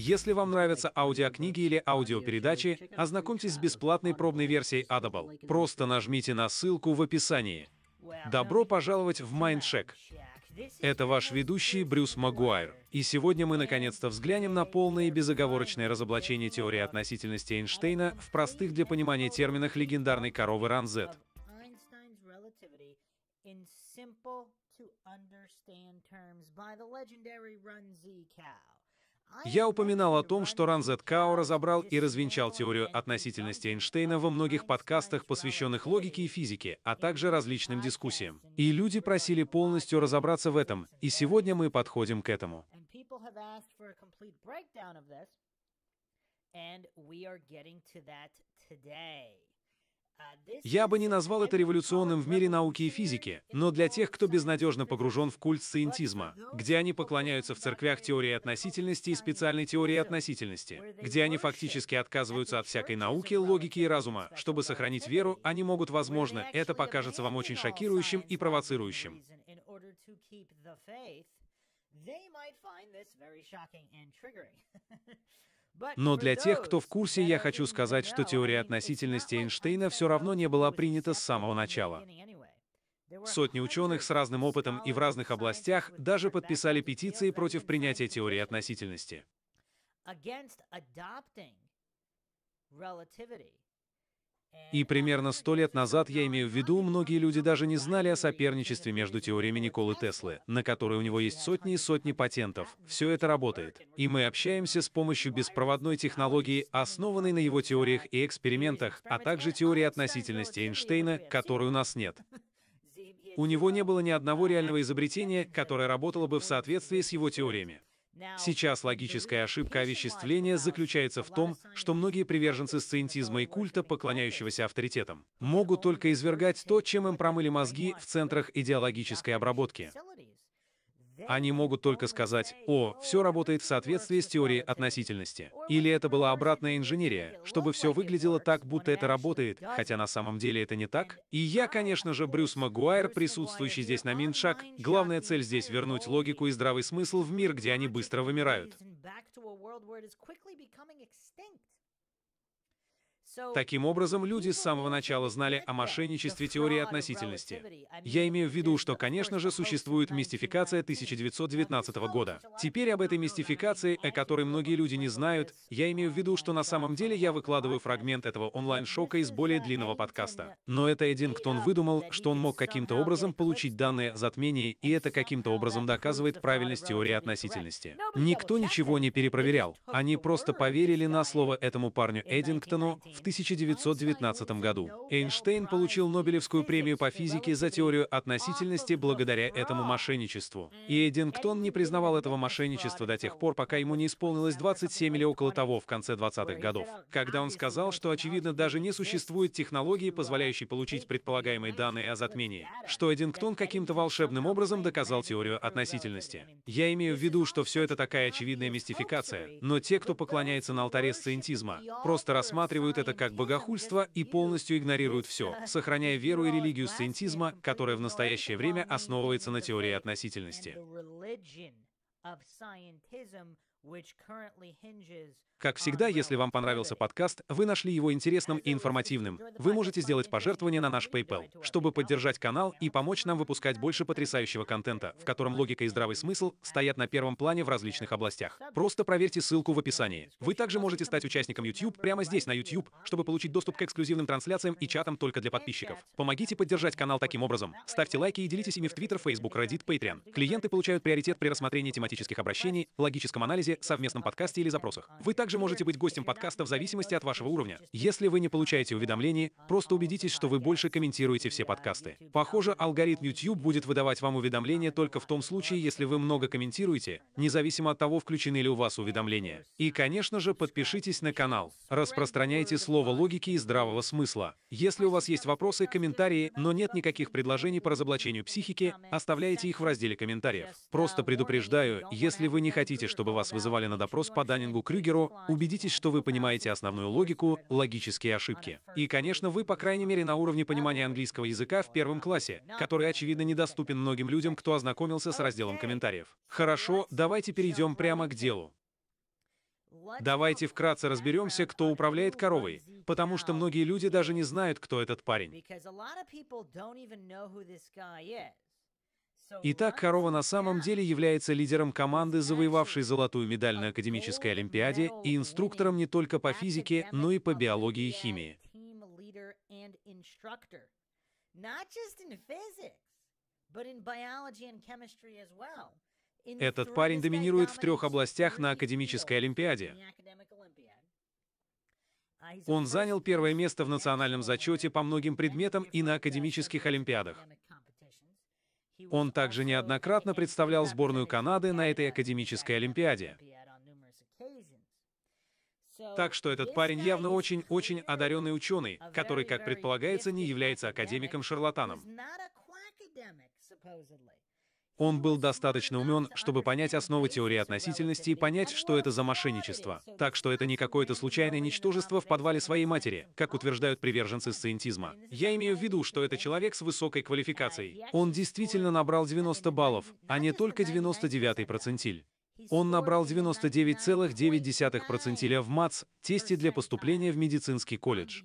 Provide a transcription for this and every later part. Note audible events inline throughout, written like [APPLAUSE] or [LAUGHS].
Если вам нравятся аудиокниги или аудиопередачи, ознакомьтесь с бесплатной пробной версией Audible. Просто нажмите на ссылку в описании. Добро пожаловать в Майндшек. Это ваш ведущий Брюс Магуайр. И сегодня мы наконец-то взглянем на полное и безоговорочное разоблачение теории относительности Эйнштейна в простых для понимания терминах легендарной коровы Ранзет. to understand terms by the legendary Run Z Cow. Я упоминал о том, что Ранзет Као разобрал и развенчал теорию относительности Эйнштейна во многих подкастах, посвященных логике и физике, а также различным дискуссиям. И люди просили полностью разобраться в этом, и сегодня мы подходим к этому. And we are getting to that today. Я бы не назвал это революционным в мире науки и физики, но для тех, кто безнадежно погружен в культ сциентизма, где они поклоняются в церквях теории относительности и специальной теории относительности, где они фактически отказываются от всякой науки, логики и разума, чтобы сохранить веру, они могут, возможно, это покажется вам очень шокирующим и провоцирующим. Но для тех, кто в курсе, я хочу сказать, что теория относительности Эйнштейна все равно не была принята с самого начала. Сотни ученых с разным опытом и в разных областях даже подписали петиции против принятия теории относительности. И примерно сто лет назад, я имею в виду, многие люди даже не знали о соперничестве между теориями Николы Теслы, на которой у него есть сотни и сотни патентов. Все это работает. И мы общаемся с помощью беспроводной технологии, основанной на его теориях и экспериментах, а также теории относительности Эйнштейна, которой у нас нет. У него не было ни одного реального изобретения, которое работало бы в соответствии с его теориями. Сейчас логическая ошибка овеществления заключается в том, что многие приверженцы сциентизма и культа, поклоняющегося авторитетам, могут только извергать то, чем им промыли мозги в центрах идеологической обработки. Они могут только сказать, о, все работает в соответствии с теорией относительности. Или это была обратная инженерия, чтобы все выглядело так, будто это работает, хотя на самом деле это не так. И я, конечно же, Брюс Магуайр, присутствующий здесь на Миншак, главная цель здесь вернуть логику и здравый смысл в мир, где они быстро вымирают. Таким образом, люди с самого начала знали о мошенничестве теории относительности. Я имею в виду, что, конечно же, существует мистификация 1919 года. Теперь об этой мистификации, о которой многие люди не знают, я имею в виду, что на самом деле я выкладываю фрагмент этого онлайн-шока из более длинного подкаста. Но это Эдингтон выдумал, что он мог каким-то образом получить данные затмений, и это каким-то образом доказывает правильность теории относительности. Никто ничего не перепроверял. Они просто поверили на слово этому парню Эдингтону в в 1919 году. Эйнштейн получил Нобелевскую премию по физике за теорию относительности благодаря этому мошенничеству. И Эдингтон не признавал этого мошенничества до тех пор, пока ему не исполнилось 27 или около того в конце 20-х годов, когда он сказал, что, очевидно, даже не существует технологии, позволяющей получить предполагаемые данные о затмении, что Эдингтон каким-то волшебным образом доказал теорию относительности. Я имею в виду, что все это такая очевидная мистификация, но те, кто поклоняется на алтаре сциентизма, просто рассматривают это это как богохульство и полностью игнорируют все, сохраняя веру и религию сциентизма, которая в настоящее время основывается на теории относительности. Как всегда, если вам понравился подкаст, вы нашли его интересным и информативным, вы можете сделать пожертвование на наш PayPal, чтобы поддержать канал и помочь нам выпускать больше потрясающего контента, в котором логика и здравый смысл стоят на первом плане в различных областях. Просто проверьте ссылку в описании. Вы также можете стать участником YouTube прямо здесь на YouTube, чтобы получить доступ к эксклюзивным трансляциям и чатам только для подписчиков. Помогите поддержать канал таким образом. Ставьте лайки и делитесь ими в Twitter, Facebook, Reddit, Patreon. Клиенты получают приоритет при рассмотрении тематических обращений, логическом анализе связи, совместном подкасте или запросах. Вы также можете быть гостем подкаста в зависимости от вашего уровня. Если вы не получаете уведомлений, просто убедитесь, что вы больше комментируете все подкасты. Похоже, алгоритм YouTube будет выдавать вам уведомления только в том случае, если вы много комментируете, независимо от того, включены ли у вас уведомления. И, конечно же, подпишитесь на канал. Распространяйте слово логики и здравого смысла. Если у вас есть вопросы, комментарии, но нет никаких предложений по разоблачению психики, оставляйте их в разделе комментариев. Просто предупреждаю, если вы не хотите, чтобы вас вызывали вызывали на допрос по Даннингу Крюгеру, убедитесь, что вы понимаете основную логику, логические ошибки. И, конечно, вы, по крайней мере, на уровне понимания английского языка в первом классе, который, очевидно, недоступен многим людям, кто ознакомился с разделом комментариев. Хорошо, давайте перейдем прямо к делу. Давайте вкратце разберемся, кто управляет коровой, потому что многие люди даже не знают, кто этот парень. Итак, Корова на самом деле является лидером команды, завоевавшей золотую медаль на Академической Олимпиаде и инструктором не только по физике, но и по биологии и химии. Этот парень доминирует в трех областях на Академической Олимпиаде. Он занял первое место в национальном зачете по многим предметам и на академических олимпиадах. Он также неоднократно представлял сборную Канады на этой академической олимпиаде. Так что этот парень явно очень-очень одаренный ученый, который, как предполагается, не является академиком-шарлатаном. Он был достаточно умен, чтобы понять основы теории относительности и понять, что это за мошенничество. Так что это не какое-то случайное ничтожество в подвале своей матери, как утверждают приверженцы сциентизма. Я имею в виду, что это человек с высокой квалификацией. Он действительно набрал 90 баллов, а не только 99-й процентиль. Он набрал 99,9% в МАЦ, тесте для поступления в медицинский колледж.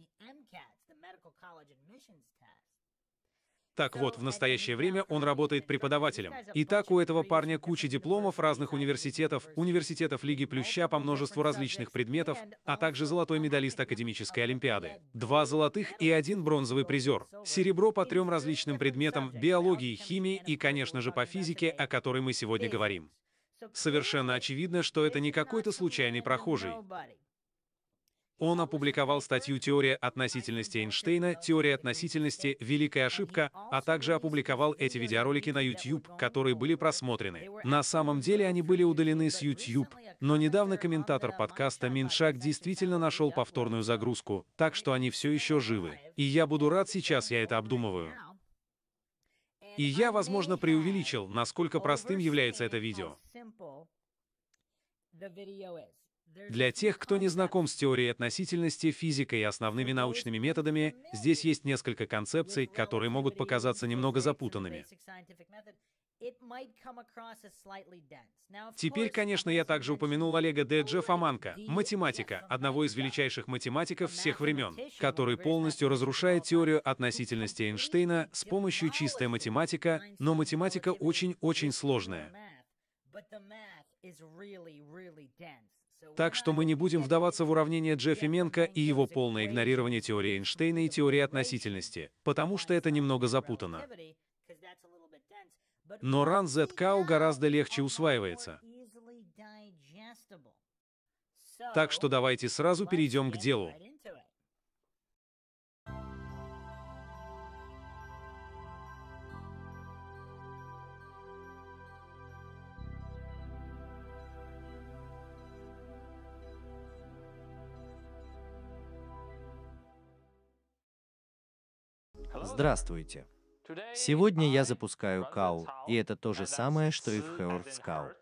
Так вот, в настоящее время он работает преподавателем. И так у этого парня куча дипломов разных университетов, университетов Лиги Плюща по множеству различных предметов, а также золотой медалист Академической Олимпиады. Два золотых и один бронзовый призер. Серебро по трем различным предметам — биологии, химии и, конечно же, по физике, о которой мы сегодня говорим. Совершенно очевидно, что это не какой-то случайный прохожий. Он опубликовал статью «Теория относительности Эйнштейна», «Теория относительности. Великая ошибка», а также опубликовал эти видеоролики на YouTube, которые были просмотрены. На самом деле они были удалены с YouTube, но недавно комментатор подкаста Миншак действительно нашел повторную загрузку, так что они все еще живы. И я буду рад сейчас я это обдумываю. И я, возможно, преувеличил, насколько простым является это видео. Для тех, кто не знаком с теорией относительности, физикой и основными научными методами, здесь есть несколько концепций, которые могут показаться немного запутанными. Теперь, конечно, я также упомянул Олега Деджа Фоманко, математика, одного из величайших математиков всех времен, который полностью разрушает теорию относительности Эйнштейна с помощью чистой математики, но математика очень-очень сложная. Так что мы не будем вдаваться в уравнение Джеффи Менка и его полное игнорирование теории Эйнштейна и теории относительности, потому что это немного запутано. Но ран ZKU гораздо легче усваивается. Так что давайте сразу перейдем к делу. Здравствуйте! Сегодня я запускаю КАУ, и это то же самое, что и в Hearth КАУ.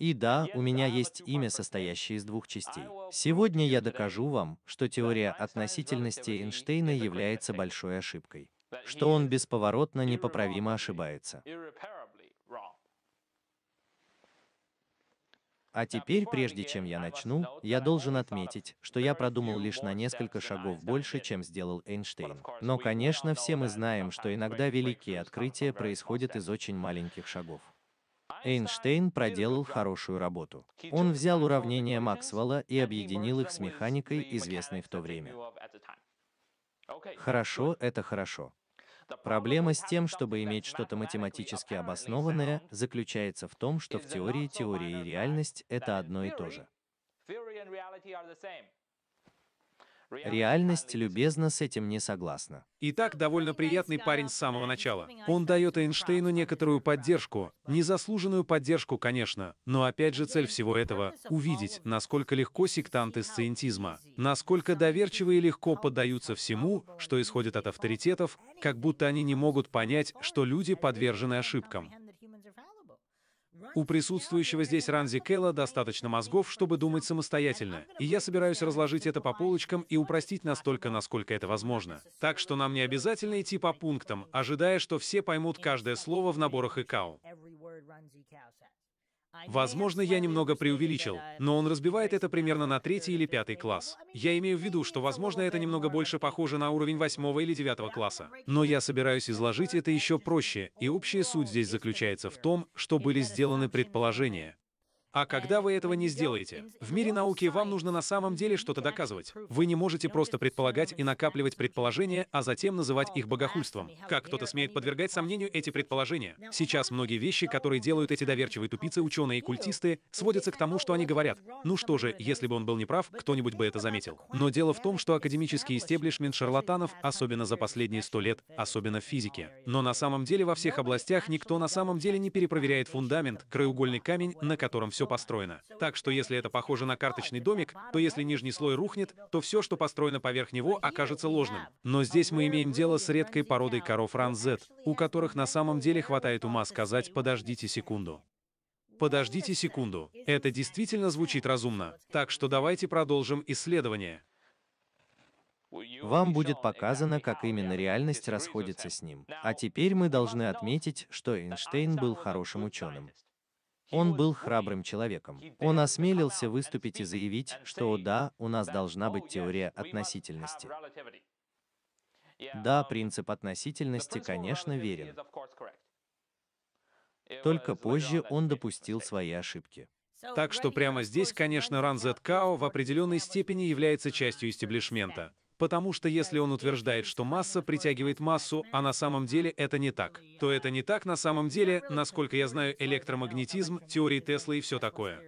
И да, у меня есть имя, состоящее из двух частей. Сегодня я докажу вам, что теория относительности Эйнштейна является большой ошибкой, что он бесповоротно непоправимо ошибается. А теперь, прежде чем я начну, я должен отметить, что я продумал лишь на несколько шагов больше, чем сделал Эйнштейн. Но, конечно, все мы знаем, что иногда великие открытия происходят из очень маленьких шагов. А, Эйнштейн проделал хорошую работу. Он взял уравнения Максвелла и объединил их с механикой, известной в то время. Хорошо, это хорошо. Проблема с тем, чтобы иметь что-то математически обоснованное, заключается в том, что в теории теория и реальность — это одно и то же. Реальность любезно с этим не согласна. Итак, довольно приятный парень с самого начала. Он дает Эйнштейну некоторую поддержку, незаслуженную поддержку, конечно, но опять же цель всего этого — увидеть, насколько легко сектанты сциентизма, насколько доверчиво и легко поддаются всему, что исходит от авторитетов, как будто они не могут понять, что люди подвержены ошибкам. У присутствующего здесь Ранзи Кэлла достаточно мозгов, чтобы думать самостоятельно, и я собираюсь разложить это по полочкам и упростить настолько, насколько это возможно. Так что нам не обязательно идти по пунктам, ожидая, что все поймут каждое слово в наборах ИКАО. Возможно, я немного преувеличил, но он разбивает это примерно на третий или пятый класс. Я имею в виду, что, возможно, это немного больше похоже на уровень восьмого или девятого класса. Но я собираюсь изложить это еще проще, и общая суть здесь заключается в том, что были сделаны предположения, а когда вы этого не сделаете, в мире науки вам нужно на самом деле что-то доказывать. Вы не можете просто предполагать и накапливать предположения, а затем называть их богохульством. Как кто-то смеет подвергать сомнению эти предположения? Сейчас многие вещи, которые делают эти доверчивые тупицы, ученые и культисты, сводятся к тому, что они говорят. Ну что же, если бы он был неправ, кто-нибудь бы это заметил. Но дело в том, что академический истеблишмент шарлатанов, особенно за последние сто лет, особенно в физике. Но на самом деле во всех областях никто на самом деле не перепроверяет фундамент, краеугольный камень, на котором все все построено. Так что если это похоже на карточный домик, то если нижний слой рухнет, то все, что построено поверх него, окажется ложным. Но здесь мы имеем дело с редкой породой коров ранзет, у которых на самом деле хватает ума сказать «подождите секунду». Подождите секунду. Это действительно звучит разумно. Так что давайте продолжим исследование. Вам будет показано, как именно реальность расходится с ним. А теперь мы должны отметить, что Эйнштейн был хорошим ученым. Он был храбрым человеком. Он осмелился выступить и заявить, что да, у нас должна быть теория относительности. Да, принцип относительности, конечно, верен. Только позже он допустил свои ошибки. Так что прямо здесь, конечно, Ран Зеткао в определенной степени является частью истеблишмента. Потому что если он утверждает, что масса притягивает массу, а на самом деле это не так, то это не так на самом деле, насколько я знаю электромагнетизм, теории Теслы и все такое.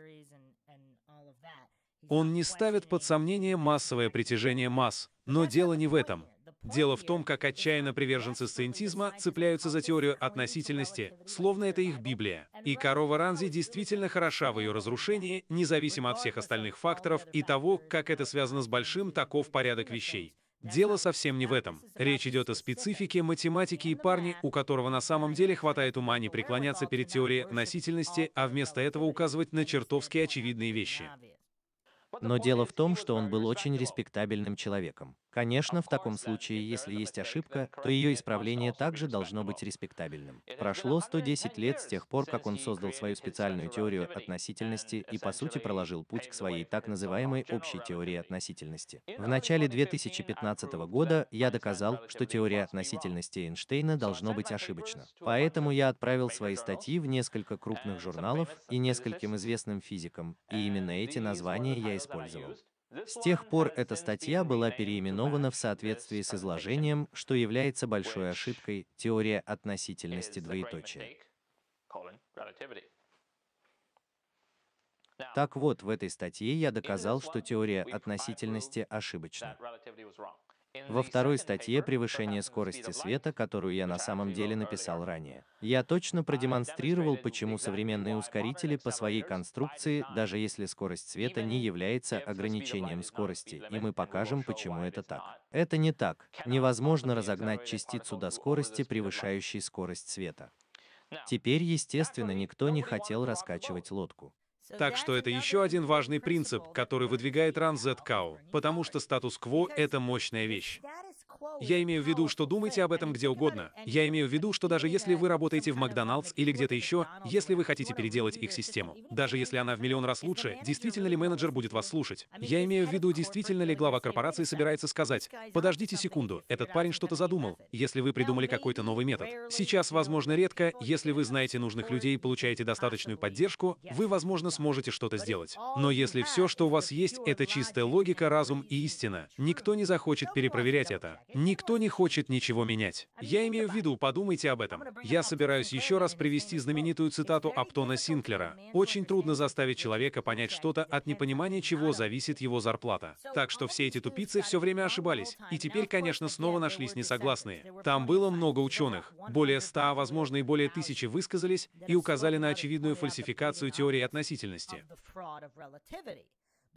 Он не ставит под сомнение массовое притяжение масс, но дело не в этом. Дело в том, как отчаянно приверженцы сциентизма цепляются за теорию относительности, словно это их Библия. И корова Ранзи действительно хороша в ее разрушении, независимо от всех остальных факторов и того, как это связано с большим таков порядок вещей. Дело совсем не в этом. Речь идет о специфике математики и парни, у которого на самом деле хватает ума не преклоняться перед теорией относительности, а вместо этого указывать на чертовски очевидные вещи. Но дело в том, что он был очень респектабельным человеком. Конечно, в таком uh, случае, если есть ошибка, то ее исправление также должно быть респектабельным. Прошло 110 лет с тех пор, как он создал свою специальную теорию относительности и, по сути, проложил путь к своей так называемой общей теории относительности. В начале 2015 года я доказал, что теория относительности Эйнштейна должно быть ошибочна. Поэтому я отправил свои статьи в несколько крупных журналов и нескольким известным физикам, и именно эти названия я использовал. С тех пор эта статья была переименована в соответствии с изложением, что является большой ошибкой, теория относительности двоеточия. Так вот, в этой статье я доказал, что теория относительности ошибочна. Во второй статье «Превышение скорости света», которую я на самом деле написал ранее, я точно а продемонстрировал, почему современные ускорители по своей конструкции, даже если скорость света не является ограничением скорости, и мы покажем, почему это так. Это не так. Невозможно разогнать частицу до скорости, превышающей скорость света. Теперь, естественно, никто не хотел раскачивать лодку. Так что это еще один важный принцип, который выдвигает Ранзет Кау, потому что статус-кво — это мощная вещь. Я имею в виду, что думайте об этом где угодно. Я имею в виду, что даже если вы работаете в Макдоналдс или где-то еще, если вы хотите переделать их систему, даже если она в миллион раз лучше, действительно ли менеджер будет вас слушать? Я имею в виду, действительно ли глава корпорации собирается сказать, подождите секунду, этот парень что-то задумал, если вы придумали какой-то новый метод. Сейчас, возможно, редко, если вы знаете нужных людей и получаете достаточную поддержку, вы, возможно, сможете что-то сделать. Но если все, что у вас есть, это чистая логика, разум и истина, никто не захочет перепроверять это. Никто не хочет ничего менять. Я имею в виду, подумайте об этом. Я собираюсь еще раз привести знаменитую цитату Аптона Синклера. «Очень трудно заставить человека понять что-то от непонимания, чего зависит его зарплата». Так что все эти тупицы все время ошибались. И теперь, конечно, снова нашлись несогласные. Там было много ученых. Более ста, возможно и более тысячи высказались и указали на очевидную фальсификацию теории относительности.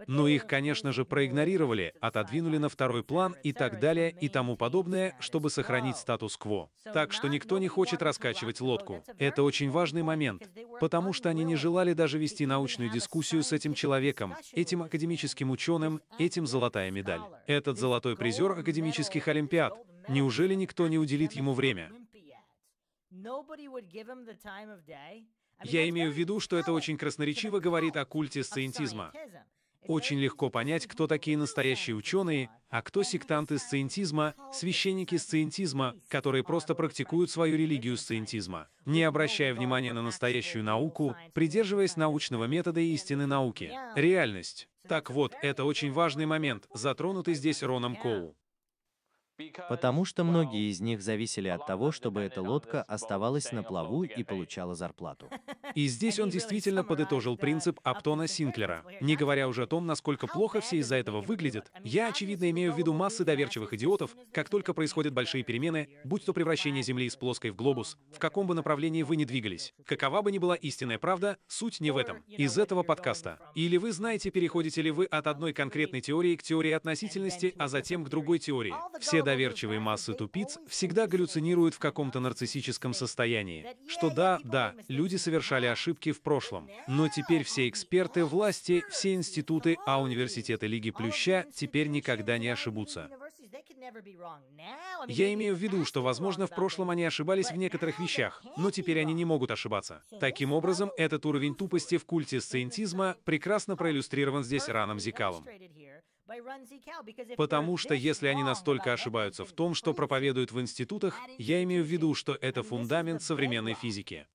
Но их, конечно же, проигнорировали, отодвинули на второй план и так далее и тому подобное, чтобы сохранить статус-кво. Так что никто не хочет раскачивать лодку. Это очень важный момент, потому что они не желали даже вести научную дискуссию с этим человеком, этим академическим ученым, этим золотая медаль. Этот золотой призер академических олимпиад. Неужели никто не уделит ему время? Я имею в виду, что это очень красноречиво говорит о культе сциентизма. Очень легко понять, кто такие настоящие ученые, а кто сектанты сциентизма, священники сциентизма, которые просто практикуют свою религию сциентизма, не обращая внимания на настоящую науку, придерживаясь научного метода и истины науки. Реальность. Так вот, это очень важный момент, затронутый здесь Роном Коу. Потому что многие из них зависели от того, чтобы эта лодка оставалась на плаву и получала зарплату. [LAUGHS] И здесь он действительно подытожил принцип Аптона Синклера. Не говоря уже о том, насколько плохо все из-за этого выглядят, я, очевидно, имею в виду массы доверчивых идиотов, как только происходят большие перемены, будь то превращение Земли из плоской в глобус, в каком бы направлении вы ни двигались, какова бы ни была истинная правда, суть не в этом. Из этого подкаста. Или вы знаете, переходите ли вы от одной конкретной теории к теории относительности, а затем к другой теории. Все доверчивой массы тупиц всегда галлюцинируют в каком-то нарциссическом состоянии, что да, да, люди совершали ошибки в прошлом, но теперь все эксперты, власти, все институты, а университеты Лиги Плюща теперь никогда не ошибутся. Я имею в виду, что, возможно, в прошлом они ошибались в некоторых вещах, но теперь они не могут ошибаться. Таким образом, этот уровень тупости в культе сциентизма прекрасно проиллюстрирован здесь Раном Зикалом. Потому что если они настолько ошибаются в том, что проповедуют в институтах, я имею в виду, что это фундамент современной физики.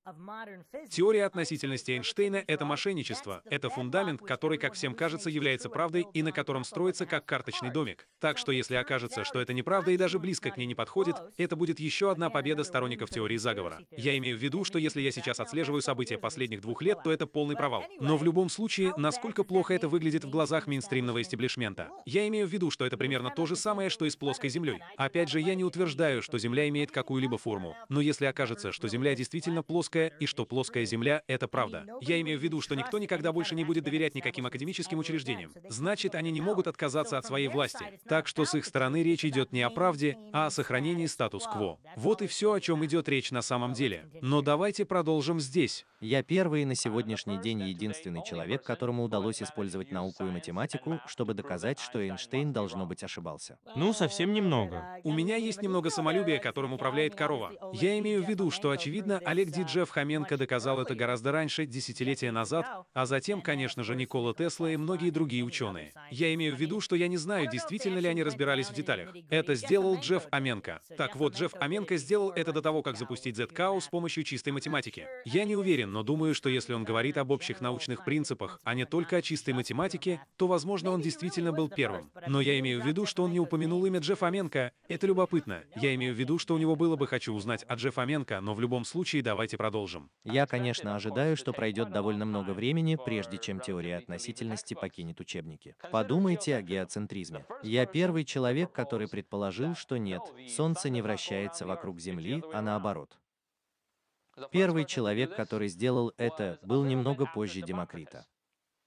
Теория относительности Эйнштейна — это мошенничество. Это фундамент, который, как всем кажется, является правдой и на котором строится как карточный домик. Так что если окажется, что это неправда и даже близко к ней не подходит, это будет еще одна победа сторонников теории заговора. Я имею в виду, что если я сейчас отслеживаю события последних двух лет, то это полный провал. Но в любом случае, насколько плохо это выглядит в глазах мейнстримного истеблишмента плоскоплота. Я имею в виду, что это примерно то же самое, что и с плоской Землей. Опять же, я не утверждаю, что Земля имеет какую-либо форму, но если окажется, что Земля действительно плоская и что плоская Земля — это правда. Я имею в виду, что никто никогда больше не будет доверять никаким академическим учреждениям. Значит, они не могут отказаться от своей власти. Так что с их стороны речь идет не о правде, а о сохранении статус-кво. Вот и все, о чем идет речь на самом деле. Но давайте продолжим здесь. Я первый и на сегодняшний день единственный человек, которому удалось использовать науку и математику, чтобы доказать, сказать, что Эйнштейн, должно быть, ошибался. Ну, совсем немного. У меня есть немного самолюбия, которым управляет корова. Я имею в виду, что, очевидно, Олег Джефф Хоменко доказал это гораздо раньше, десятилетия назад, а затем, конечно же, Никола Тесла и многие другие ученые. Я имею в виду, что я не знаю, действительно ли они разбирались в деталях. Это сделал Джефф Аменко. Так вот, Джефф Аменко сделал это до того, как запустить ZKO с помощью чистой математики. Я не уверен, но думаю, что если он говорит об общих научных принципах, а не только о чистой математике, то, возможно, он действительно был был первым. Но я имею в виду, что он не упомянул имя Джеффа Фоменко. Это любопытно. Я имею в виду, что у него было бы «хочу узнать о Джеффа Фоменко», но в любом случае давайте продолжим. Я, конечно, ожидаю, что пройдет довольно много времени, прежде чем теория относительности покинет учебники. Подумайте о геоцентризме. Я первый человек, который предположил, что нет, Солнце не вращается вокруг Земли, а наоборот. Первый человек, который сделал это, был немного позже Демокрита.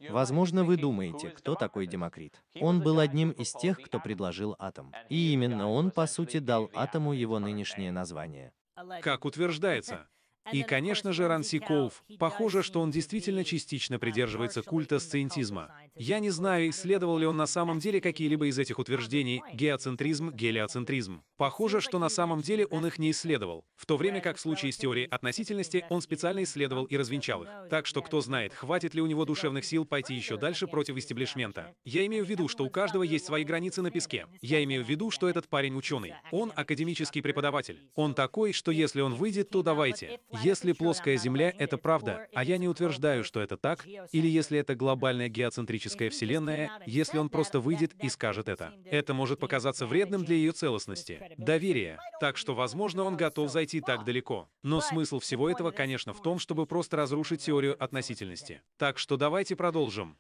Возможно, вы думаете, кто такой Демокрит. Он был одним из тех, кто предложил атом. И именно он, по сути, дал атому его нынешнее название. Как утверждается, и, конечно же, Рансиков. Похоже, что он действительно частично uh, придерживается культа сциентизма. Я не знаю, исследовал ли он на самом деле какие-либо из этих утверждений — геоцентризм, гелиоцентризм. Похоже, что на самом деле он их не исследовал, в то время как в случае с теорией относительности он специально исследовал и развенчал их. Так что кто знает, хватит ли у него душевных сил пойти еще дальше против истеблишмента. Я имею в виду, что у каждого есть свои границы на песке. Я имею в виду, что этот парень ученый. Он академический преподаватель. Он такой, что если он выйдет, то давайте. Если плоская Земля — это правда, а я не утверждаю, что это так, или если это глобальная геоцентрическая Вселенная, если он просто выйдет и скажет это. Это может показаться вредным для ее целостности, Доверие, так что, возможно, он готов зайти так далеко. Но смысл всего этого, конечно, в том, чтобы просто разрушить теорию относительности. Так что давайте продолжим.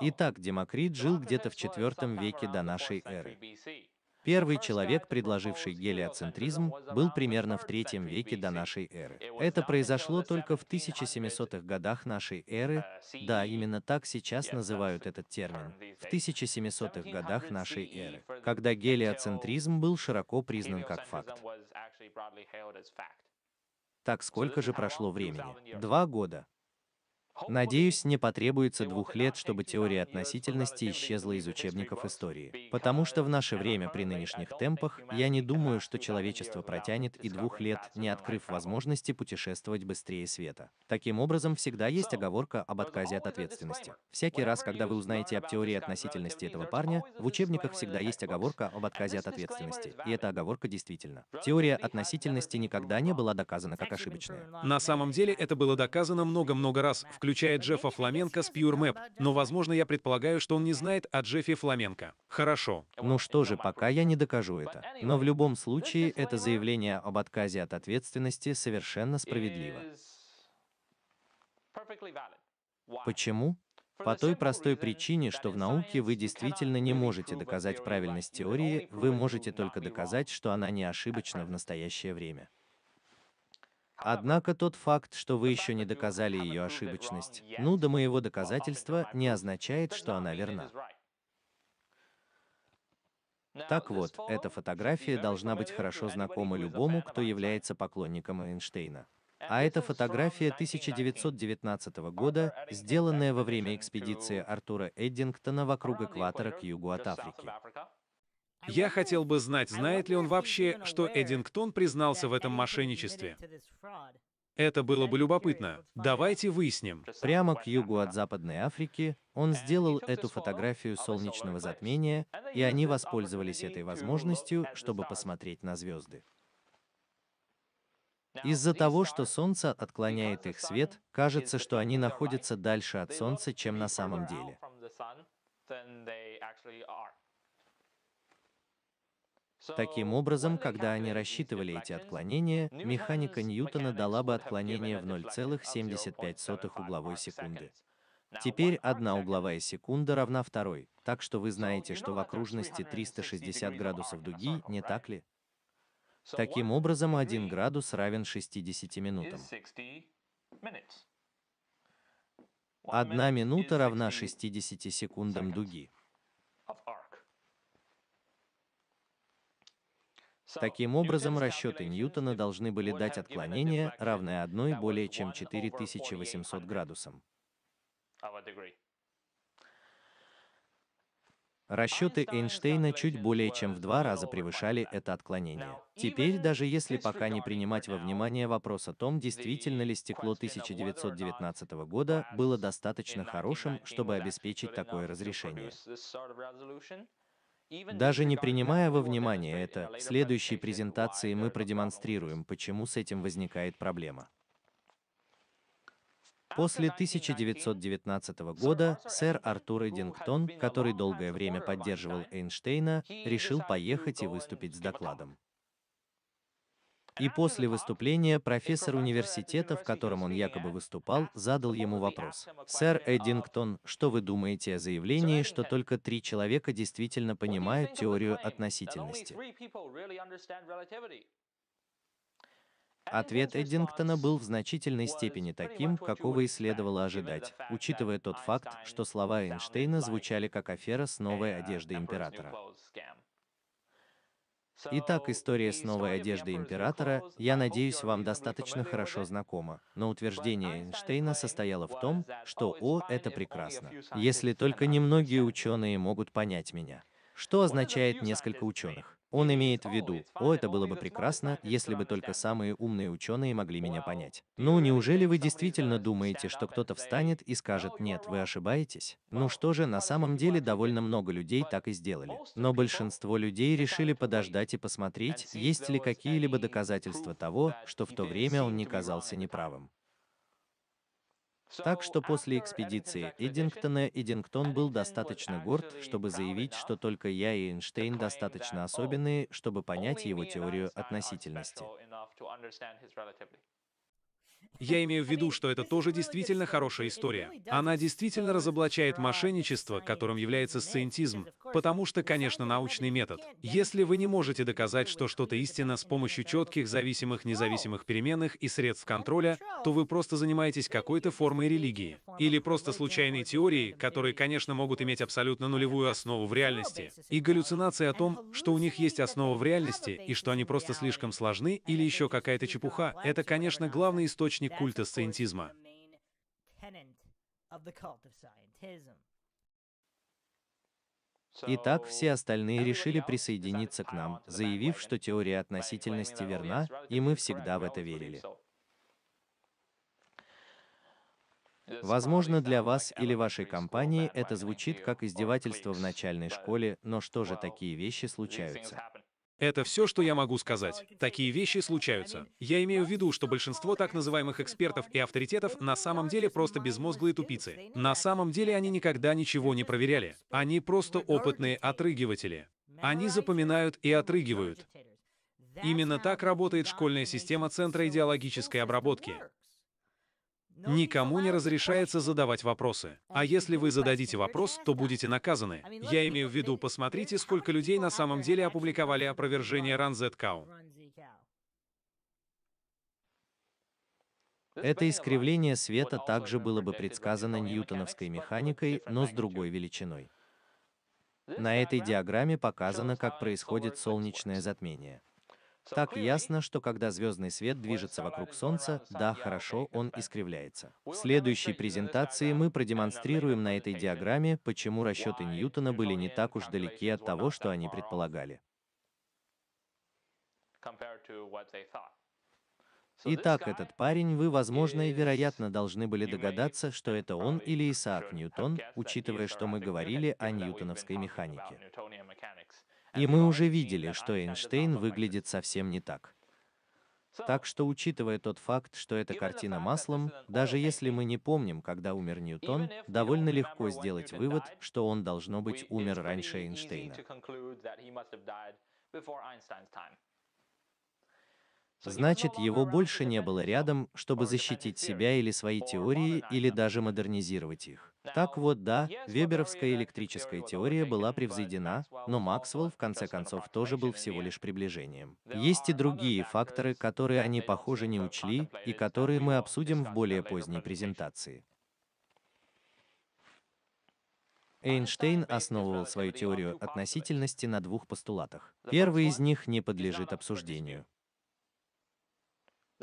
Итак, Демокрит жил где-то в IV веке до нашей эры. Первый человек, предложивший гелиоцентризм, был примерно в третьем веке до нашей эры. Это произошло только в 1700-х годах нашей эры, да, именно так сейчас называют этот термин, в 1700-х годах нашей эры, когда гелиоцентризм был широко признан как факт. Так сколько же прошло времени? Два года. Надеюсь, не потребуется двух лет, чтобы теория относительности исчезла из учебников истории. Потому что в наше время при нынешних темпах я не думаю, что человечество протянет и двух лет, не открыв возможности путешествовать быстрее света. Таким образом, всегда есть оговорка об отказе от ответственности. Всякий раз, когда вы узнаете об теории относительности этого парня, в учебниках всегда есть оговорка об отказе от ответственности. И эта оговорка действительно. Теория относительности никогда не была доказана как ошибочная. На самом деле это было доказано много-много раз в включая Джеффа Фламенко с PureMap, но, возможно, я предполагаю, что он не знает о Джеффе Фламенко. Хорошо. Ну что же, пока я не докажу это. Но в любом случае, это заявление об отказе от ответственности совершенно справедливо. Почему? По той простой причине, что в науке вы действительно не можете доказать правильность теории, вы можете только доказать, что она не ошибочна в настоящее время. Однако тот факт, что вы еще не доказали ее ошибочность, ну до моего доказательства, не означает, что она верна. Так вот, эта фотография должна быть хорошо знакома любому, кто является поклонником Эйнштейна. А эта фотография 1919 года, сделанная во время экспедиции Артура Эддингтона вокруг экватора к югу от Африки. Я хотел бы знать, знает ли он вообще, что Эдингтон признался в этом мошенничестве. Это было бы любопытно. Давайте выясним. Прямо к югу от Западной Африки он сделал эту фотографию солнечного затмения, и они воспользовались этой возможностью, чтобы посмотреть на звезды. Из-за того, что Солнце отклоняет их свет, кажется, что они находятся дальше от Солнца, чем на самом деле. Таким образом, когда они рассчитывали эти отклонения, механика Ньютона дала бы отклонение в 0,75 угловой секунды. Теперь одна угловая секунда равна второй, так что вы знаете, что в окружности 360 градусов дуги, не так ли? Таким образом, один градус равен 60 минутам. Одна минута равна 60 секундам дуги. Таким образом, расчеты Ньютона должны были дать отклонение, равное 1 более чем 4800 градусам. Расчеты Эйнштейна чуть более чем в два раза превышали это отклонение. Теперь, даже если пока не принимать во внимание вопрос о том, действительно ли стекло 1919 года было достаточно хорошим, чтобы обеспечить такое разрешение. Даже не принимая во внимание это, в следующей презентации мы продемонстрируем, почему с этим возникает проблема. После 1919 года сэр Артур Эдингтон, который долгое время поддерживал Эйнштейна, решил поехать и выступить с докладом. И после выступления профессор университета, в котором он якобы выступал, задал ему вопрос. «Сэр Эддингтон, что вы думаете о заявлении, что только три человека действительно понимают теорию относительности?» Ответ Эддингтона был в значительной степени таким, какого и следовало ожидать, учитывая тот факт, что слова Эйнштейна звучали как афера с новой одеждой императора. Итак, история с новой одеждой императора, я uh, надеюсь, вам достаточно хорошо знакома, но утверждение Эйнштейна состояло в том, что «О, это прекрасно», если только немногие ученые могут понять меня. Что означает несколько ученых? Он имеет в виду, о, это было бы прекрасно, если бы только самые умные ученые могли меня понять. Ну, неужели вы действительно думаете, что кто-то встанет и скажет, нет, вы ошибаетесь? Ну что же, на самом деле довольно много людей так и сделали. Но большинство людей решили подождать и посмотреть, есть ли какие-либо доказательства того, что в то время он не казался неправым. Так что после экспедиции Эдингтона Эдингтон был достаточно горд, чтобы заявить, что только я и Эйнштейн достаточно особенные, чтобы понять его теорию относительности. Я имею в виду, что это тоже действительно хорошая история. Она действительно разоблачает мошенничество, которым является сциентизм, потому что, конечно, научный метод. Если вы не можете доказать, что что-то истинно с помощью четких, зависимых, независимых переменных и средств контроля, то вы просто занимаетесь какой-то формой религии. Или просто случайной теорией, которые, конечно, могут иметь абсолютно нулевую основу в реальности. И галлюцинации о том, что у них есть основа в реальности, и что они просто слишком сложны, или еще какая-то чепуха, это, конечно, главный источник источник культа сциентизма. Итак, все остальные решили присоединиться к нам, заявив, что теория относительности верна, и мы всегда в это верили. Возможно, для вас или вашей компании это звучит как издевательство в начальной школе, но что же такие вещи случаются? Это все, что я могу сказать. Такие вещи случаются. Я имею в виду, что большинство так называемых экспертов и авторитетов на самом деле просто безмозглые тупицы. На самом деле они никогда ничего не проверяли. Они просто опытные отрыгиватели. Они запоминают и отрыгивают. Именно так работает школьная система Центра идеологической обработки. Никому не разрешается задавать вопросы. А если вы зададите вопрос, то будете наказаны. Я имею в виду, посмотрите, сколько людей на самом деле опубликовали опровержение Ранзеткау. Это искривление света также было бы предсказано ньютоновской механикой, но с другой величиной. На этой диаграмме показано, как происходит солнечное затмение. Так ясно, что когда звездный свет движется вокруг Солнца, да, хорошо, он искривляется. В следующей презентации мы продемонстрируем на этой диаграмме, почему расчеты Ньютона были не так уж далеки от того, что они предполагали. Итак, этот парень, вы, возможно, и вероятно должны были догадаться, что это он или Исаак Ньютон, учитывая, что мы говорили о ньютоновской механике. И мы уже видели, что Эйнштейн выглядит совсем не так. Так что, учитывая тот факт, что это картина маслом, даже если мы не помним, когда умер Ньютон, довольно легко сделать вывод, что он, должно быть, умер раньше Эйнштейна. Значит, его больше не было рядом, чтобы защитить себя или свои теории, или даже модернизировать их. Так вот, да, веберовская электрическая теория была превзойдена, но Максвелл в конце концов тоже был всего лишь приближением. Есть и другие факторы, которые они, похоже, не учли, и которые мы обсудим в более поздней презентации. Эйнштейн основывал свою теорию относительности на двух постулатах. Первый из них не подлежит обсуждению.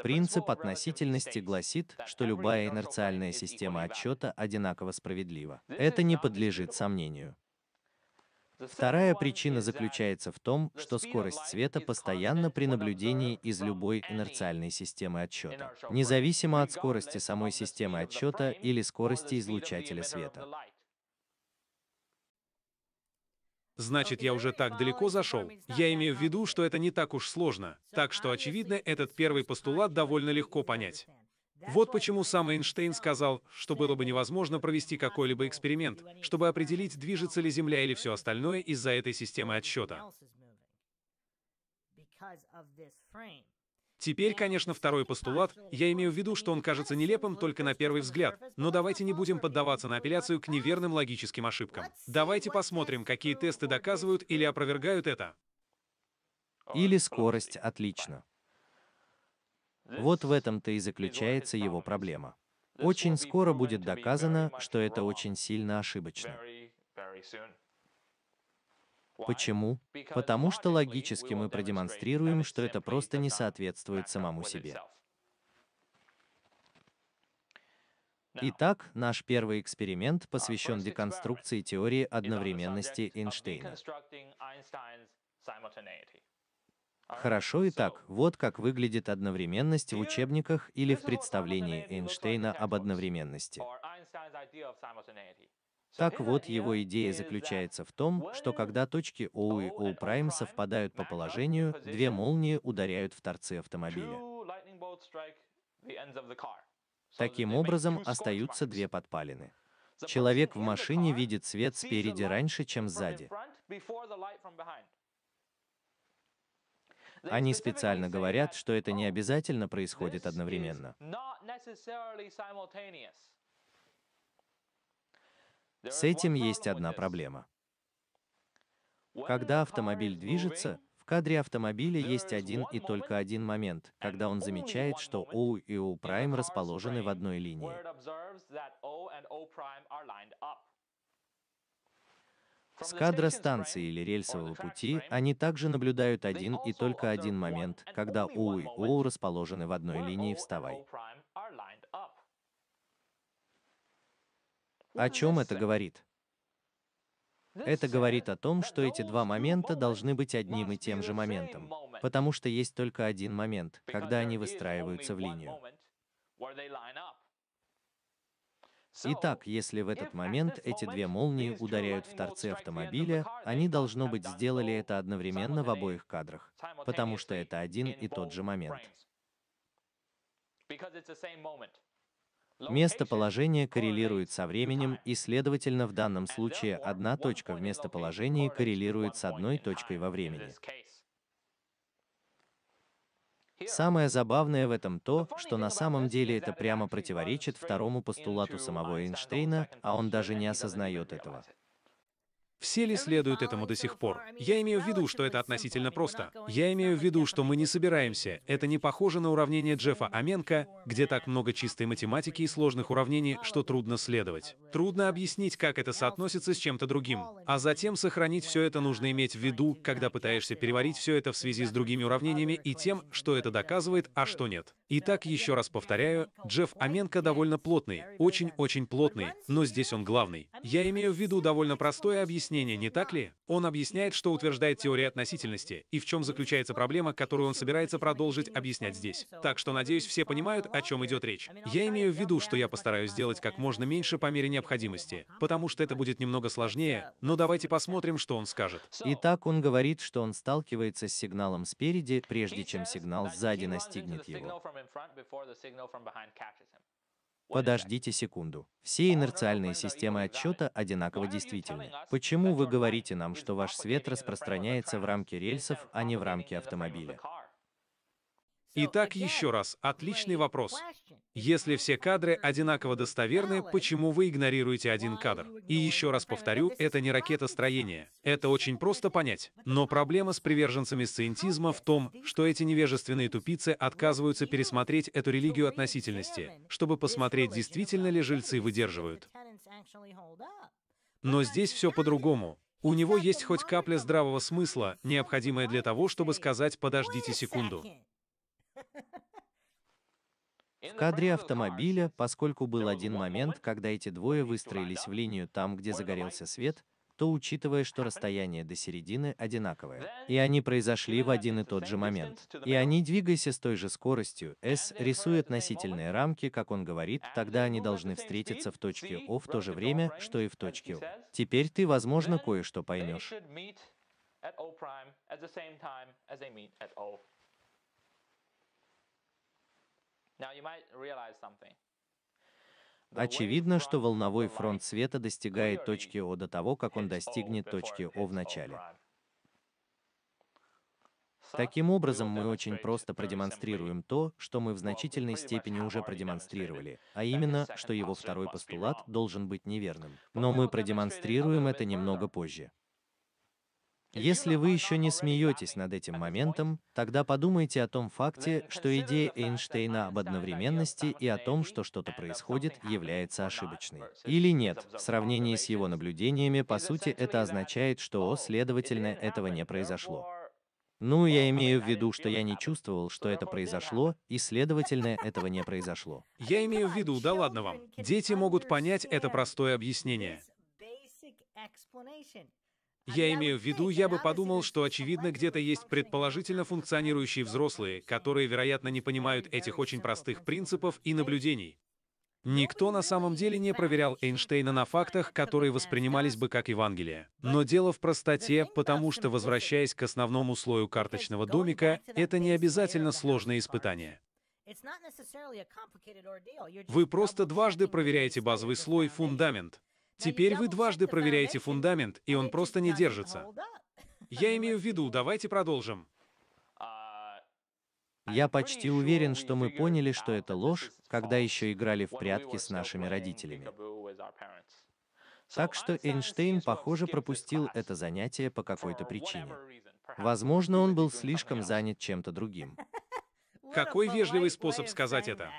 Принцип относительности гласит, что любая инерциальная система отчета одинаково справедлива. Это не подлежит сомнению. Вторая причина заключается в том, что скорость света постоянна при наблюдении из любой инерциальной системы отсчета, независимо от скорости самой системы отсчета или скорости излучателя света. Значит, я уже так далеко зашел. Я имею в виду, что это не так уж сложно. Так что, очевидно, этот первый постулат довольно легко понять. Вот почему сам Эйнштейн сказал, что было бы невозможно провести какой-либо эксперимент, чтобы определить, движется ли Земля или все остальное из-за этой системы отсчета. Теперь, конечно, второй постулат, я имею в виду, что он кажется нелепым только на первый взгляд, но давайте не будем поддаваться на апелляцию к неверным логическим ошибкам. Давайте посмотрим, какие тесты доказывают или опровергают это. Или скорость отлично. Вот в этом-то и заключается его проблема. Очень скоро будет доказано, что это очень сильно ошибочно. Почему? Потому что логически мы продемонстрируем, что это просто не соответствует самому себе. Итак, наш первый эксперимент посвящен деконструкции теории одновременности Эйнштейна. Хорошо, итак, вот как выглядит одновременность в учебниках или в представлении Эйнштейна об одновременности. Так вот, его идея заключается в том, что когда точки O и O' prime совпадают по положению, две молнии ударяют в торцы автомобиля. Таким образом, остаются две подпалины. Человек в машине видит свет спереди раньше, чем сзади. Они специально говорят, что это не oh, обязательно происходит одновременно. С этим есть одна проблема. Когда автомобиль движется, в кадре автомобиля есть один и только один момент, когда он замечает, что O и O' prime расположены в одной линии. С кадра станции или рельсового пути они также наблюдают один и только один момент, когда O и O расположены в одной линии «Вставай». О чем это говорит? Это говорит о том, что эти два момента должны быть одним и тем же моментом, потому что есть только один момент, когда они выстраиваются в линию. Итак, если в этот момент эти две молнии ударяют в торце автомобиля, они, должно быть, сделали это одновременно в обоих кадрах, потому что это один и тот же момент. Местоположение коррелирует со временем, и, следовательно, в данном случае одна точка в местоположении коррелирует с одной точкой во времени. Самое забавное в этом то, что на самом деле это прямо противоречит второму постулату uh, самого Эйнштейна, а он даже не осознает этого. Все ли следуют этому до сих пор? Я имею в виду, что это относительно просто. Я имею в виду, что мы не собираемся. Это не похоже на уравнение Джеффа Аменко, где так много чистой математики и сложных уравнений, что трудно следовать. Трудно объяснить, как это соотносится с чем-то другим. А затем сохранить все это нужно иметь в виду, когда пытаешься переварить все это в связи с другими уравнениями и тем, что это доказывает, а что нет. Итак, еще раз повторяю, Джефф Аменко довольно плотный, очень-очень плотный, но здесь он главный. Я имею в виду довольно простое объяснение, не так ли? Он объясняет, что утверждает теория относительности, и в чем заключается проблема, которую он собирается продолжить объяснять здесь. Так что, надеюсь, все понимают, о чем идет речь. Я имею в виду, что я постараюсь сделать как можно меньше по мере необходимости, потому что это будет немного сложнее, но давайте посмотрим, что он скажет. Итак, он говорит, что он сталкивается с сигналом спереди, прежде чем сигнал сзади настигнет его. Подождите секунду. Все oh, инерциальные системы отсчета одинаково действительны. Почему вы говорите нам, что ваш свет распространяется в рамке рельсов, а не в рамке автомобиля? Итак, еще раз, отличный вопрос. Если все кадры одинаково достоверны, почему вы игнорируете один кадр? И еще раз повторю, это не ракетостроение. Это очень просто понять. Но проблема с приверженцами сциентизма в том, что эти невежественные тупицы отказываются пересмотреть эту религию относительности, чтобы посмотреть, действительно ли жильцы выдерживают. Но здесь все по-другому. У него есть хоть капля здравого смысла, необходимая для того, чтобы сказать «подождите секунду». В кадре автомобиля, поскольку был один момент, когда эти двое выстроились в линию там, где загорелся свет, то учитывая, что расстояние до середины одинаковое, и они произошли в один и тот же момент, и они, двигаясь с той же скоростью, S рисует носительные рамки, как он говорит, тогда они должны встретиться в точке O в то же время, что и в точке O. Теперь ты, возможно, кое-что поймешь. Очевидно, что волновой фронт света достигает точки О до того, как он достигнет точки О в начале. Таким образом, мы очень просто продемонстрируем то, что мы в значительной степени уже продемонстрировали, а именно, что его второй постулат должен быть неверным. Но мы продемонстрируем это немного позже. Если вы еще не смеетесь над этим моментом, тогда подумайте о том факте, что идея Эйнштейна об одновременности и о том, что что-то происходит, является ошибочной. Или нет, в сравнении с его наблюдениями, по сути, это означает, что, следовательно, этого не произошло. Ну, я имею в виду, что я не чувствовал, что это произошло, и, следовательно, этого не произошло. Я имею в виду, да ладно вам. Дети могут понять это простое объяснение. Я имею в виду, я бы подумал, что очевидно где-то есть предположительно функционирующие взрослые, которые, вероятно, не понимают этих очень простых принципов и наблюдений. Никто на самом деле не проверял Эйнштейна на фактах, которые воспринимались бы как Евангелие. Но дело в простоте, потому что, возвращаясь к основному слою карточного домика, это не обязательно сложное испытание. Вы просто дважды проверяете базовый слой, фундамент. Теперь вы дважды проверяете фундамент, и он просто не держится. Я имею в виду, давайте продолжим. Я почти уверен, что мы поняли, что это ложь, когда еще играли в прятки с нашими родителями. Так что Эйнштейн, похоже, пропустил это занятие по какой-то причине. Возможно, он был слишком занят чем-то другим. Какой вежливый способ сказать это?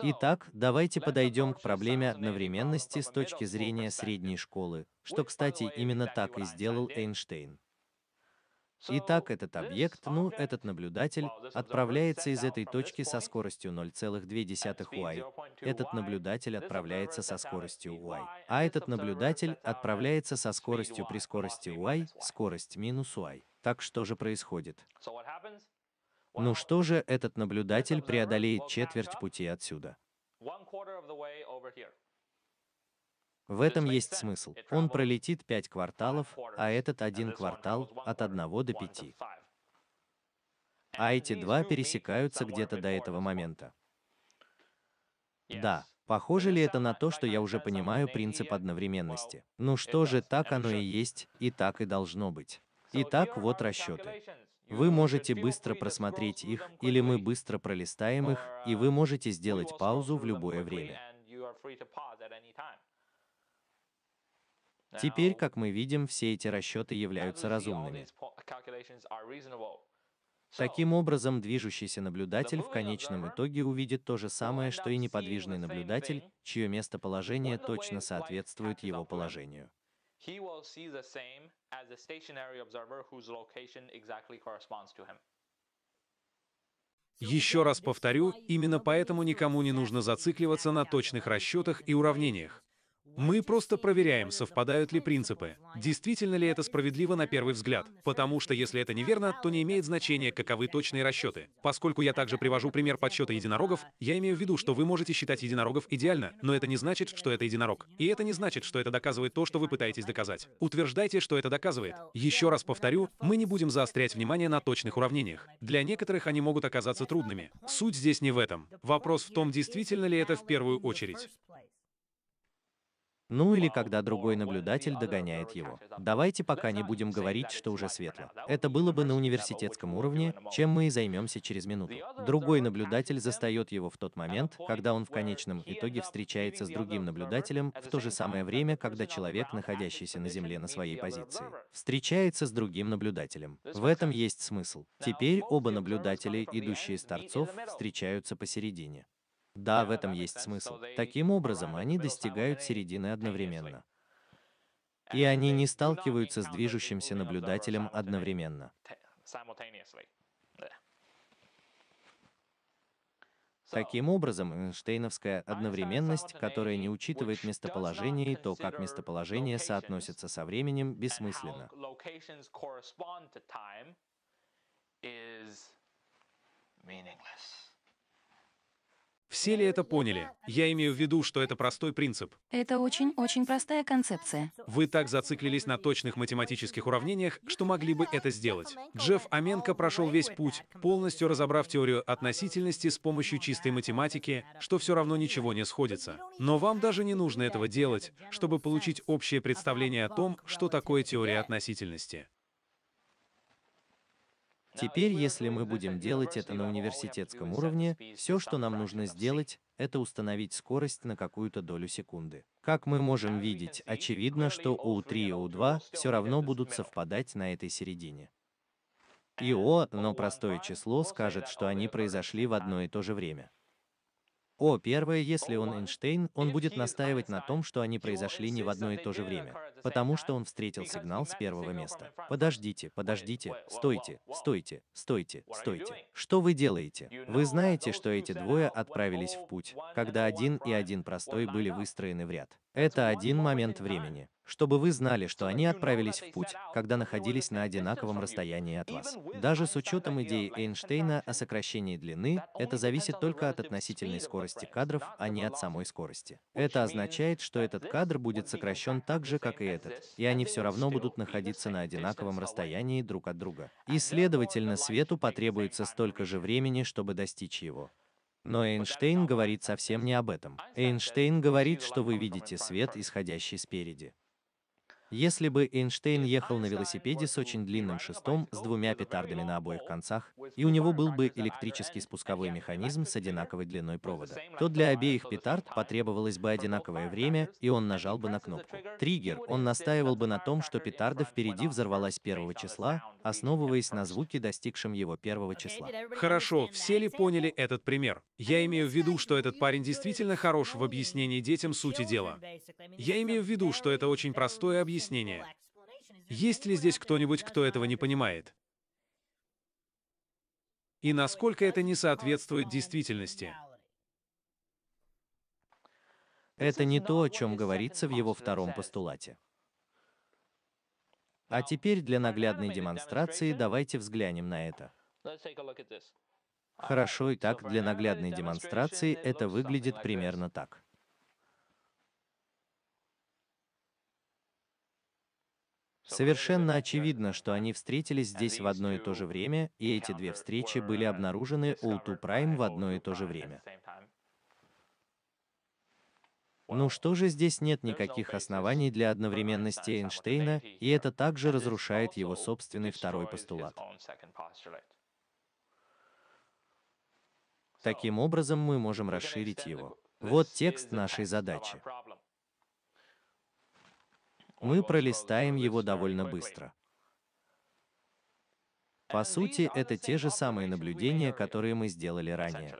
Итак, давайте подойдем к проблеме одновременности с точки зрения средней школы, что, кстати, именно так и сделал Эйнштейн. Итак, этот объект, ну, этот наблюдатель, отправляется из этой точки со скоростью 0,2 y. Этот наблюдатель а отправляется со скоростью y. А этот наблюдатель отправляется со скоростью при скорости y, скорость минус y. Так что же происходит? Ну что же этот наблюдатель преодолеет четверть пути отсюда? В этом есть смысл. Он пролетит пять кварталов, а этот один квартал от одного до пяти. А эти два пересекаются где-то до этого момента. Да, похоже ли это на то, что я уже понимаю принцип одновременности? Ну что же, так оно и есть, и так и должно быть. Итак, вот расчеты. Вы можете быстро просмотреть их, или мы быстро пролистаем их, и вы можете сделать паузу в любое время. Теперь, как мы видим, все эти расчеты являются разумными. Таким образом, движущийся наблюдатель в конечном итоге увидит то же самое, что и неподвижный наблюдатель, чье местоположение точно соответствует его положению he will see the same as a stationary observer whose location exactly corresponds to him. Еще раз повторю, именно поэтому никому не нужно зацикливаться на точных расчетах и уравнениях. Мы просто проверяем, совпадают ли принципы. Действительно ли это справедливо на первый взгляд? Потому что если это неверно, то не имеет значения, каковы точные расчеты. Поскольку я также привожу пример подсчета единорогов, я имею в виду, что вы можете считать единорогов идеально, но это не значит, что это единорог. И это не значит, что это доказывает то, что вы пытаетесь доказать. Утверждайте, что это доказывает. Еще раз повторю, мы не будем заострять внимание на точных уравнениях. Для некоторых они могут оказаться трудными. Суть здесь не в этом. Вопрос в том, действительно ли это в первую очередь. Ну или когда другой наблюдатель догоняет его. Давайте пока не будем говорить, что уже светло. Это было бы на университетском уровне, чем мы и займемся через минуту. Другой наблюдатель застает его в тот момент, когда он в конечном итоге встречается с другим наблюдателем в то же самое время, когда человек, находящийся на Земле на своей позиции, встречается с другим наблюдателем. В этом есть смысл. Теперь оба наблюдателя, идущие с торцов, встречаются посередине. Да, в этом есть смысл. Таким образом, они достигают середины одновременно. И они не сталкиваются с движущимся наблюдателем одновременно. Таким образом, Эйнштейновская одновременность, которая не учитывает местоположение и то, как местоположение соотносится со временем, бессмысленна. meaningless. Все ли это поняли? Я имею в виду, что это простой принцип. Это очень-очень простая концепция. Вы так зациклились на точных математических уравнениях, что могли бы это сделать. Джефф Аменко прошел весь путь, полностью разобрав теорию относительности с помощью чистой математики, что все равно ничего не сходится. Но вам даже не нужно этого делать, чтобы получить общее представление о том, что такое теория относительности. Теперь, если мы будем делать это на университетском уровне, все, что нам нужно сделать, это установить скорость на какую-то долю секунды. Как мы можем видеть, очевидно, что O3 и O2 все равно будут совпадать на этой середине. И э, О, но простое число скажет, что они произошли в одно и то же время. О, первое, если он Эйнштейн, он будет настаивать на том, что они произошли не в одно и то же время потому что он встретил сигнал с первого места. Подождите, подождите, стойте, стойте, стойте, стойте. Что вы делаете? Вы знаете, что эти двое отправились в путь, когда один и один простой были выстроены в ряд. Это один момент времени чтобы вы знали, что они отправились в путь, когда находились на одинаковом расстоянии от вас. Даже с учетом идеи Эйнштейна о сокращении длины, это зависит только от относительной скорости кадров, а не от самой скорости. Это означает, что этот кадр будет сокращен так же, как и этот, и они все равно будут находиться на одинаковом расстоянии друг от друга. И, следовательно, свету потребуется столько же времени, чтобы достичь его. Но Эйнштейн говорит совсем не об этом. Эйнштейн говорит, что вы видите свет, исходящий спереди. Если бы Эйнштейн ехал на велосипеде с очень длинным шестом с двумя петардами на обоих концах, и у него был бы электрический спусковой механизм с одинаковой длиной провода, то для обеих петард потребовалось бы одинаковое время, и он нажал бы на кнопку. Триггер, он настаивал бы на том, что петарда впереди взорвалась первого числа, основываясь на звуке, достигшем его первого числа. Хорошо, все ли поняли этот пример? Я имею в виду, что этот парень действительно хорош в объяснении детям сути дела. Я имею в виду, что это очень простое объяснение объяснение. Есть ли здесь кто-нибудь, кто этого не понимает? И насколько это не соответствует действительности? Это не то, о чем говорится в его втором постулате. А теперь для наглядной демонстрации давайте взглянем на это. Хорошо, и так для наглядной демонстрации это выглядит примерно так. Совершенно очевидно, что они встретились здесь в одно и то же время, и эти две встречи были обнаружены O2 Prime в одно и то же время. Ну что же здесь нет никаких оснований для одновременности Эйнштейна, и это также разрушает его собственный второй постулат. Таким образом мы можем расширить его. Вот текст нашей задачи. Мы пролистаем его довольно быстро. По сути, это те же самые наблюдения, которые мы сделали ранее.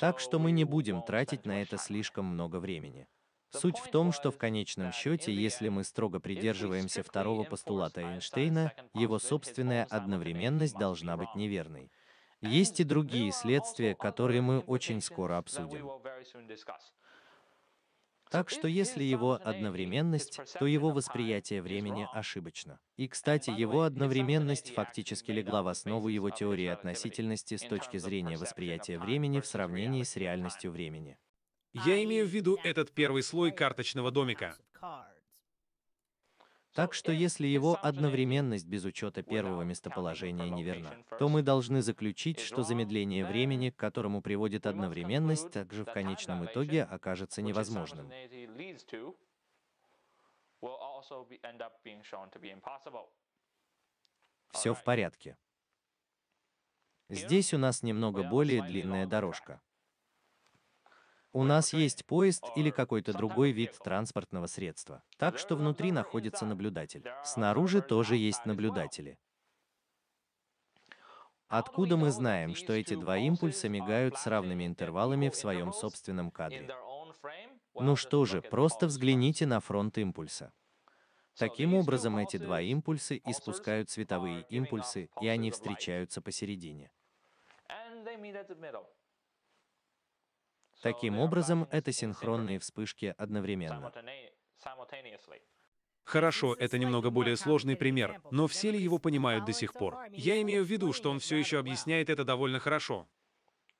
Так что мы не будем тратить на это слишком много времени. Суть в том, что в конечном счете, если мы строго придерживаемся второго постулата Эйнштейна, его собственная одновременность должна быть неверной. Есть и другие следствия, которые мы очень скоро обсудим. Так что если его одновременность, то его восприятие времени ошибочно. И, а кстати, его одновременность фактически легла в основу его теории относительности с точки зрения восприятия времени в сравнении с реальностью времени. Я имею в виду а, этот первый слой карточного домика. Так что если его одновременность без учета первого местоположения неверна, то мы должны заключить, что замедление времени, к которому приводит одновременность, также в конечном итоге окажется невозможным. Все в порядке. Здесь у нас немного более длинная дорожка. У нас есть поезд или какой-то другой вид транспортного средства. Так что внутри находится наблюдатель. Снаружи тоже есть наблюдатели. Откуда мы знаем, что эти два импульса мигают с равными интервалами в своем собственном кадре? Ну что же, просто взгляните на фронт импульса. Таким образом, эти два импульса испускают световые импульсы, и они встречаются посередине. Таким образом, это синхронные вспышки одновременно. Хорошо, это немного более сложный пример, но все ли его понимают до сих пор? Я имею в виду, что он все еще объясняет это довольно хорошо.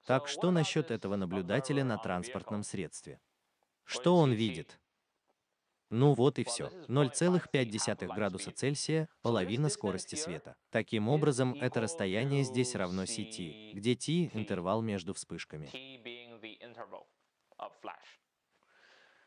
Так что насчет этого наблюдателя на транспортном средстве? Что он видит? Ну вот и все. 0,5 градуса Цельсия – половина скорости света. Таким образом, это расстояние здесь равно сети, где t – интервал между вспышками. interval of flash.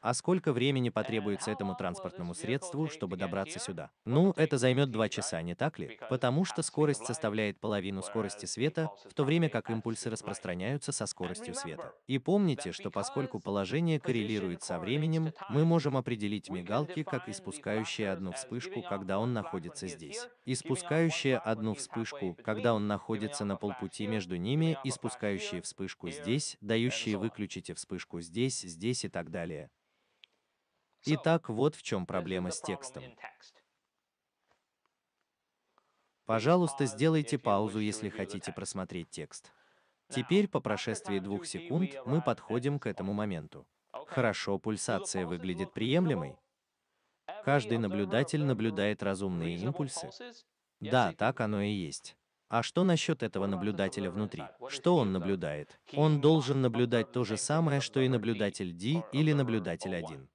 А сколько времени потребуется этому транспортному средству, чтобы добраться сюда? Ну, это займет два часа, не так ли? Потому что скорость составляет половину скорости света, в то время как импульсы распространяются со скоростью света. И помните, что поскольку положение коррелирует со временем, мы можем определить мигалки как испускающие одну вспышку, когда он находится здесь, испускающие одну вспышку, когда он находится на полпути между ними, испускающие вспышку здесь, дающие выключите вспышку здесь, здесь и так далее. Итак, вот в чем проблема с текстом. Пожалуйста, сделайте паузу, если хотите просмотреть текст. Теперь, по прошествии двух секунд, мы подходим к этому моменту. Хорошо, пульсация выглядит приемлемой. Каждый наблюдатель наблюдает разумные импульсы. Да, так оно и есть. А что насчет этого наблюдателя внутри? Что он наблюдает? Он должен наблюдать то же самое, что и наблюдатель D или наблюдатель 1.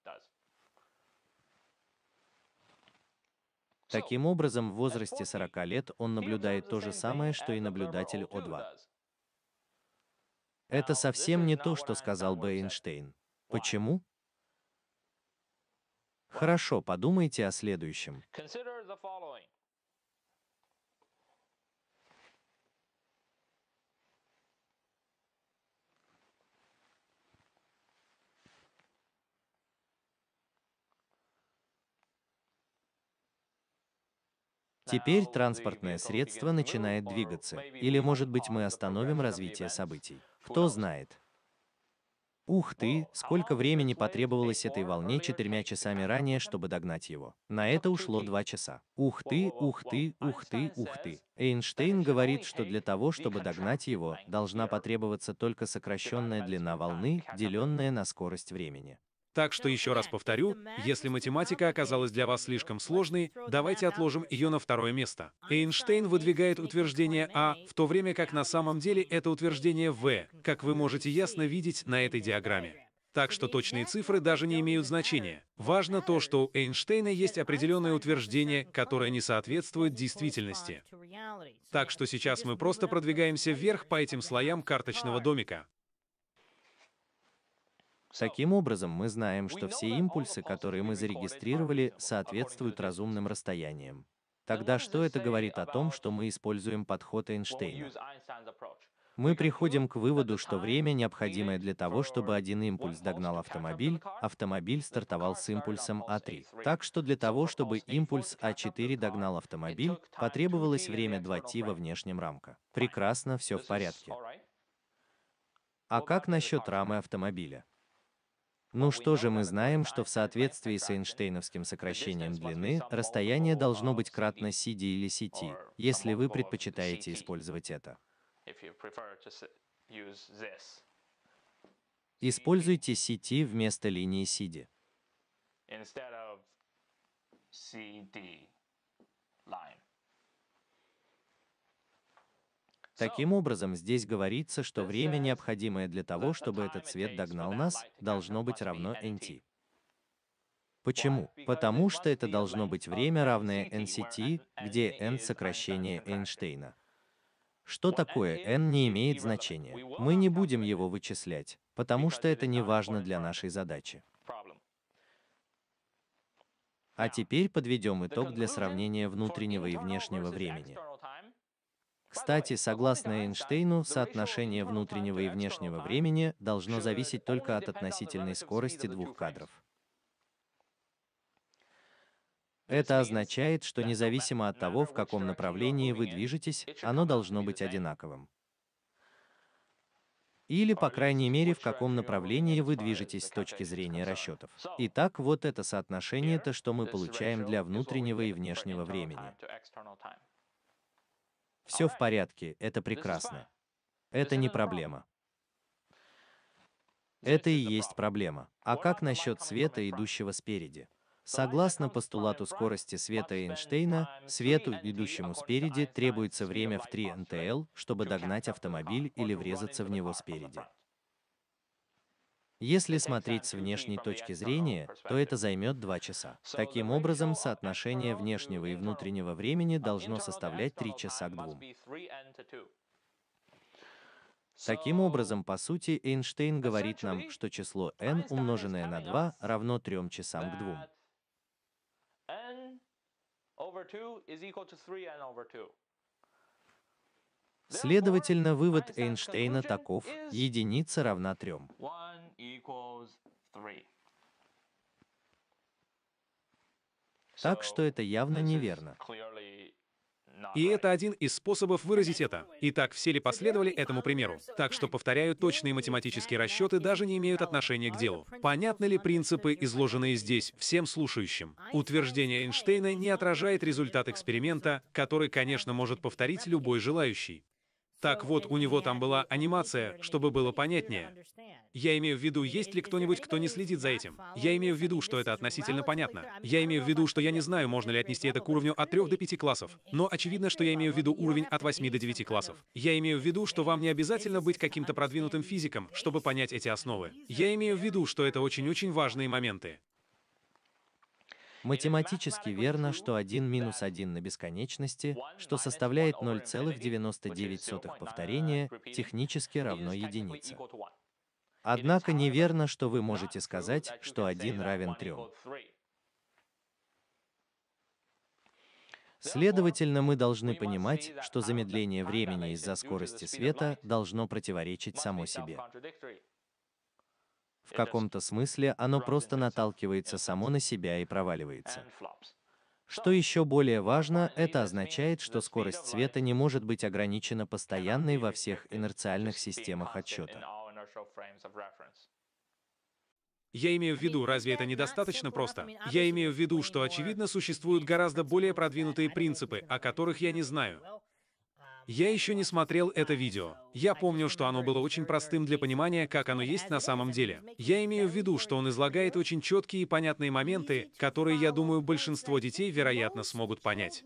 Таким образом, в возрасте 40 лет он наблюдает то же самое, что и наблюдатель О2. Это совсем не то, что сказал бы Эйнштейн. Почему? Хорошо, подумайте о следующем. Теперь транспортное средство начинает двигаться, или, может быть, мы остановим развитие событий. Кто знает. Ух ты, а сколько времени потребовалось этой волне четырьмя часами ранее, чтобы догнать его. На это ушло два часа. Ух ты, ух ты, ух ты, ух ты. Эйнштейн говорит, что для того, чтобы догнать его, должна потребоваться только сокращенная длина волны, деленная на скорость времени. Так что еще раз повторю, если математика оказалась для вас слишком сложной, давайте отложим ее на второе место. Эйнштейн выдвигает утверждение А, в то время как на самом деле это утверждение В, как вы можете ясно видеть на этой диаграмме. Так что точные цифры даже не имеют значения. Важно то, что у Эйнштейна есть определенное утверждение, которое не соответствует действительности. Так что сейчас мы просто продвигаемся вверх по этим слоям карточного домика. Таким образом, мы знаем, что все импульсы, которые мы зарегистрировали, соответствуют разумным расстояниям. Тогда что это говорит о том, что мы используем подход Эйнштейна? Мы приходим к выводу, что время, необходимое для того, чтобы один импульс догнал автомобиль, автомобиль стартовал с импульсом А3. Так что для того, чтобы импульс А4 догнал автомобиль, потребовалось время 2T во внешнем рамка. Прекрасно, все в порядке. А как насчет рамы автомобиля? Ну что же, мы знаем, что в соответствии с Эйнштейновским сокращением длины, расстояние должно быть кратно CD или CT, если вы предпочитаете использовать это. Используйте CT вместо линии CD. CD line. Таким образом, здесь говорится, что время, необходимое для того, чтобы этот свет догнал нас, должно быть равно nt. Почему? Потому что это должно быть время, равное nct, где n — сокращение Эйнштейна. Что такое n не имеет значения. Мы не будем его вычислять, потому что это не важно для нашей задачи. А теперь подведем итог для сравнения внутреннего и внешнего времени. Кстати, согласно Эйнштейну, соотношение внутреннего и внешнего времени должно зависеть только от относительной скорости двух кадров. Это означает, что независимо от того, в каком направлении вы движетесь, оно должно быть одинаковым. Или, по крайней мере, в каком направлении вы движетесь с точки зрения расчетов. Итак, вот это соотношение-то, что мы получаем для внутреннего и внешнего времени. Все в порядке, это прекрасно. Это не проблема. Это и есть проблема. А как насчет света, идущего спереди? Согласно постулату скорости света Эйнштейна, свету, идущему спереди, требуется время в 3 НТЛ, чтобы догнать автомобиль или врезаться в него спереди. Если смотреть с внешней точки зрения, то это займет 2 часа. Таким образом, соотношение внешнего и внутреннего времени должно составлять 3 часа к 2. Таким образом, по сути, Эйнштейн говорит нам, что число n, умноженное на 2, равно 3 часам к 2. Следовательно, вывод Эйнштейна таков, единица равна 3 equals 3. Так что это явно неверно. И это один из способов выразить это. Итак, все ли последовали этому примеру? Так что, повторяю, точные математические расчеты даже не имеют отношения к делу. Понятны ли принципы, изложенные здесь, всем слушающим? Утверждение Эйнштейна не отражает результат эксперимента, который, конечно, может повторить любой желающий. Так вот, у него там была анимация, чтобы было понятнее. Я имею в виду, есть ли кто-нибудь, кто не следит за этим. Я имею в виду, что это относительно понятно. Я имею в виду, что я не знаю, можно ли отнести это к уровню от 3 до 5 классов. Но очевидно, что я имею в виду уровень от 8 до 9 классов. Я имею в виду, что вам не обязательно быть каким-то продвинутым физиком, чтобы понять эти основы. Я имею в виду, что это очень-очень важные моменты. Математически верно, что 1 минус 1 на бесконечности, что составляет 0,99 повторения, технически равно единице. Однако неверно, что вы можете сказать, что 1 равен 3. Следовательно, мы должны понимать, что замедление времени из-за скорости света должно противоречить само себе. В каком-то смысле оно просто наталкивается само на себя и проваливается. Что еще более важно, это означает, что скорость света не может быть ограничена постоянной во всех инерциальных системах отсчета. Я имею в виду, разве это недостаточно просто? Я имею в виду, что, очевидно, существуют гораздо более продвинутые принципы, о которых я не знаю. Я еще не смотрел это видео. Я помню, что оно было очень простым для понимания, как оно есть на самом деле. Я имею в виду, что он излагает очень четкие и понятные моменты, которые, я думаю, большинство детей, вероятно, смогут понять.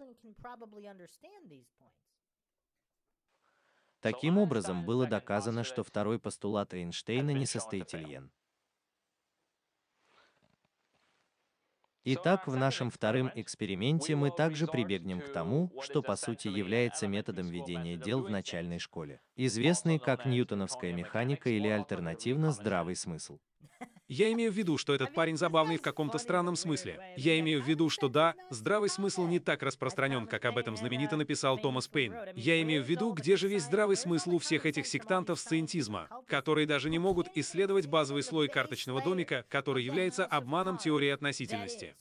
Таким образом, было доказано, что второй постулат Эйнштейна несостоятелен. Итак, в нашем втором эксперименте мы также прибегнем к тому, что по сути является методом ведения дел в начальной школе, известный как ньютоновская механика или альтернативно здравый смысл. Я имею в виду, что этот парень забавный в каком-то странном смысле. Я имею в виду, что да, здравый смысл не так распространен, как об этом знаменито написал Томас Пейн. Я имею в виду, где же весь здравый смысл у всех этих сектантов сциентизма, которые даже не могут исследовать базовый слой карточного домика, который является обманом теории относительности.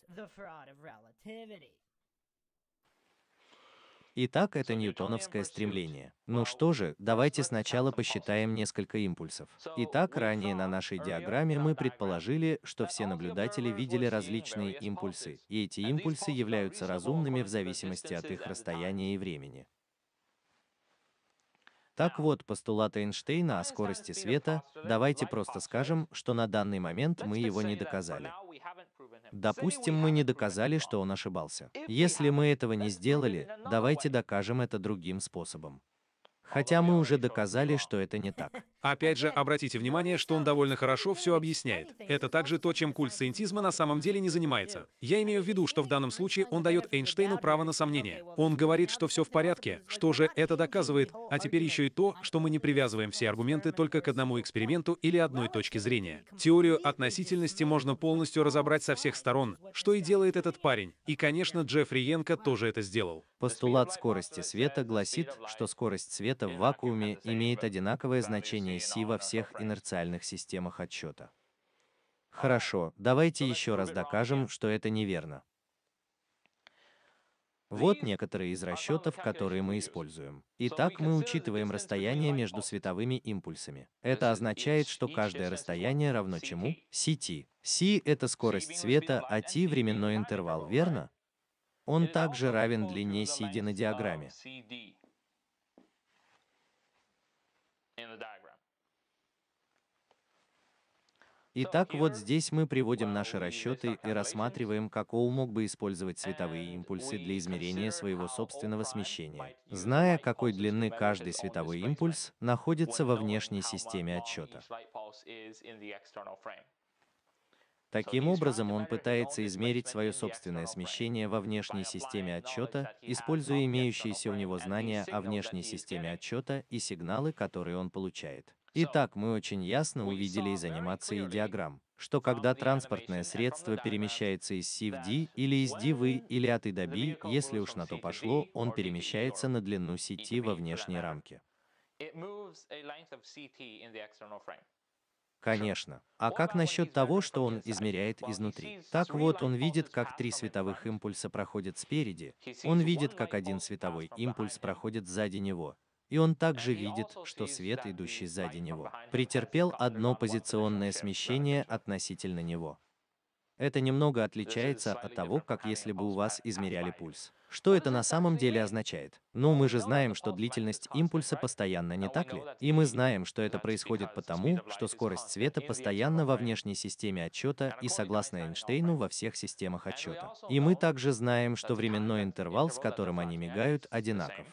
Итак, это ньютоновское стремление. Ну что же, давайте сначала посчитаем несколько импульсов. Итак, ранее на нашей диаграмме мы предположили, что все наблюдатели видели различные импульсы, и эти импульсы являются разумными в зависимости от их расстояния и времени. Так вот, постулат Эйнштейна о скорости света, давайте просто скажем, что на данный момент мы его не доказали. Допустим, мы не доказали, что он ошибался. Если мы этого не сделали, давайте докажем это другим способом. Хотя мы уже доказали, что это не так. Опять же, обратите внимание, что он довольно хорошо все объясняет. Это также то, чем культ сcientизма на самом деле не занимается. Я имею в виду, что в данном случае он дает Эйнштейну право на сомнение. Он говорит, что все в порядке, что же это доказывает, а теперь еще и то, что мы не привязываем все аргументы только к одному эксперименту или одной точке зрения. Теорию относительности можно полностью разобрать со всех сторон, что и делает этот парень. И, конечно, Джеффри Йенко тоже это сделал. Постулат скорости света гласит, что скорость света света в вакууме имеет одинаковое значение Си во всех инерциальных системах отсчета. Хорошо, давайте еще раз докажем, что это неверно. Вот некоторые из расчетов, которые мы используем. Итак, мы учитываем расстояние между световыми импульсами. Это означает, что каждое расстояние равно чему? Сети. Си — это скорость света, а Ти — временной интервал, верно? Он также равен длине CD на диаграмме. Итак, вот здесь мы приводим наши расчеты и рассматриваем, как Оу мог бы использовать световые импульсы для измерения своего собственного смещения, зная, какой длины каждый световой импульс находится во внешней системе отчета. Таким образом, он пытается измерить свое собственное смещение во внешней системе отчета, используя имеющиеся у него знания о внешней системе отчета и сигналы, которые он получает. Итак, мы очень ясно увидели из анимации и диаграмм, что когда транспортное средство перемещается из C в D или из D в E или от И до B, если уж на то пошло, он перемещается на длину e сети во внешней рамке. It moves a length of CT in the external frame. Конечно. А как насчет того, что он измеряет изнутри? Так вот, он видит, как три световых импульса проходят спереди, он видит, как один световой импульс проходит сзади него, и он также видит, что свет, идущий сзади него, претерпел одно позиционное смещение относительно него. Это немного отличается от того, как если бы у вас измеряли пульс. Что это на самом деле означает? Ну, мы же знаем, что длительность импульса постоянно, не так ли? И мы знаем, что это происходит потому, что скорость света постоянно во внешней системе отчета и, согласно Эйнштейну, во всех системах отчета. И мы также знаем, что временной интервал, с которым они мигают, одинаков.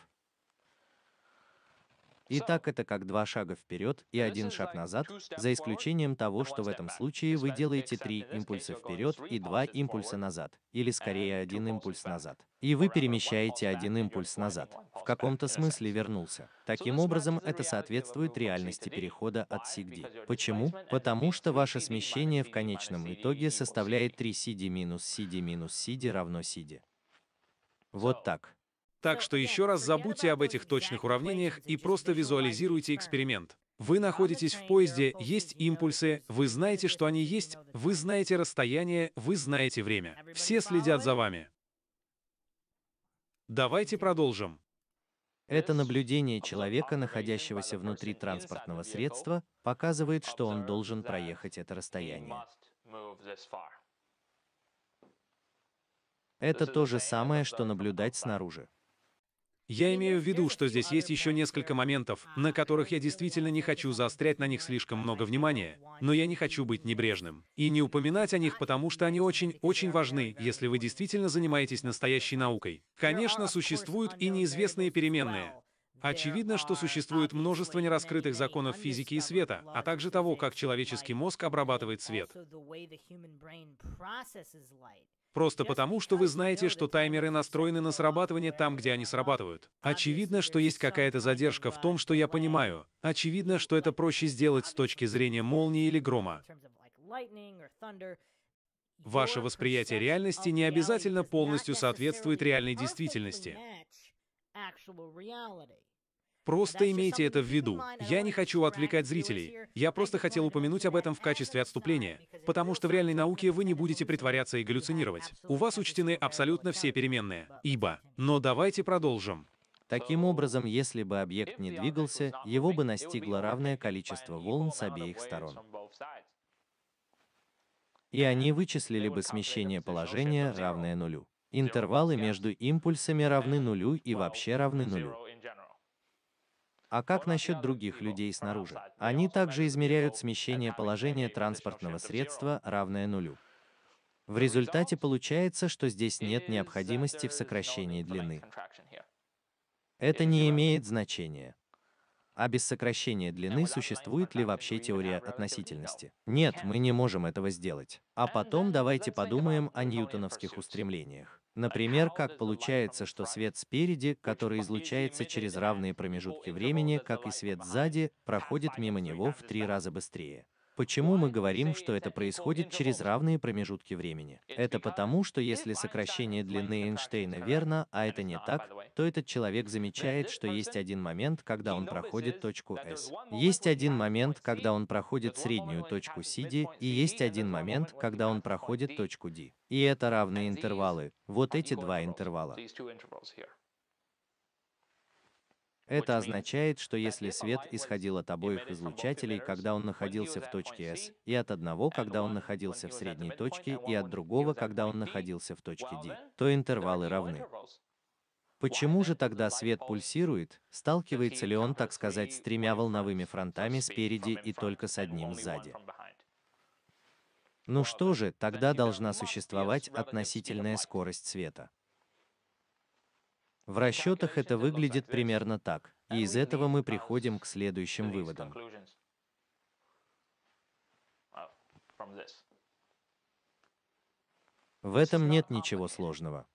И так это как два шага вперед и один шаг назад, за исключением того, что в этом случае вы делаете три импульса вперед и два импульса назад, или скорее один импульс назад. И вы перемещаете один импульс назад, в каком-то смысле вернулся. Таким образом, это соответствует реальности перехода от CD. Почему? Потому что ваше смещение в конечном итоге составляет 3 CD минус CD минус CD равно CD. Вот так. Так что еще раз забудьте об этих точных уравнениях и просто визуализируйте эксперимент. Вы находитесь в поезде, есть импульсы, вы знаете, что они есть, вы знаете расстояние, вы знаете время. Все следят за вами. Давайте продолжим. Это наблюдение человека, находящегося внутри транспортного средства, показывает, что он должен проехать это расстояние. Это то же самое, что наблюдать снаружи. Я имею в виду, что здесь есть еще несколько моментов, на которых я действительно не хочу заострять на них слишком много внимания, но я не хочу быть небрежным. И не упоминать о них, потому что они очень-очень важны, если вы действительно занимаетесь настоящей наукой. Конечно, существуют и неизвестные переменные. Очевидно, что существует множество нераскрытых законов физики и света, а также того, как человеческий мозг обрабатывает свет. Просто потому, что вы знаете, что таймеры настроены на срабатывание там, где они срабатывают. Очевидно, что есть какая-то задержка в том, что я понимаю. Очевидно, что это проще сделать с точки зрения молнии или грома. Ваше восприятие реальности не обязательно полностью соответствует реальной действительности. Просто имейте это в виду. Я не хочу отвлекать зрителей. Я просто хотел упомянуть об этом в качестве отступления, потому что в реальной науке вы не будете притворяться и галлюцинировать. У вас учтены абсолютно все переменные. Ибо. Но давайте продолжим. Таким образом, если бы объект не двигался, его бы настигло равное количество волн с обеих сторон. И они вычислили бы смещение положения, равное нулю. Интервалы между импульсами равны нулю и вообще равны нулю. А как насчет других людей снаружи? Они также измеряют смещение положения транспортного средства, равное нулю. В результате получается, что здесь нет необходимости в сокращении длины. Это не имеет значения. А без сокращения длины существует ли вообще теория относительности? Нет, мы не можем этого сделать. А потом давайте подумаем о ньютоновских устремлениях. Например, как получается, что свет спереди, который излучается через равные промежутки времени, как и свет сзади, проходит мимо него в три раза быстрее. Почему мы говорим, что это происходит через равные промежутки времени? Это потому, что если сокращение длины Эйнштейна верно, а это не так, то этот человек замечает, что есть один момент, когда он проходит точку S. Есть один момент, когда он проходит среднюю точку CD, и есть один момент, когда он проходит точку D. И это равные интервалы, вот эти два интервала. Это означает, что если свет исходил от обоих излучателей, когда он находился в точке S, и от одного, когда он находился в средней точке, и от другого, когда он находился в точке D, то интервалы равны. Почему же тогда свет пульсирует? Сталкивается ли он, так сказать, с тремя волновыми фронтами спереди и только с одним сзади? Ну что же, тогда должна существовать относительная скорость света. В расчетах это выглядит примерно так, и из этого мы приходим к следующим выводам. В этом нет ничего сложного.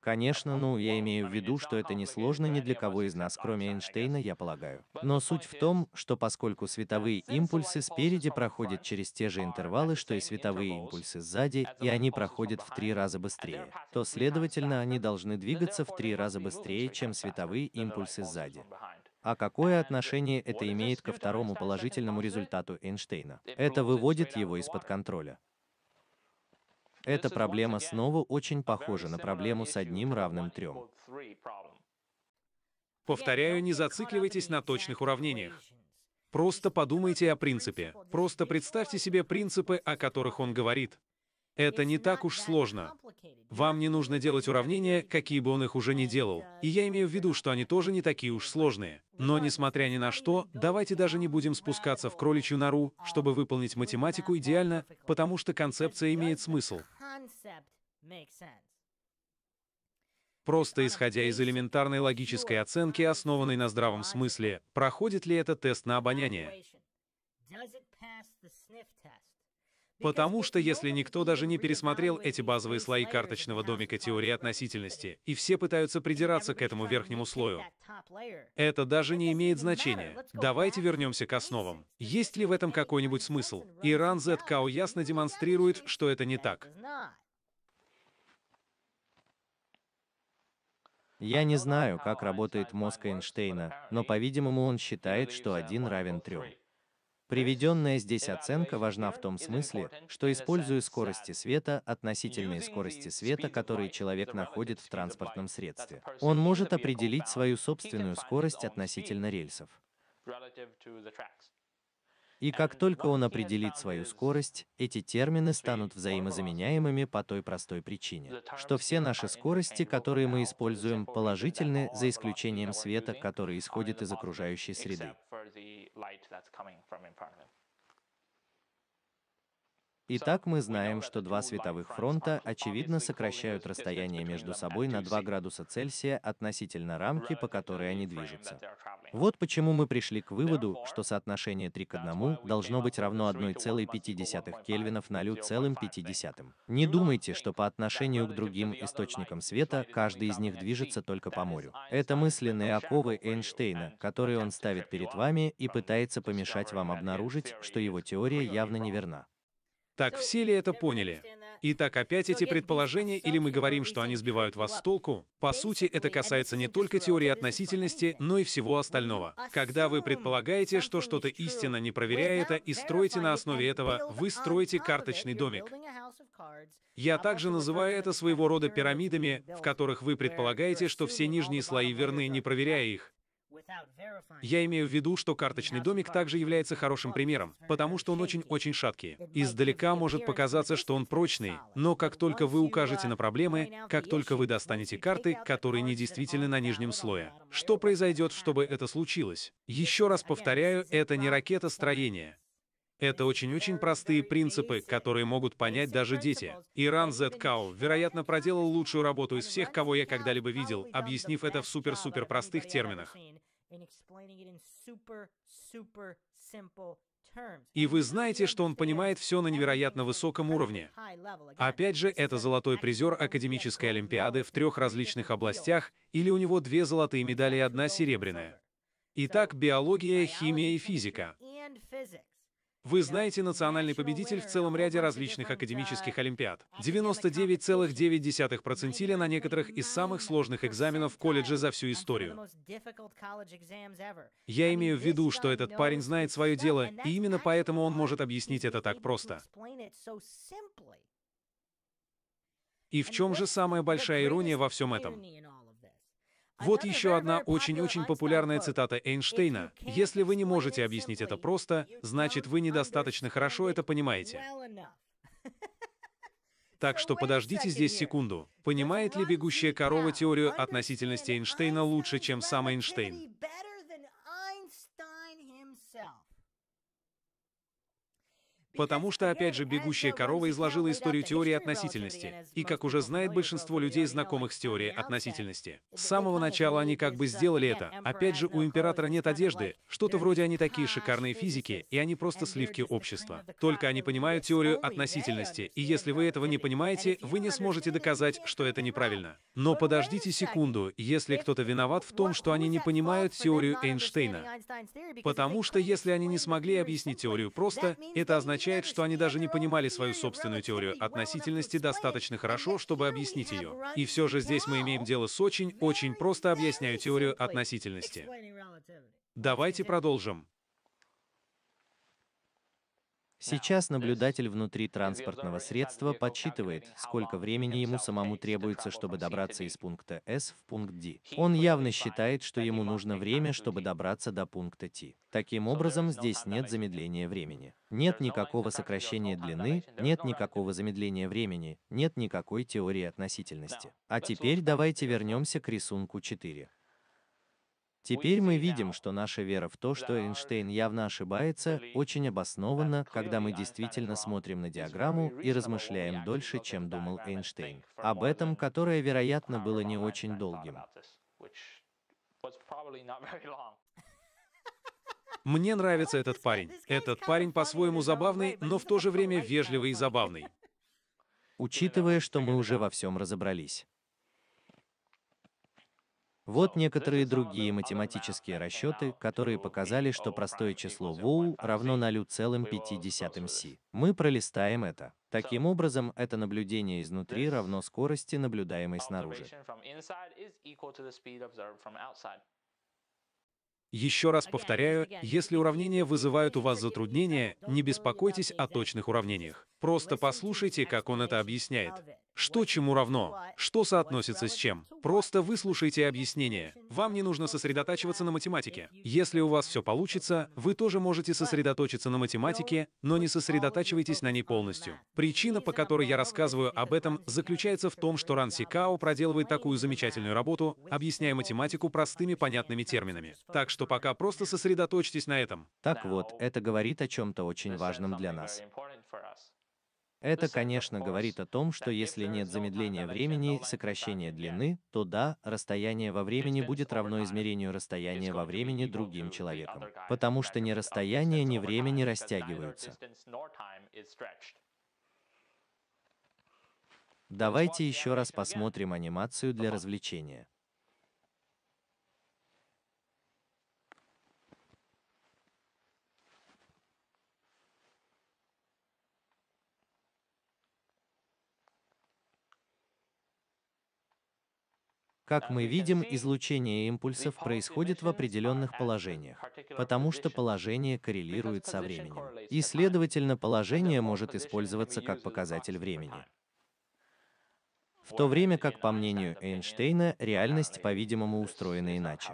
Конечно, ну, я имею в виду, что это несложно ни для кого из нас, кроме Эйнштейна, я полагаю. Но суть в том, что поскольку световые импульсы спереди проходят через те же интервалы, что и световые импульсы сзади, и они проходят в три раза быстрее, то, следовательно, они должны двигаться в три раза быстрее, чем световые импульсы сзади. А какое отношение это имеет ко второму положительному результату Эйнштейна? Это выводит его из-под контроля. Эта проблема снова очень похожа на проблему с одним равным трем. Повторяю, не зацикливайтесь на точных уравнениях. Просто подумайте о принципе. Просто представьте себе принципы, о которых он говорит. Это не так уж сложно. Вам не нужно делать уравнения, какие бы он их уже не делал. Uh, И я имею в виду, что они тоже не такие уж сложные. Но несмотря ни на что, давайте даже не будем спускаться в кроличью нору, uh, чтобы выполнить математику идеально, потому что концепция имеет смысл. Просто исходя из элементарной логической оценки, основанной на здравом смысле, проходит ли этот тест на обоняние? Потому что если никто даже не пересмотрел эти базовые слои карточного домика теории относительности, и все пытаются придираться к этому верхнему слою, это даже не имеет значения. Давайте вернемся к основам. Есть ли в этом какой-нибудь смысл? Иран ZKO ясно демонстрирует, что это не так. Я не знаю, как работает мозг Эйнштейна, но, по-видимому, он считает, что один равен трем. Приведенная здесь оценка важна в том смысле, что используя скорости света, относительные скорости света, которые человек находит в транспортном средстве, он может определить свою собственную скорость относительно рельсов. И как только он определит свою скорость, эти термины станут взаимозаменяемыми по той простой причине, что все наши скорости, которые мы используем, положительны, за исключением света, который исходит из окружающей среды. light that's coming from in front of them. Итак, мы знаем, что два световых фронта, очевидно, сокращают расстояние между собой на 2 градуса Цельсия относительно рамки, по которой они движутся. Вот почему мы пришли к выводу, что соотношение 3 к 1 должно быть равно 1,5 кельвинов на лю целым 50. Не думайте, что по отношению к другим источникам света каждый из них движется только по морю. Это мысленные оковы Эйнштейна, которые он ставит перед вами и пытается помешать вам обнаружить, что его теория явно неверна. Так все ли это поняли? Итак, опять эти предположения, или мы говорим, что они сбивают вас с толку? По сути, это касается не только теории относительности, но и всего остального. Когда вы предполагаете, что что-то истинно, не проверяя это, и строите на основе этого, вы строите карточный домик. Я также называю это своего рода пирамидами, в которых вы предполагаете, что все нижние слои верны, не проверяя их. Я имею в виду, что карточный домик также является хорошим примером, потому что он очень-очень шаткий. Издалека может показаться, что он прочный, но как только вы укажете на проблемы, как только вы достанете карты, которые недействительны на нижнем слое, что произойдет, чтобы это случилось? Еще раз повторяю, это не ракетостроение. Это очень-очень простые принципы, которые могут понять даже дети. Иран Зеткау, вероятно, проделал лучшую работу из всех, кого я когда-либо видел, объяснив это в супер-супер простых терминах. И вы знаете, что он понимает все на невероятно высоком уровне. Опять же, это золотой призер Академической Олимпиады в трех различных областях, или у него две золотые медали и одна серебряная. Итак, биология, химия и физика. Вы знаете, национальный победитель в целом ряде различных академических олимпиад. 99,9 процентили на некоторых из самых сложных экзаменов в колледже за всю историю. Я имею в виду, что этот парень знает свое дело, и именно поэтому он может объяснить это так просто. И в чем же самая большая ирония во всем этом? А вот еще одна очень-очень популярная цитата Эйнштейна. «Если вы не можете объяснить это просто, значит, вы недостаточно хорошо это понимаете». Так что подождите здесь секунду. Понимает ли бегущая корова теорию относительности Эйнштейна лучше, чем сам Эйнштейн? Потому что, опять же, «Бегущая корова» изложила историю теории относительности. И, как уже знает большинство людей, знакомых с теорией относительности. С самого начала они как бы сделали это. Опять же, у императора нет одежды. Что-то вроде они такие шикарные физики, и они просто сливки общества. Только они понимают теорию относительности, и если вы этого не понимаете, вы не сможете доказать, что это неправильно. Но подождите секунду, если кто-то виноват в том, что они не понимают теорию Эйнштейна. Потому что если они не смогли объяснить теорию просто, это означает, отмечает, что они даже не понимали свою собственную теорию относительности достаточно хорошо, чтобы объяснить ее. И все же здесь мы имеем дело с очень, очень просто объясняю теорию относительности. Давайте продолжим. Сейчас наблюдатель внутри транспортного средства подсчитывает, а сколько времени ему самому требуется, чтобы добраться из пункта S в пункт D. Он явно считает, что ему нужно время, чтобы добраться до пункта T. Таким образом, ну, здесь нет замедления времени. Нет ну, никакого сокращения длины, нет ну, никакого замедления времени, нет никакой теории относительности. А теперь давайте вернемся к рисунку 4. Теперь мы видим, что наша вера в то, что Эйнштейн явно ошибается, очень обоснована, когда мы действительно смотрим на диаграмму и размышляем дольше, чем думал Эйнштейн. Об этом, которое, вероятно, было не очень долгим. [LAUGHS] Мне нравится этот парень. Этот парень по-своему забавный, но в то же время вежливый и забавный. Учитывая, что мы уже во всем разобрались. Вот некоторые другие математические расчеты, которые показали, что простое число Воу равно 0,5 Си. Мы пролистаем это. Таким образом, это наблюдение изнутри равно скорости, наблюдаемой снаружи. Еще раз повторяю, если уравнения вызывают у вас затруднения, не беспокойтесь о точных уравнениях. Просто послушайте, как он это объясняет. Что чему равно? Что соотносится с чем? Просто выслушайте объяснение. Вам не нужно сосредотачиваться на математике. Если у вас все получится, вы тоже можете сосредоточиться на математике, но не сосредотачивайтесь на ней полностью. Причина, по которой я рассказываю об этом, заключается в том, что Ран Сикао проделывает такую замечательную работу, объясняя математику простыми понятными терминами. Так что пока просто сосредоточьтесь на этом. Так вот, это говорит о чем-то очень важном для нас. Это, конечно, говорит о том, что если нет замедления времени и сокращения длины, то да, расстояние во времени будет равно измерению расстояния во времени другим человеком. Потому что ни расстояние, ни время не растягиваются. Давайте еще раз посмотрим анимацию для развлечения. Как мы видим, излучение импульсов происходит в определенных положениях, потому что положение коррелирует со временем. И, следовательно, положение может использоваться как показатель времени. В то время как, по мнению Эйнштейна, реальность, по-видимому, устроена иначе.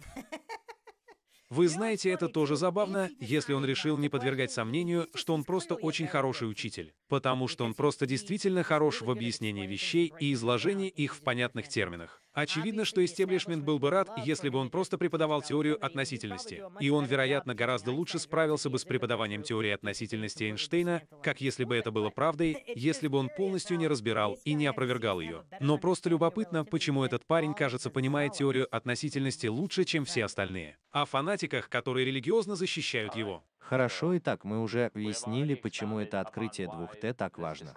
Ha ha ha! Вы знаете, это тоже забавно, если он решил не подвергать сомнению, что он просто очень хороший учитель, потому что он просто действительно хорош в объяснении вещей и изложении их в понятных терминах. Очевидно, что истеблишмент был бы рад, если бы он просто преподавал теорию относительности. И он, вероятно, гораздо лучше справился бы с преподаванием теории относительности Эйнштейна, как если бы это было правдой, если бы он полностью не разбирал и не опровергал ее. Но просто любопытно, почему этот парень, кажется, понимает теорию относительности лучше, чем все остальные. О фанатиках, которые религиозно защищают его. Хорошо, итак, мы уже объяснили, почему это открытие двух т так важно.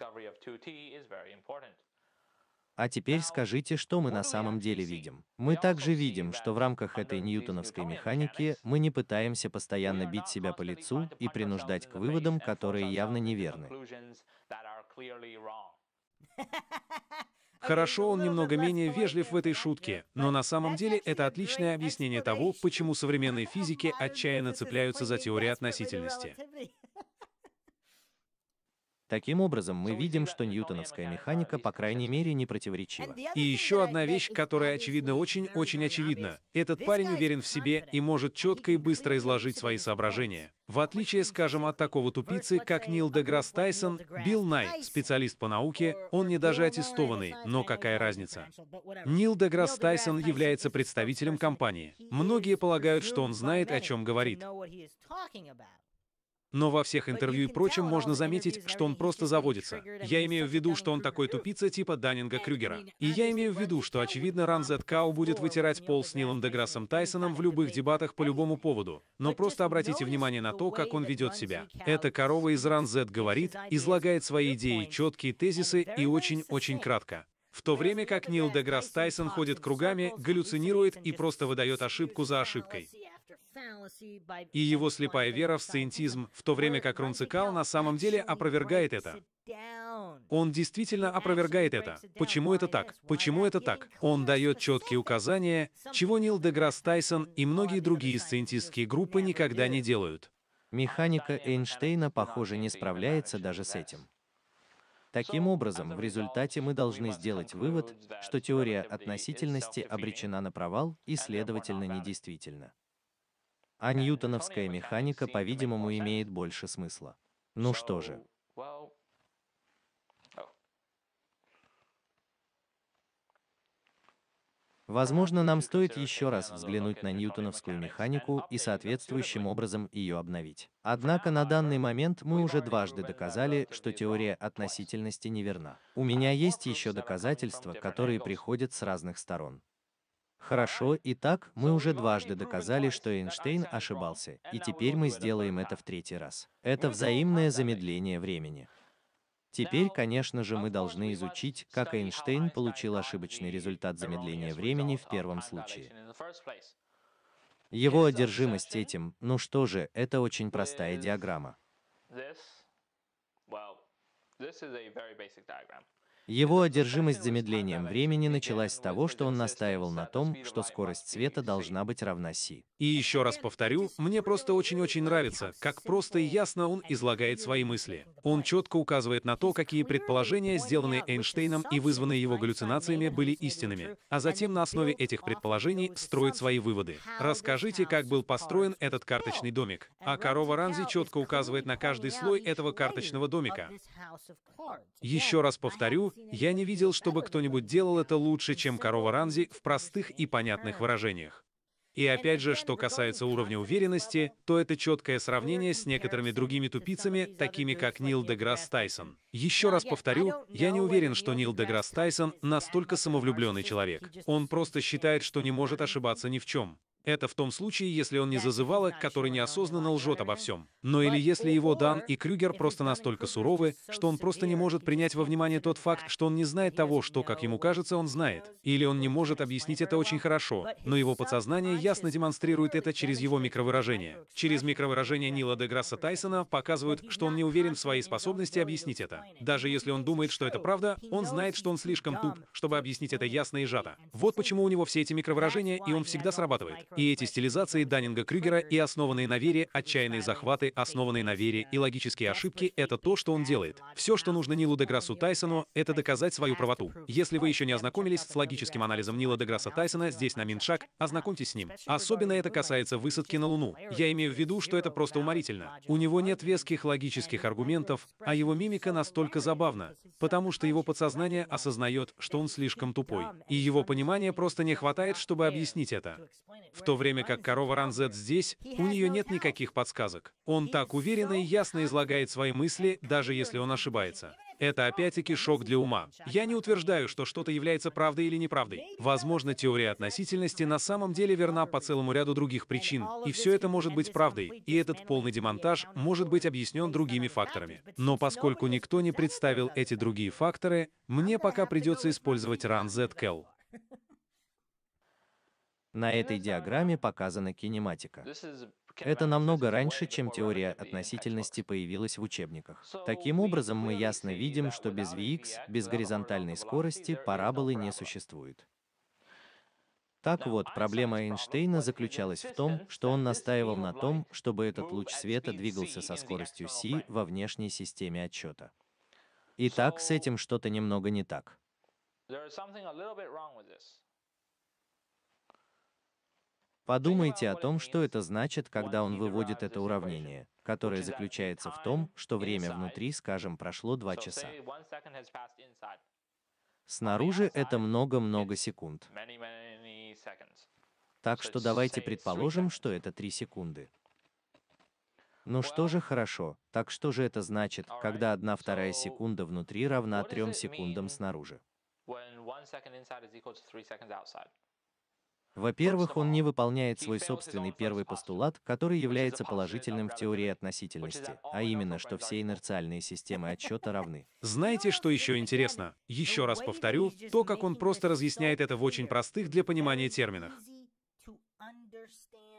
А теперь скажите, что мы на самом деле видим. Мы также видим, что в рамках этой ньютоновской механики мы не пытаемся постоянно бить себя по лицу и принуждать к выводам, которые явно неверны. Хорошо, он немного менее вежлив в этой шутке, но на самом деле это отличное объяснение того, почему современные физики отчаянно цепляются за теорию относительности. Таким образом, мы видим, что ньютоновская механика, по крайней мере, не противоречива. И еще одна вещь, которая очевидно очень-очень очевидна. Этот парень уверен в себе и может четко и быстро изложить свои соображения. В отличие, скажем, от такого тупицы, как Нил Деграсс Тайсон, Билл Най, специалист по науке, он не даже аттестованный, но какая разница? Нил Деграсс Тайсон является представителем компании. Многие полагают, что он знает, о чем говорит. Но во всех интервью и прочем можно заметить, что он просто заводится. Я имею в виду, что он такой тупица типа Даннинга Крюгера. И я имею в виду, что, очевидно, Ранзет Кау будет вытирать пол с Нилом Деграссом Тайсоном в любых дебатах по любому поводу. Но просто обратите внимание на то, как он ведет себя. Эта корова из Ранзет говорит, излагает свои идеи, четкие тезисы и очень-очень кратко. В то время как Нил Деграсс Тайсон ходит кругами, галлюцинирует и просто выдает ошибку за ошибкой. И его слепая вера в сциентизм, в то время как Рунцикал на самом деле опровергает это. Он действительно опровергает это. Почему это так? Почему это так? Он дает четкие указания, чего Нил Деграсс Тайсон и многие другие сциентистские группы никогда не делают. Механика Эйнштейна, похоже, не справляется даже с этим. Таким образом, в результате мы должны сделать вывод, что теория относительности обречена на провал и, следовательно, недействительна а ньютоновская механика, по-видимому, имеет больше смысла. Ну что же. Oh. Возможно, нам стоит еще раз взглянуть на ньютоновскую механику и соответствующим образом ее обновить. Однако на uh, данный uh, момент мы уже дважды доказали, что теория относительности неверна. У uh, меня есть еще доказательства, которые приходят с разных сторон. Хорошо, итак, мы уже дважды доказали, что Эйнштейн ошибался, и теперь мы сделаем это в третий раз. Это взаимное замедление времени. Теперь, конечно же, мы должны изучить, как Эйнштейн получил ошибочный результат замедления времени в первом случае. Его одержимость этим, ну что же, это очень простая диаграмма. Его одержимость замедлением времени началась с того, что он настаивал на том, что скорость света должна быть равна си. И еще раз повторю, мне просто очень-очень нравится, как просто и ясно он излагает свои мысли. Он четко указывает на то, какие предположения, сделанные Эйнштейном и вызванные его галлюцинациями, были истинными, а затем на основе этих предположений строит свои выводы. Расскажите, как был построен этот карточный домик. А корова Ранзи четко указывает на каждый слой этого карточного домика. Еще раз повторю, я не видел, чтобы кто-нибудь делал это лучше, чем корова Ранзи в простых и понятных выражениях. И опять же, что касается уровня уверенности, то это четкое сравнение с некоторыми другими тупицами, такими как Нил Деграсс Тайсон. Еще раз повторю, я не уверен, что Нил Деграсс Тайсон настолько самовлюбленный человек. Он просто считает, что не может ошибаться ни в чем. Это в том случае, если он не зазывало, который неосознанно лжет обо всем. Но или если его Дан и Крюгер просто настолько суровы, что он просто не может принять во внимание тот факт, что он не знает того, что, как ему кажется, он знает. Или он не может объяснить это очень хорошо, но его подсознание ясно демонстрирует это через его микровыражение. Через микровыражение Нила Деграсса Тайсона показывают, что он не уверен в своей способности объяснить это. Даже если он думает, что это правда, он знает, что он слишком туп, чтобы объяснить это ясно и сжато. Вот почему у него все эти микровыражения, и он всегда срабатывает. И эти стилизации Даннинга Крюгера и основанные на вере, отчаянные захваты, основанные на вере и логические ошибки — это то, что он делает. Все, что нужно Нилу Деграссу Тайсону, это доказать свою правоту. Если вы еще не ознакомились с логическим анализом Нила Деграсса Тайсона, здесь на Миншаг, ознакомьтесь с ним. Особенно это касается высадки на Луну. Я имею в виду, что это просто уморительно. У него нет веских логических аргументов, а его мимика настолько забавна, потому что его подсознание осознает, что он слишком тупой, и его понимания просто не хватает, чтобы объяснить это в то время как корова Ранзет здесь, у нее нет никаких подсказок. Он так уверенно и ясно излагает свои мысли, даже если он ошибается. Это опять-таки шок для ума. Я не утверждаю, что что-то является правдой или неправдой. Возможно, теория относительности на самом деле верна по целому ряду других причин, и все это может быть правдой, и этот полный демонтаж может быть объяснен другими факторами. Но поскольку никто не представил эти другие факторы, мне пока придется использовать Run Z Kel. На этой uh, диаграмме показана кинематика. Это намного раньше, чем теория относительности появилась в учебниках. Таким образом, мы ясно видим, что без Vx, без горизонтальной скорости, параболы не существует. Так вот, проблема Эйнштейна заключалась в том, что он настаивал на том, чтобы этот луч света двигался со скоростью c во внешней системе отчета. Итак, с этим что-то немного не так. Подумайте о том, что это значит, когда он выводит это уравнение, которое заключается в том, что время внутри, скажем, прошло 2 часа. Снаружи это много-много секунд. Так что давайте предположим, что это 3 секунды. Ну что же хорошо, так что же это значит, когда 1 вторая секунда внутри равна 3 секундам снаружи? Во-первых, он не выполняет свой собственный первый постулат, который является положительным в теории относительности, а именно, что все инерциальные системы отсчета равны. Знаете, что еще интересно? Еще раз повторю, то, как он просто разъясняет это в очень простых для понимания терминах.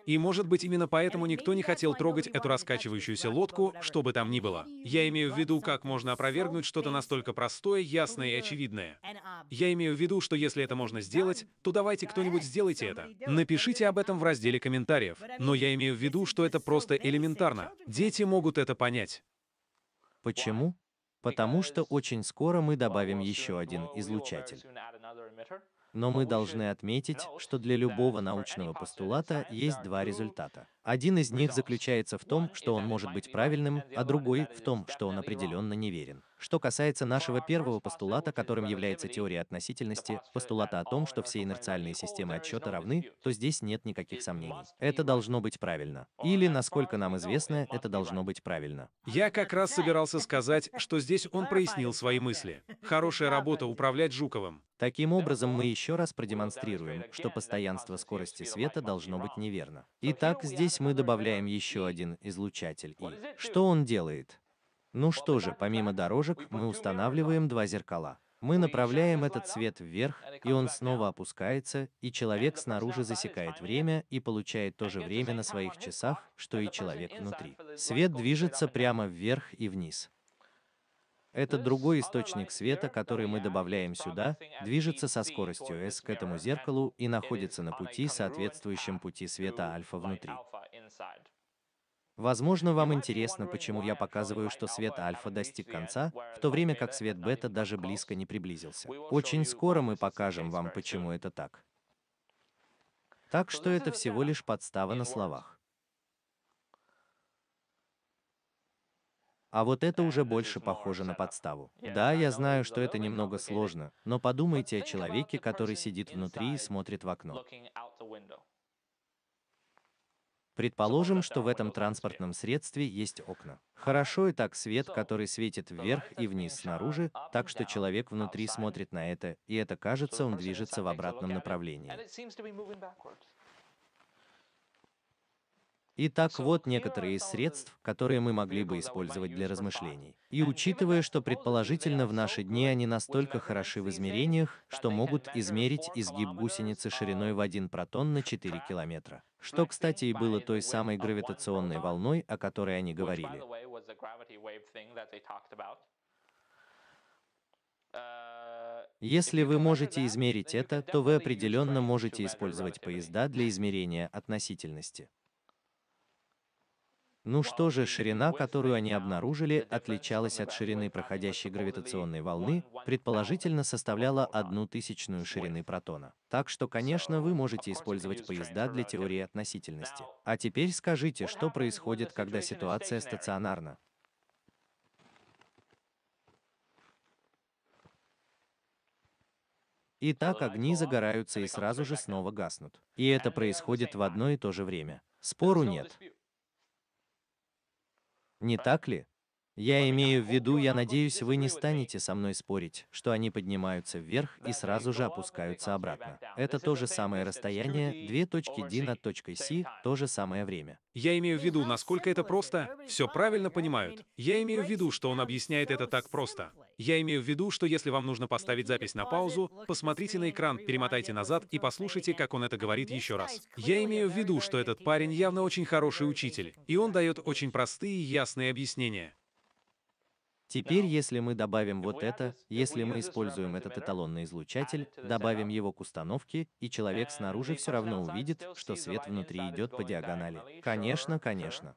И, может быть, именно поэтому никто не хотел трогать эту раскачивающуюся лодку, что бы там ни было. Я имею в виду, как можно опровергнуть что-то настолько простое, ясное и очевидное. Я имею в виду, что если это можно сделать, то давайте кто-нибудь сделайте это. Напишите об этом в разделе комментариев. Но я имею в виду, что это просто элементарно. Дети могут это понять. Почему? Потому что очень скоро мы добавим еще один излучатель. Но мы должны отметить, что для любого научного постулата есть два результата. Один из них заключается в том, что он может быть правильным, а другой — в том, что он определенно неверен. Что касается нашего первого постулата, которым является теория относительности, постулата о том, что все инерциальные системы отсчета равны, то здесь нет никаких сомнений. Это должно быть правильно. Или, насколько нам известно, это должно быть правильно. Я как раз собирался сказать, что здесь он прояснил свои мысли. Хорошая работа управлять Жуковым. Таким образом, мы еще раз продемонстрируем, что постоянство скорости света должно быть неверно. Итак, здесь Здесь мы добавляем еще один излучатель И. Что он делает? Ну что же, помимо дорожек, мы устанавливаем два зеркала. Мы направляем этот свет вверх, и он снова опускается, и человек снаружи засекает время и получает то же время на своих часах, что и человек внутри. Свет движется прямо вверх и вниз. Это другой источник света, который мы добавляем сюда, движется со скоростью S к этому зеркалу и находится на пути, соответствующем пути света альфа внутри. Возможно, вам интересно, почему я показываю, что свет альфа достиг конца, в то время как свет бета даже близко не приблизился. Очень скоро мы покажем вам, почему это так. Так что это всего лишь подстава на словах. А вот это уже больше похоже на подставу. Да, я знаю, что это немного сложно, но подумайте о человеке, который сидит внутри и смотрит в окно. Предположим, что в этом транспортном средстве есть окна. Хорошо и так свет, который светит вверх и вниз снаружи, так что человек внутри смотрит на это, и это кажется, он движется в обратном направлении. Итак, вот некоторые из средств, которые мы могли бы использовать для размышлений. И учитывая, что предположительно в наши дни они настолько хороши в измерениях, что могут измерить изгиб гусеницы шириной в один протон на 4 километра что, кстати, и было той самой гравитационной волной, о которой они говорили. Uh, Если вы можете измерить это, то вы определенно можете использовать поезда для измерения относительности. Ну что же, ширина, которую они обнаружили, отличалась от ширины проходящей гравитационной волны, предположительно составляла одну тысячную ширины протона. Так что, конечно, вы можете использовать поезда для теории относительности. А теперь скажите, что происходит, когда ситуация стационарна? И так огни загораются и сразу же снова гаснут. И это происходит в одно и то же время. Спору нет не так ли? Я имею в виду, я надеюсь, вы не станете со мной спорить, что они поднимаются вверх и сразу же опускаются обратно. Это то же самое расстояние, две точки D над точкой C, то же самое время. Я имею в виду, насколько это просто, все правильно понимают. Я имею в виду, что он объясняет это так просто. Я имею в виду, что если вам нужно поставить запись на паузу, посмотрите на экран, перемотайте назад и послушайте, как он это говорит еще раз. Я имею в виду, что этот парень явно очень хороший учитель, и он дает очень простые и ясные объяснения. Теперь, если мы добавим вот это, если мы используем этот эталонный излучатель, добавим его к установке, и человек снаружи все равно увидит, что свет внутри идет по диагонали. Конечно, конечно.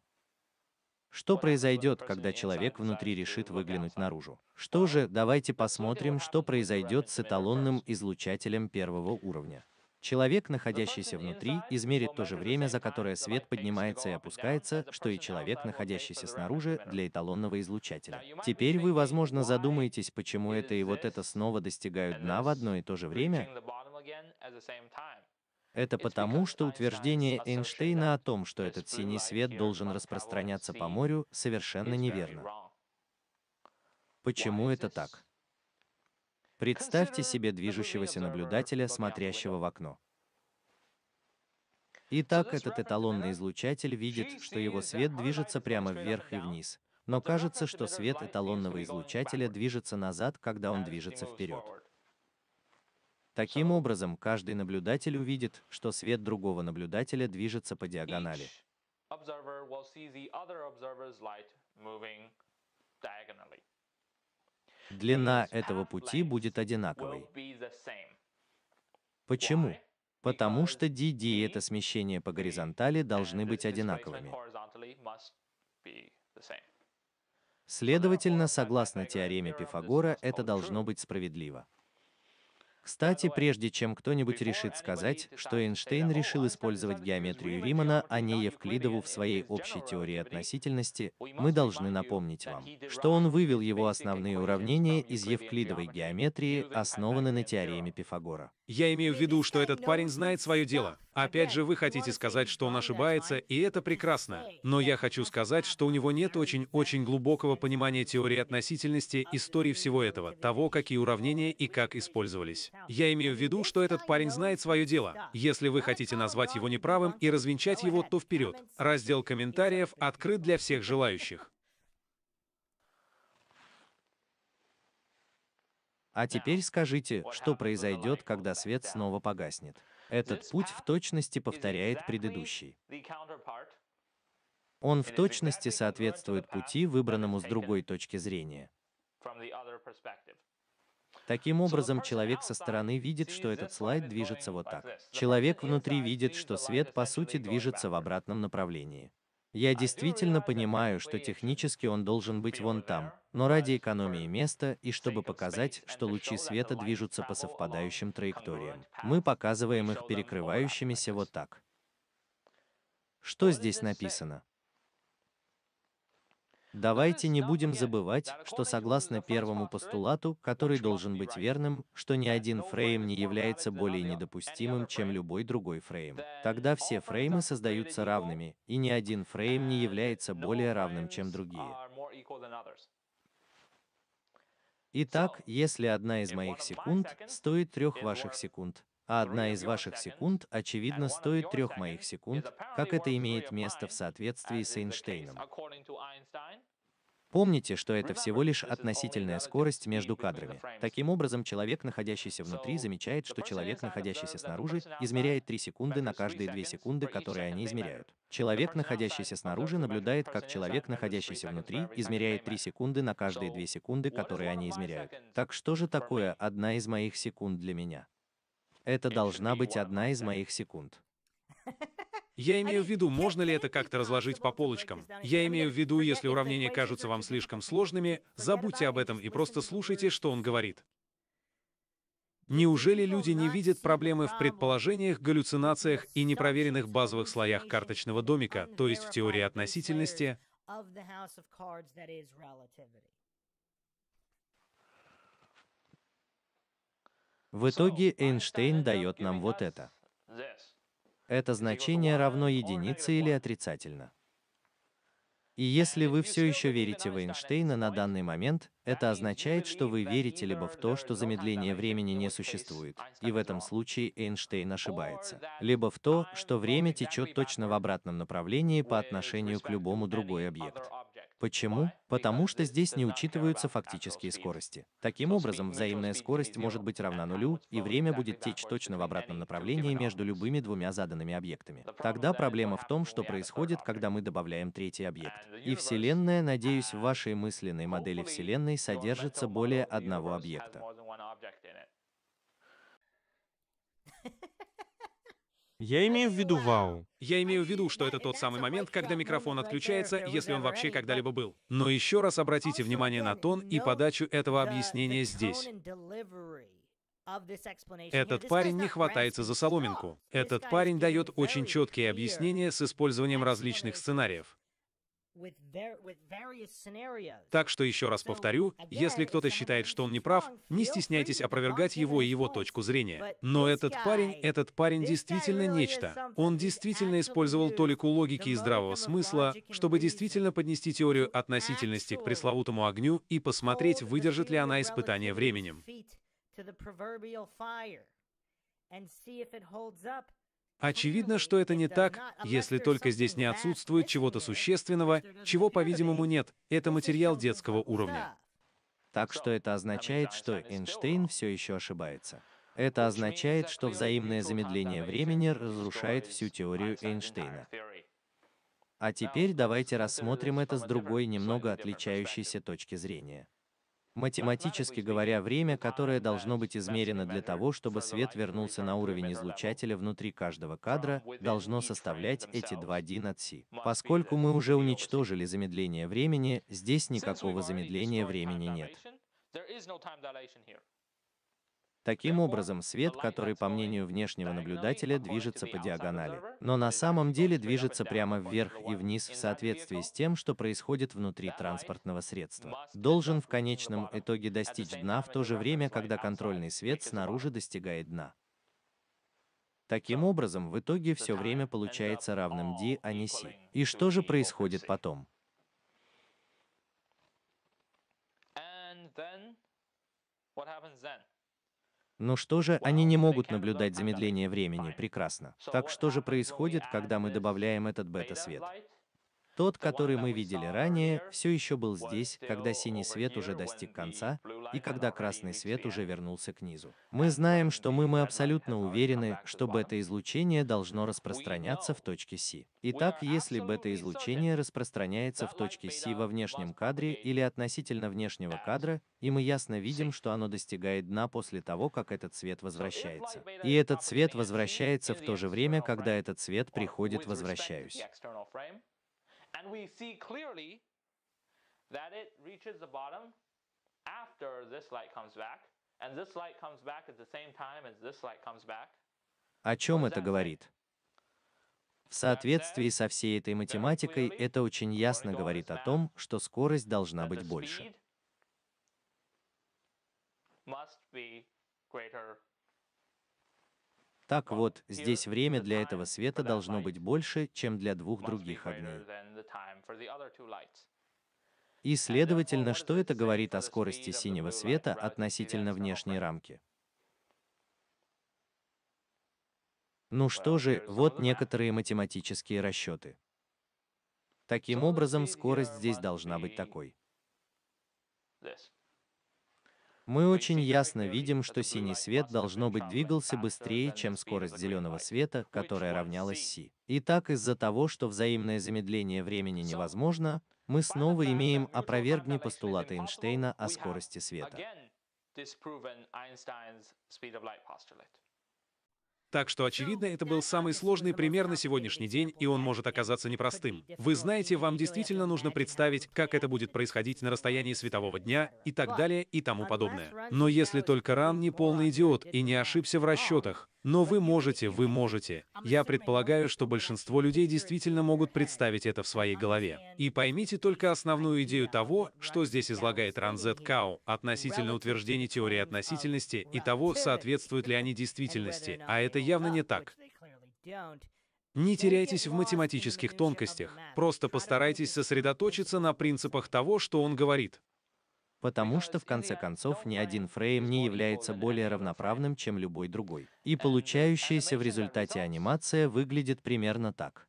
Что произойдет, когда человек внутри решит выглянуть наружу? Что же, давайте посмотрим, что произойдет с эталонным излучателем первого уровня. Человек, находящийся внутри, измерит то же время, за которое свет поднимается и опускается, что и человек, находящийся снаружи, для эталонного излучателя. Теперь вы, возможно, задумаетесь, почему это и вот это снова достигают дна в одно и то же время. Это потому, что утверждение Эйнштейна о том, что этот синий свет должен распространяться по морю, совершенно неверно. Почему это так? Представьте себе движущегося наблюдателя, смотрящего в окно. Итак, этот эталонный излучатель видит, что его свет движется прямо вверх и вниз, но кажется, что свет эталонного излучателя движется назад, когда он движется вперед. Таким образом, каждый наблюдатель увидит, что свет другого наблюдателя движется по диагонали. observer will see the other observer's light moving diagonally длина этого пути будет одинаковой. Почему? Потому что DD и это смещение по горизонтали должны быть одинаковыми. Следовательно, согласно теореме Пифагора, это должно быть справедливо. Кстати, прежде чем кто-нибудь решит сказать, что Эйнштейн решил использовать геометрию Римана, а не Евклидову в своей общей теории относительности, мы должны напомнить вам, что он вывел его основные уравнения из евклидовой геометрии, основаны на теореме Пифагора. Я имею в виду, что этот парень знает свое дело. Опять же, вы хотите сказать, что он ошибается, и это прекрасно. Но я хочу сказать, что у него нет очень-очень глубокого понимания теории относительности, истории всего этого, того, какие уравнения и как использовались. Я имею в виду, что этот парень знает свое дело. Если вы хотите назвать его неправым и развенчать его, то вперед. Раздел комментариев открыт для всех желающих. А теперь скажите, что произойдет, когда свет снова погаснет. Этот путь в точности повторяет предыдущий. Он в точности соответствует пути, выбранному с другой точки зрения. Таким образом, человек со стороны видит, что этот слайд движется вот так. Человек внутри видит, что свет, по сути, движется в обратном направлении. Я а действительно понимаю, что технически он должен быть вон там, но ради экономии места и чтобы показать, что лучи света движутся по совпадающим траекториям, мы показываем их перекрывающимися вот так. Что здесь написано? Давайте не будем забывать, что согласно первому постулату, который должен быть верным, что ни один фрейм не является более недопустимым, чем любой другой фрейм. Тогда все фреймы создаются равными, и ни один фрейм не является более равным, чем другие. Итак, если одна из моих секунд стоит трех ваших секунд, а одна из ваших секунд, очевидно, стоит трех моих секунд, как это имеет место в соответствии с Эйнштейном. Помните, что это всего лишь относительная скорость между кадрами. Таким образом, человек, находящийся внутри, замечает, что человек, находящийся снаружи, измеряет 3 секунды на каждые 2 секунды, которые они измеряют. Человек, находящийся снаружи, наблюдает, как человек, находящийся внутри, измеряет 3 секунды на каждые 2 секунды, которые они измеряют. Так что же такое одна из моих секунд для меня? Это должна быть одна из моих секунд. [LAUGHS] Я имею в виду, можно ли это как-то разложить по полочкам. Я имею в виду, если уравнения кажутся вам слишком сложными, забудьте об этом и просто слушайте, что он говорит. Неужели люди не видят проблемы в предположениях, галлюцинациях и непроверенных базовых слоях карточного домика, то есть в теории относительности? В итоге Эйнштейн дает нам вот это. Это значение равно единице или отрицательно. И если вы все еще верите в Эйнштейна на данный момент, это означает, что вы верите либо в то, что замедление времени не существует, и в этом случае Эйнштейн ошибается, либо в то, что время течет точно в обратном направлении по отношению к любому другой объект. Почему? Потому что здесь не учитываются фактические скорости. Таким образом, взаимная скорость может быть равна нулю, и время будет течь точно в обратном направлении между любыми двумя заданными объектами. Тогда проблема в том, что происходит, когда мы добавляем третий объект. И Вселенная, надеюсь, в вашей мысленной модели Вселенной содержится более одного объекта. Я имею в виду вау. Я имею в виду, что это тот самый момент, когда микрофон отключается, если он вообще когда-либо был. Но еще раз обратите внимание на тон и подачу этого объяснения здесь. Этот парень не хватается за соломинку. Этот парень дает очень четкие объяснения с использованием различных сценариев. Так что еще раз повторю, если кто-то считает, что он не прав, не стесняйтесь опровергать его и его точку зрения. Но этот парень, этот парень действительно нечто. Он действительно использовал толику логики и здравого смысла, чтобы действительно поднести теорию относительности к пресловутому огню и посмотреть, выдержит ли она испытание временем. Очевидно, что это не так, если только здесь не отсутствует чего-то существенного, чего, по-видимому, нет. Это материал детского уровня. Так что это означает, что Эйнштейн все еще ошибается. Это означает, что взаимное замедление времени разрушает всю теорию Эйнштейна. А теперь давайте рассмотрим это с другой, немного отличающейся точки зрения. Математически говоря, время, которое должно быть измерено для того, чтобы свет вернулся на уровень излучателя внутри каждого кадра, должно составлять эти два d над Поскольку мы уже уничтожили замедление времени, здесь никакого замедления времени нет. Таким образом, свет, который, по мнению внешнего наблюдателя, движется по диагонали, но на самом деле движется прямо вверх и вниз в соответствии с тем, что происходит внутри транспортного средства, должен в конечном итоге достичь дна в то же время, когда контрольный свет снаружи достигает дна. Таким образом, в итоге все время получается равным d, а не c. И что же происходит потом? what happens then? Но что же, они не могут наблюдать замедление времени, прекрасно. Так что же происходит, когда мы добавляем этот бета-свет? Тот, который мы видели ранее, все еще был здесь, когда синий свет уже достиг конца, и когда красный свет уже вернулся к низу. Мы знаем, что мы, мы абсолютно уверены, что бета-излучение должно распространяться в точке С. Итак, если бета-излучение распространяется в точке С во внешнем кадре или относительно внешнего кадра, и мы ясно видим, что оно достигает дна после того, как этот свет возвращается. И этот свет возвращается в то же время, когда этот свет приходит «возвращаюсь» we see clearly that it reaches the bottom after this light comes back. And this light comes back at the same time as this light comes back. О чем это говорит? В соответствии со всей этой математикой, это очень ясно говорит о том, что скорость должна быть больше. Так вот, здесь время для этого света должно быть больше, чем для двух других огней. И, следовательно, что это говорит о скорости синего света относительно внешней рамки? Ну что же, вот некоторые математические расчеты. Таким образом, скорость здесь должна быть такой. this. Мы очень ясно видим, что синий свет должно быть двигался быстрее, чем скорость зеленого света, которая равнялась си. Итак, из-за того, что взаимное замедление времени невозможно, мы снова имеем опровергни постулаты Эйнштейна о скорости света. Так что, очевидно, это был самый сложный пример на сегодняшний день, и он может оказаться непростым. Вы знаете, вам действительно нужно представить, как это будет происходить на расстоянии светового дня и так далее и тому подобное. Но если только Ран не полный идиот и не ошибся в расчетах, но вы можете, вы можете. Я предполагаю, что большинство людей действительно могут представить это в своей голове. И поймите только основную идею того, что здесь излагает Ранзет Кау относительно утверждений теории относительности и того, соответствуют ли они действительности. А это явно не так. Не теряйтесь в математических тонкостях, просто постарайтесь сосредоточиться на принципах того, что он говорит. Потому что в конце концов ни один фрейм не является более равноправным, чем любой другой. И uh, получающаяся в результате анимация выглядит примерно так.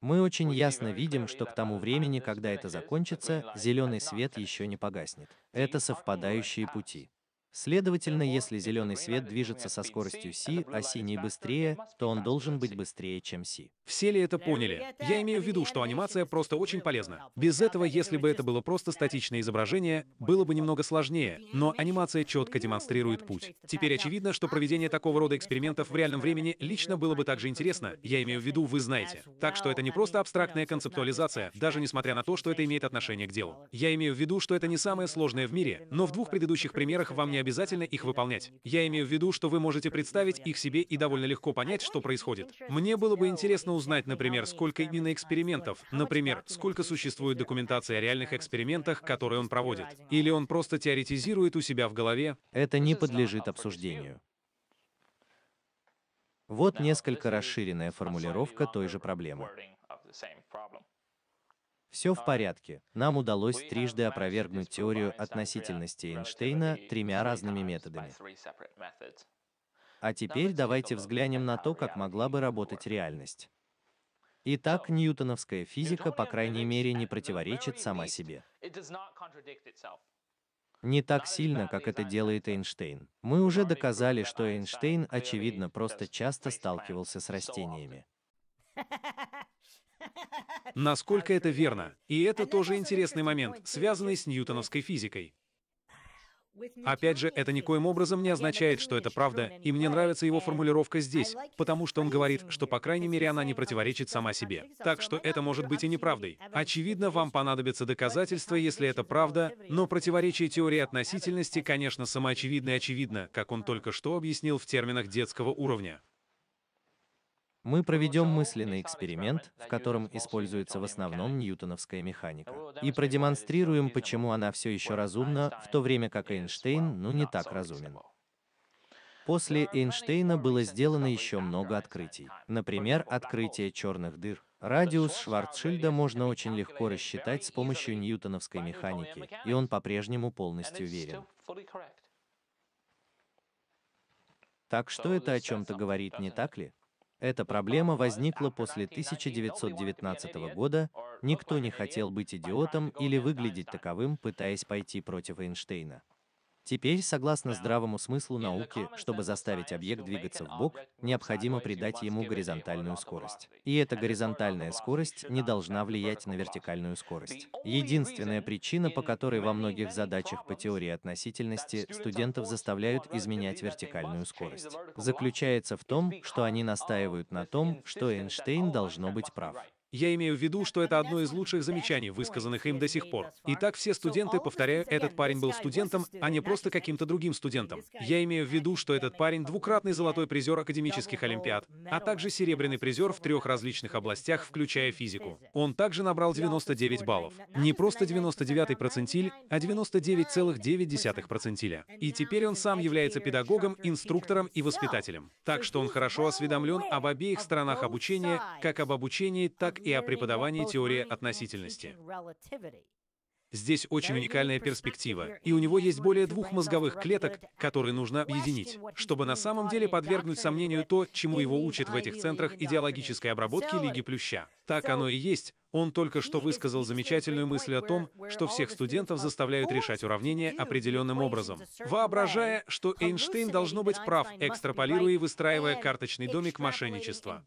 Мы очень ясно видим, что к тому времени, когда это закончится, зеленый свет еще не погаснет. Это совпадающие пути. Следовательно, если зеленый свет движется со скоростью c, а синий быстрее, то он должен быть быстрее, чем c. Все ли это поняли? Я имею в виду, что анимация просто очень полезна. Без этого, если бы это было просто статичное изображение, было бы немного сложнее, но анимация четко демонстрирует путь. Теперь очевидно, что проведение такого рода экспериментов в реальном времени лично было бы также интересно, я имею в виду, вы знаете. Так что это не просто абстрактная концептуализация, даже несмотря на то, что это имеет отношение к делу. Я имею в виду, что это не самое сложное в мире, но в двух предыдущих примерах вам не обязательно их выполнять. Я имею в виду, что вы можете представить их себе и довольно легко понять, что происходит. Мне было бы интересно узнать, например, сколько именно экспериментов, например, сколько существует документации о реальных экспериментах, которые он проводит. Или он просто теоретизирует у себя в голове. Это не подлежит обсуждению. Вот несколько расширенная формулировка той же проблемы. Все в порядке. Нам удалось трижды опровергнуть теорию относительности Эйнштейна тремя разными методами. А теперь давайте взглянем на то, как могла бы работать реальность. Итак, ньютоновская физика, по крайней мере, не противоречит сама себе. Не так сильно, как это делает Эйнштейн. Мы уже доказали, что Эйнштейн, очевидно, просто часто сталкивался с растениями. [LAUGHS] [LAUGHS] Насколько это верно? И это тоже интересный момент, связанный с ньютоновской физикой. Опять же, это никоим образом не означает, что это правда, и мне нравится его формулировка здесь, потому что он говорит, что, по крайней мере, она не противоречит сама себе. Так что это может быть и неправдой. Очевидно, вам понадобится доказательства, если это правда, но противоречие теории относительности, конечно, самоочевидно и очевидно, как он только что объяснил в терминах детского уровня. Мы проведем мысленный эксперимент, в котором используется в основном ньютоновская механика, и продемонстрируем, почему она все еще разумна, в то время как Эйнштейн, ну не так разумен. После Эйнштейна было сделано еще много открытий. Например, открытие черных дыр. Радиус Шварцшильда можно очень легко рассчитать с помощью ньютоновской механики, и он по-прежнему полностью верен. Так что это о чем-то говорит, не так ли? Эта проблема возникла после 1919 года, никто не хотел быть идиотом или выглядеть таковым, пытаясь пойти против Эйнштейна. Теперь, согласно здравому смыслу науки, чтобы заставить объект двигаться в бок, необходимо придать ему горизонтальную скорость. И эта горизонтальная скорость не должна влиять на вертикальную скорость. Единственная причина, по которой во многих задачах по теории относительности студентов заставляют изменять вертикальную скорость, заключается в том, что они настаивают на том, что Эйнштейн должно быть прав. Я имею в виду, что это одно из лучших замечаний, высказанных им до сих пор. Итак, все студенты, повторяю, этот парень был студентом, а не просто каким-то другим студентом. Я имею в виду, что этот парень двукратный золотой призер академических олимпиад, а также серебряный призер в трех различных областях, включая физику. Он также набрал 99 баллов. Не просто 99 процентиль, а 99,9 процентиля. И теперь он сам является педагогом, инструктором и воспитателем. Так что он хорошо осведомлен об обеих сторонах обучения, как об обучении, так и о преподавании теории относительности. Здесь очень уникальная перспектива, и у него есть более двух мозговых клеток, которые нужно объединить, чтобы на самом деле подвергнуть сомнению то, чему его учат в этих центрах идеологической обработки Лиги Плюща. Так оно и есть, он только что высказал замечательную мысль о том, что всех студентов заставляют решать уравнения определенным образом, воображая, что Эйнштейн должно быть прав, экстраполируя и выстраивая карточный домик мошенничества.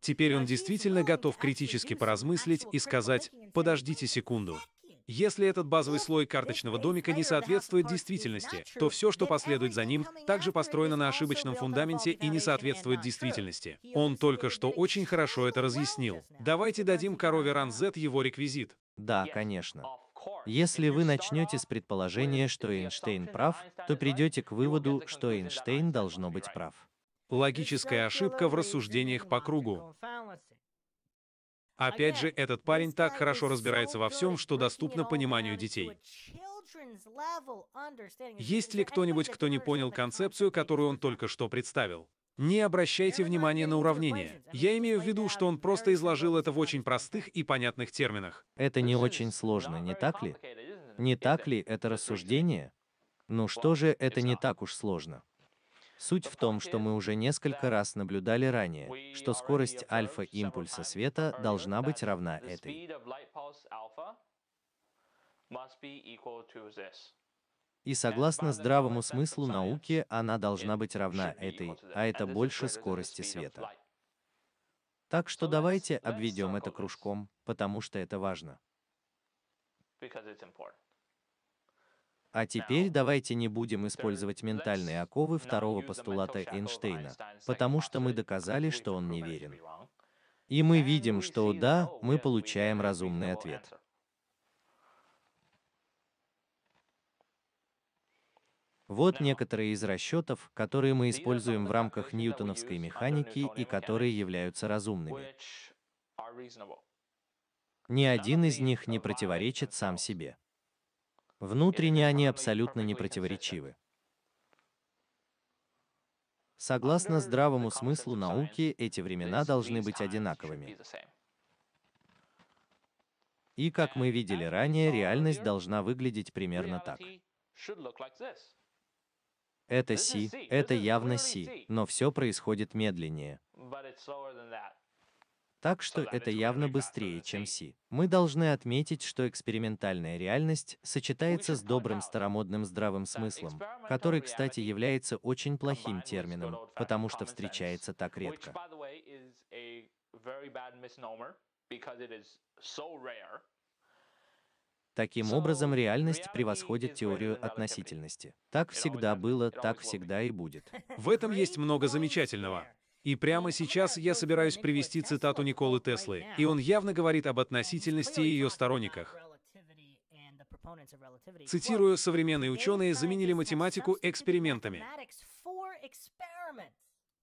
Теперь он действительно готов критически поразмыслить и сказать «подождите секунду». Если этот базовый слой карточного домика не соответствует действительности, то все, что последует за ним, также построено на ошибочном фундаменте и не соответствует действительности. Он только что очень хорошо это разъяснил. Давайте дадим корове Ранзет его реквизит. Да, конечно. Если вы начнете с предположения, что Эйнштейн прав, то придете к выводу, что Эйнштейн должно быть прав. Логическая ошибка в рассуждениях по кругу. Опять же, этот парень так хорошо разбирается во всем, что доступно пониманию детей. Есть ли кто-нибудь, кто не понял концепцию, которую он только что представил? Не обращайте внимания на уравнение. Я имею в виду, что он просто изложил это в очень простых и понятных терминах. Это не очень сложно, не так ли? Не так ли это рассуждение? Ну что же, это не так уж сложно. Суть в том, что мы уже несколько раз наблюдали ранее, что скорость альфа-импульса света должна быть равна этой. И согласно здравому смыслу науки, она должна быть равна этой, а это больше скорости света. Так что давайте обведем это кружком, потому что это важно. Because it's important. А теперь давайте не будем использовать ментальные оковы второго постулата Эйнштейна, потому что мы доказали, что он неверен. И мы видим, что да, мы получаем разумный ответ. Вот некоторые из расчетов, которые мы используем в рамках ньютоновской механики и которые являются разумными. Ни один из них не противоречит сам себе. Внутренне они абсолютно не противоречивы. Согласно здравому смыслу науки, эти времена должны быть одинаковыми. И, как мы видели ранее, реальность должна выглядеть примерно так. Это Си, это явно Си, но все происходит медленнее. Так что это явно быстрее, чем Си. Мы должны отметить, что экспериментальная реальность сочетается с добрым старомодным здравым смыслом, который, кстати, является очень плохим термином, потому что встречается так редко. Таким образом, реальность превосходит теорию относительности. Так всегда было, так всегда и будет. В этом есть много замечательного. И прямо сейчас я собираюсь привести цитату Николы Теслы, и он явно говорит об относительности и ее сторонниках. Цитирую, современные ученые заменили математику экспериментами.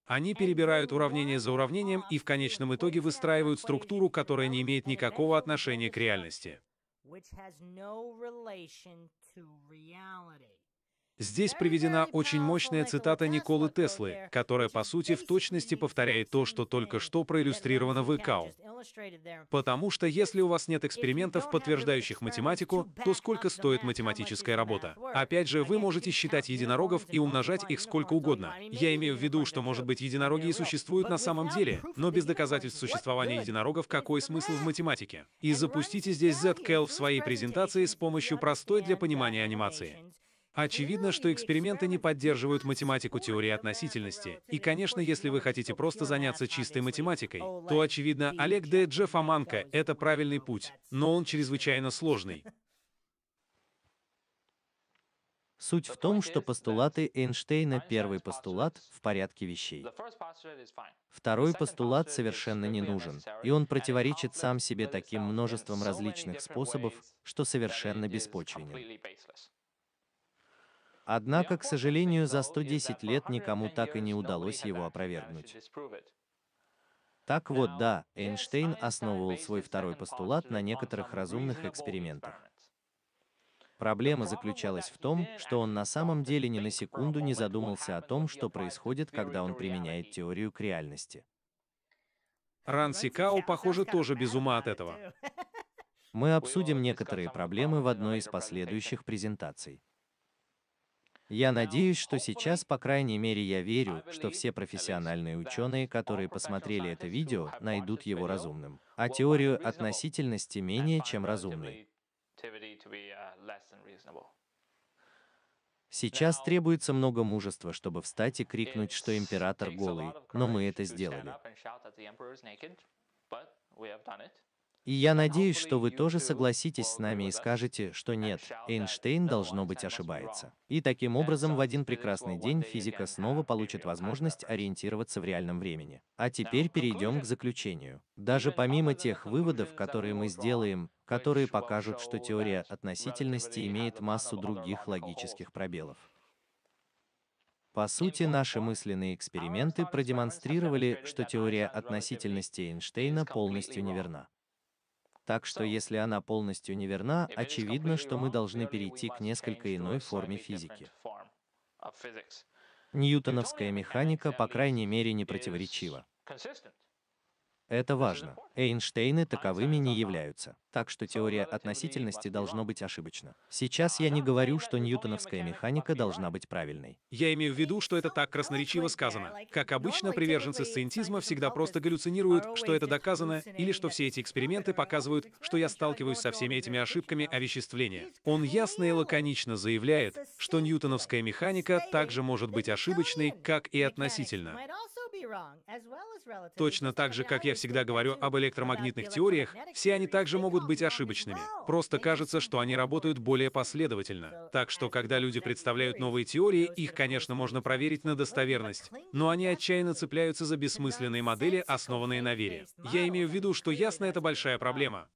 Они перебирают уравнение за уравнением и в конечном итоге выстраивают структуру, которая не имеет никакого отношения к реальности. Здесь приведена очень мощная цитата Николы Теслы, которая по сути в точности повторяет то, что только что проиллюстрировано в ИКАО. Потому что если у вас нет экспериментов, подтверждающих математику, то сколько стоит математическая работа? Опять же, вы можете считать единорогов и умножать их сколько угодно. Я имею в виду, что, может быть, единороги и существуют на самом деле, но без доказательств существования единорогов какой смысл в математике? И запустите здесь z ZCal в своей презентации с помощью простой для понимания анимации. Очевидно, что эксперименты не поддерживают математику теории относительности. И, конечно, если вы хотите просто заняться чистой математикой, то, очевидно, Олег Д. Джефф это правильный путь, но он чрезвычайно сложный. Суть в том, что постулаты Эйнштейна первый постулат в порядке вещей. Второй постулат совершенно не нужен, и он противоречит сам себе таким множеством различных способов, что совершенно беспочвенен. Однако, к сожалению, за 110 лет никому так и не удалось его опровергнуть. Так вот, да, Эйнштейн основывал свой второй постулат на некоторых разумных экспериментах. Проблема заключалась в том, что он на самом деле ни на секунду не задумался о том, что происходит, когда он применяет теорию к реальности. Ран Сикао, похоже, тоже без ума от этого. Мы обсудим некоторые проблемы в одной из последующих презентаций. Я надеюсь, что сейчас, по крайней мере, я верю, что все профессиональные ученые, которые посмотрели это видео, найдут его разумным, а теорию относительности менее чем разумной. Uh, сейчас требуется много мужества, чтобы встать и крикнуть, что император голый, но мы это сделали. И я надеюсь, что вы тоже согласитесь с нами и скажете, что нет, Эйнштейн должно быть ошибается. И таким образом в один прекрасный день физика снова получит возможность ориентироваться в реальном времени. А теперь перейдем к заключению. Даже помимо тех выводов, которые мы сделаем, которые покажут, что теория относительности имеет массу других логических пробелов. По сути, наши мысленные а эксперименты продемонстрировали, что а теория относительности Эйнштейна полностью неверна. Так что если она полностью неверна, очевидно, что мы должны перейти к несколько иной форме физики. Ньютоновская механика, по крайней мере, не противоречива. Это важно. Эйнштейны таковыми не являются. Так что теория относительности должно быть ошибочна. Сейчас я не говорю, что ньютоновская механика должна быть правильной. Я имею в виду, что это так красноречиво сказано. Как обычно, приверженцы сциентизма всегда просто галлюцинируют, что это доказано, или что все эти эксперименты показывают, что я сталкиваюсь со всеми этими ошибками овеществления. Он ясно и лаконично заявляет, что ньютоновская механика также может быть ошибочной, как и относительно. Точно так же, как я всегда говорю об электромагнитных теориях, все они также могут быть ошибочными. Просто кажется, что они работают более последовательно. Так что, когда люди представляют новые теории, их, конечно, можно проверить на достоверность, но они отчаянно цепляются за бессмысленные модели, основанные на вере. Я имею в виду, что ясно это большая проблема.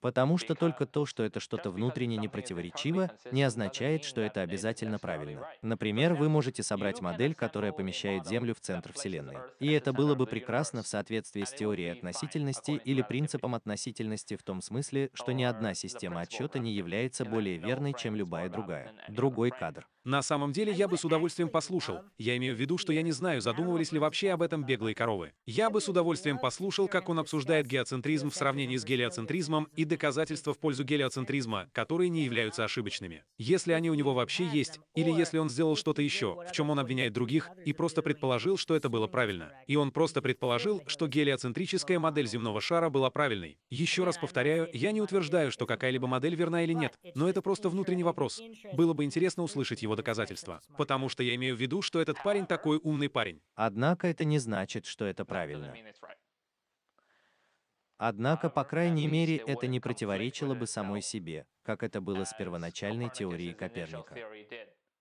Потому что только то, что это что-то внутренне непротиворечиво, не означает, что это обязательно правильно. Например, вы можете собрать модель, которая помещает Землю в центр Вселенной. И это было бы прекрасно в соответствии с теорией относительности или принципом относительности в том смысле, что ни одна система отчета не является более верной, чем любая другая. Другой кадр. На самом деле я бы с удовольствием послушал. Я имею в виду, что я не знаю, задумывались ли вообще об этом беглые коровы. Я бы с удовольствием послушал, как он обсуждает геоцентризм в сравнении с гелиоцентризмом и доказательства в пользу гелиоцентризма, которые не являются ошибочными. Если они у него вообще есть, или если он сделал что-то еще, в чем он обвиняет других, и просто предположил, что это было правильно. И он просто предположил, что гелиоцентрическая модель земного шара была правильной. Еще раз повторяю, я не утверждаю, что какая-либо модель верна или нет, но это просто внутренний вопрос. Было бы интересно услышать его его доказательства, потому что я имею в виду, что этот парень такой умный парень. Однако это не значит, что это правильно. Однако, по крайней мере, это не противоречило бы самой себе, как это было с первоначальной теорией Коперника.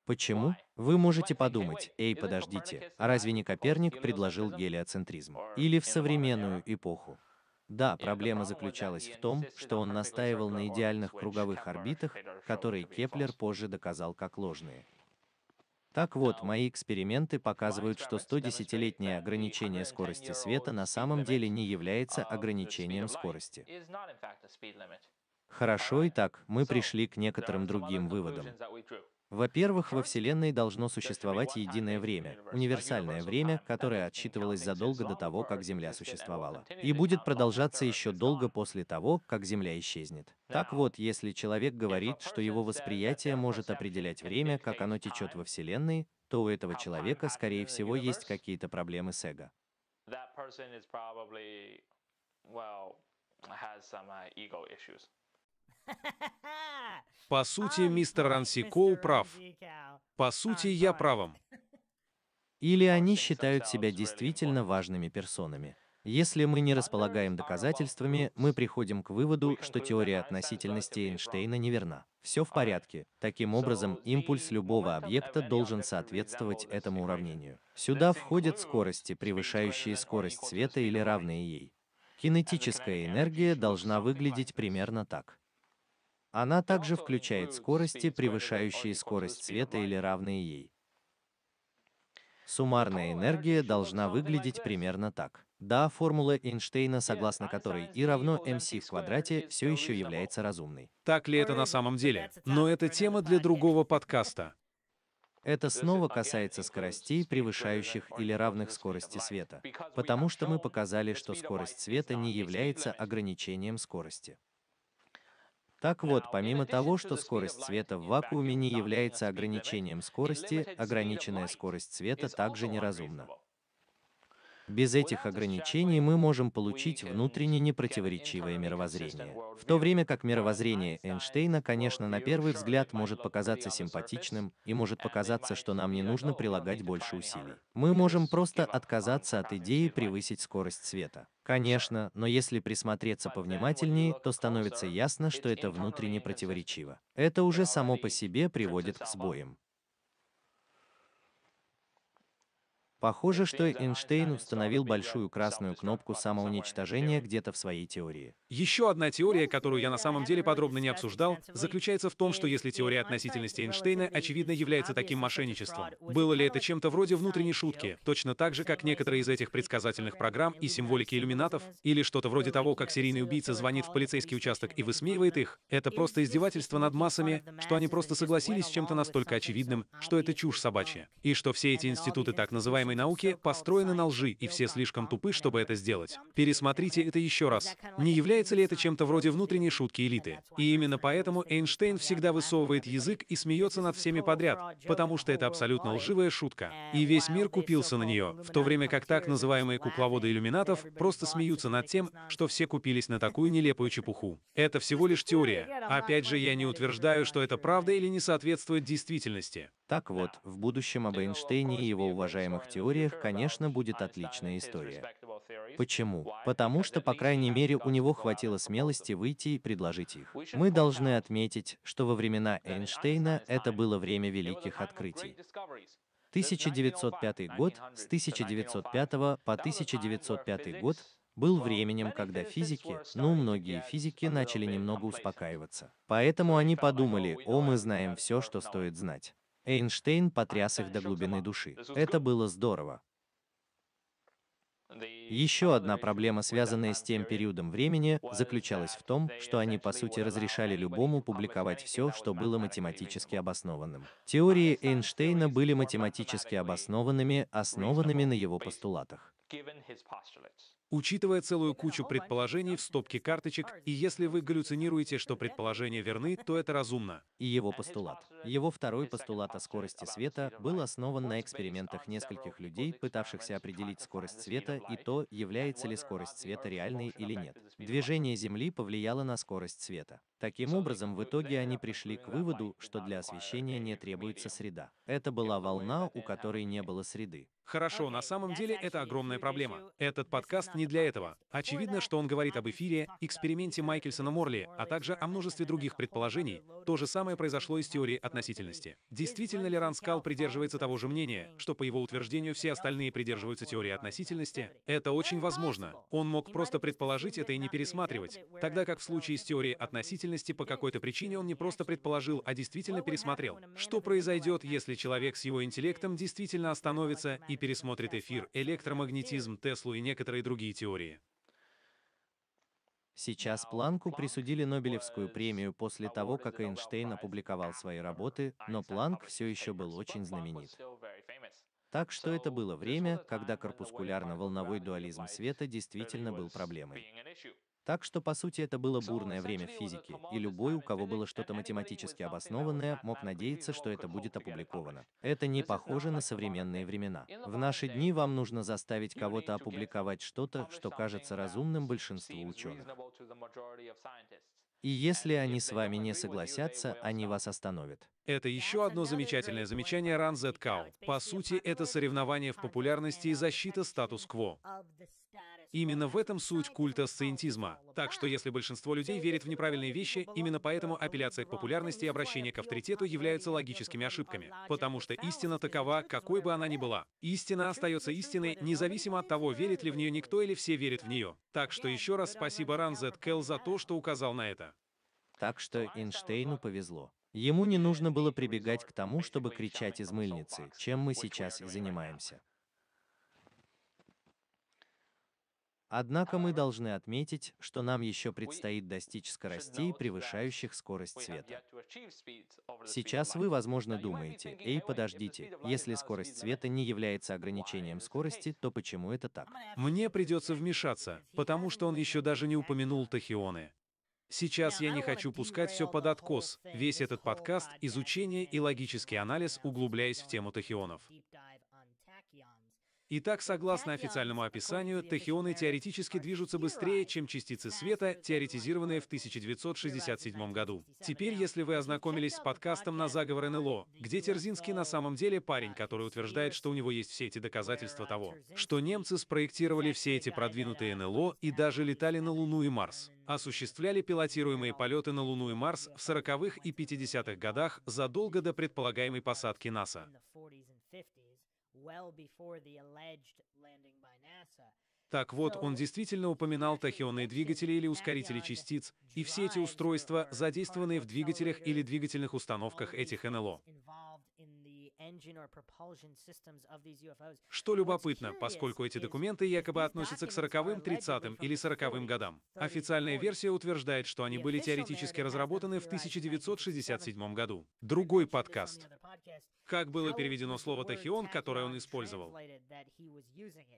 Почему? Вы можете подумать, эй, подождите, а разве не Коперник предложил гелиоцентризм? Или в современную эпоху? Да, проблема заключалась в том, что он настаивал на идеальных круговых орбитах, которые Кеплер позже доказал как ложные. Так вот, мои эксперименты показывают, что 110-летнее ограничение скорости света на самом деле не является а, ограничением скорости. Хорошо, и так мы пришли к некоторым другим выводам. Во-первых, во Вселенной должно существовать единое время, универсальное время, которое отсчитывалось задолго до того, как Земля существовала, и будет продолжаться еще долго после того, как Земля исчезнет. Так вот, если человек говорит, что его восприятие может определять время, как оно течет во Вселенной, то у этого человека, скорее всего, есть какие-то проблемы с эго. [LAUGHS] По сути, мистер Рансикоу прав. По сути, я правом. [LAUGHS] Или они считают себя действительно важными персонами. Если мы не располагаем доказательствами, мы приходим к выводу, что теория относительности Эйнштейна неверна. Все в порядке. Таким образом, импульс любого объекта должен соответствовать этому уравнению. Сюда входят скорости, превышающие скорость света или равные ей. Кинетическая энергия должна выглядеть примерно так. Она также включает скорости, превышающие скорость света или равные ей. Суммарная энергия должна выглядеть примерно так. Да, формула Эйнштейна, согласно а которой И равно МС в квадрате, все еще является разумной. Так ли это на самом деле? Но это тема для другого подкаста. Это снова касается скоростей, превышающих или равных скорости света, потому что мы показали, что скорость света не является ограничением скорости. Так вот, помимо того, что скорость света в вакууме не является ограничением скорости, ограниченная скорость света также неразумна. Без этих ограничений мы можем получить внутренне непротиворечивое мировоззрение. В то время как мировоззрение Эйнштейна, конечно, на первый взгляд может показаться симпатичным и может показаться, что нам не нужно прилагать больше усилий. Мы можем просто отказаться от идеи превысить скорость света. Конечно, но если присмотреться повнимательнее, то становится ясно, что это внутренне противоречиво. Это уже само по себе приводит к сбоям. Похоже, что Эйнштейн установил большую красную кнопку самоуничтожения где-то в своей теории. Еще одна теория, которую я на самом деле подробно не обсуждал, заключается в том, что если теория относительности Эйнштейна, очевидно, является таким мошенничеством. Было ли это чем-то вроде внутренней шутки, точно так же, как некоторые из этих предсказательных программ и символики иллюминатов, или что-то вроде того, как серийный убийца звонит в полицейский участок и высмеивает их, это просто издевательство над массами, что они просто согласились с чем-то настолько очевидным, что это чушь собачья, и что все эти институты так называемых называемой науки построены на лжи, и все слишком тупы, чтобы это сделать. Пересмотрите это еще раз. Не является ли это чем-то вроде внутренней шутки элиты? И именно поэтому Эйнштейн всегда высовывает язык и смеется над всеми подряд, потому что это абсолютно лживая шутка. И весь мир купился на нее, в то время как так называемые кукловоды иллюминатов просто смеются над тем, что все купились на такую нелепую чепуху. Это всего лишь теория. Опять же, я не утверждаю, что это правда или не соответствует действительности. Так вот, в будущем об Эйнштейне и его уважаемых теориях теориях, конечно, будет отличная история. Почему? Потому что, по крайней мере, у него хватило смелости выйти и предложить их. Мы должны отметить, что во времена Эйнштейна это было время великих открытий. 1905 год, с 1905 по 1905 год был временем, когда физики, ну многие физики начали немного успокаиваться. Поэтому они подумали, о, мы знаем все, что стоит знать. Эйнштейн а, потряс их до глубины души. Это было здорово. Еще одна проблема, связанная с тем периодом времени, заключалась в том, что они по сути разрешали любому публиковать все, что было математически обоснованным. Теории Эйнштейна были математически обоснованными, основанными на его постулатах. Учитывая целую кучу предположений в стопке карточек, и если вы галлюцинируете, что предположения верны, то это разумно. И его постулат. Его второй постулат о скорости света был основан на экспериментах нескольких людей, пытавшихся определить скорость света и то, является ли скорость света реальной или нет. Движение Земли повлияло на скорость света. Таким образом, в итоге они пришли к выводу, что для освещения не требуется среда. Это была волна, у которой не было среды. Хорошо, на самом деле это огромная проблема. Этот подкаст не для этого. Очевидно, что он говорит об эфире, эксперименте Майкельсона Морли, а также о множестве других предположений. То же самое произошло и с теорией относительности. Действительно ли Ран Скал придерживается того же мнения, что по его утверждению все остальные придерживаются теории относительности? Это очень возможно. Он мог просто предположить это и не пересматривать, тогда как в случае с теорией относительности по какой-то причине он не просто предположил, а действительно пересмотрел. Что произойдет, если человек с его интеллектом действительно остановится и пересмотрит эфир, электромагнетизм, Теслу и некоторые другие теории. Сейчас Планку присудили Нобелевскую премию после того, как Эйнштейн опубликовал свои работы, но Планк все еще был очень знаменит. Так что это было время, когда корпускулярно-волновой дуализм света действительно был проблемой. Так что, по сути, это было бурное время в физике, и любой, у кого было что-то математически обоснованное, мог надеяться, что это будет опубликовано. Это не похоже на современные времена. В наши дни вам нужно заставить кого-то опубликовать что-то, что кажется разумным большинству ученых. И если они с вами не согласятся, они вас остановят. Это еще одно замечательное замечание Ран Зеткау. По сути, это соревнование в популярности и защита статус-кво. Именно в этом суть культа сциентизма. Так что если большинство людей верит в неправильные вещи, именно поэтому апелляция к популярности и обращение к авторитету являются логическими ошибками. Потому что истина такова, какой бы она ни была. Истина остается истиной, независимо от того, верит ли в нее никто или все верят в нее. Так что еще раз спасибо Ранзет Келл за то, что указал на это. Так что Эйнштейну повезло. Ему не нужно было прибегать к тому, чтобы кричать из мыльницы, чем мы сейчас и занимаемся. Однако мы должны отметить, что нам еще предстоит достичь скоростей, превышающих скорость света. Сейчас вы, возможно, думаете, «Эй, подождите, если скорость света не является ограничением скорости, то почему это так?» Мне придется вмешаться, потому что он еще даже не упомянул тахионы. Сейчас я не хочу пускать все под откос, весь этот подкаст, изучение и логический анализ, углубляясь в тему тахионов. Итак, согласно официальному описанию, тахионы теоретически движутся быстрее, чем частицы света, теоретизированные в 1967 году. Теперь, если вы ознакомились с подкастом на заговор НЛО, где Терзинский на самом деле парень, который утверждает, что у него есть все эти доказательства того, что немцы спроектировали все эти продвинутые НЛО и даже летали на Луну и Марс осуществляли пилотируемые полеты на Луну и Марс в 40-х и 50-х годах задолго до предполагаемой посадки НАСА. Так вот, он действительно упоминал тахионные двигатели или ускорители частиц, и все эти устройства задействованы в двигателях или двигательных установках этих НЛО. Что любопытно, поскольку эти документы якобы относятся к 40-м, 30-м или 40-м годам. Официальная версия утверждает, что они были теоретически разработаны в 1967 году. Другой подкаст. Как было переведено слово «тахион», которое он использовал?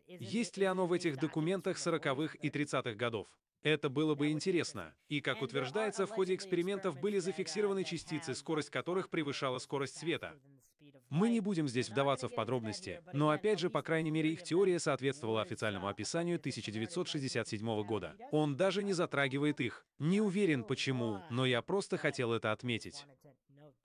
Есть ли оно в этих документах 40-х и 30-х годов? Это было бы интересно. И, как утверждается, в ходе экспериментов были зафиксированы uh, частицы, скорость которых превышала скорость света. Мы не будем здесь вдаваться в подробности, но опять же, по крайней мере, их теория соответствовала официальному описанию 1967 года. Он даже не затрагивает их. Не уверен почему, но я просто хотел это отметить.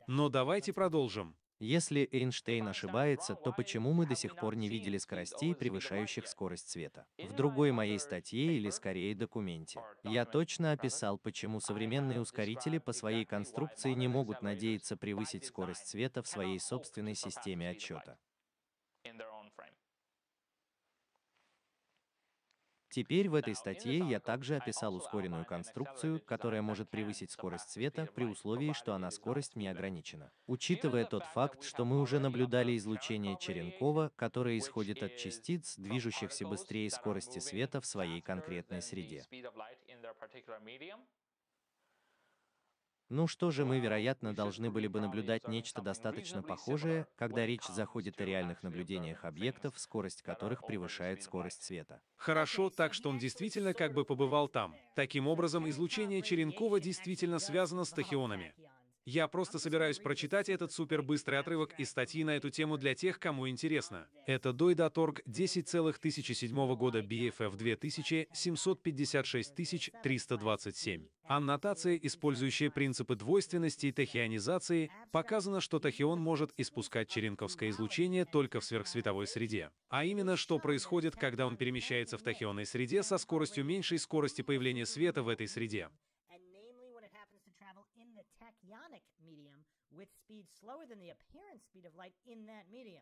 Но давайте продолжим. Если Эйнштейн ошибается, то почему мы до сих пор не видели скоростей, превышающих скорость света? В другой моей статье или скорее документе, я точно описал, почему современные ускорители по своей конструкции не могут надеяться превысить скорость света в своей собственной системе отчета. Теперь в этой статье я также описал ускоренную конструкцию, которая может превысить скорость света при условии, что она скорость не ограничена. Учитывая тот факт, что мы уже наблюдали излучение Черенкова, которое исходит от частиц, движущихся быстрее скорости света в своей конкретной среде. Ну что же, мы, вероятно, должны были бы наблюдать нечто достаточно похожее, а когда речь заходит о реальных наблюдениях объектов, скорость которых превышает скорость света. Хорошо, так что он действительно как бы побывал там. Таким образом, излучение Черенкова действительно связано с тахионами. Я просто собираюсь прочитать этот супербыстрый отрывок из статьи на эту тему для тех, кому интересно. Это Doi.org 10,1007 года BFF 2756327. Аннотация, использующая принципы двойственности и тахионизации, показана, что тахион может испускать черенковское излучение только в сверхсветовой среде. А именно, что происходит, когда он перемещается в тахионной среде со скоростью меньшей скорости появления света в этой среде.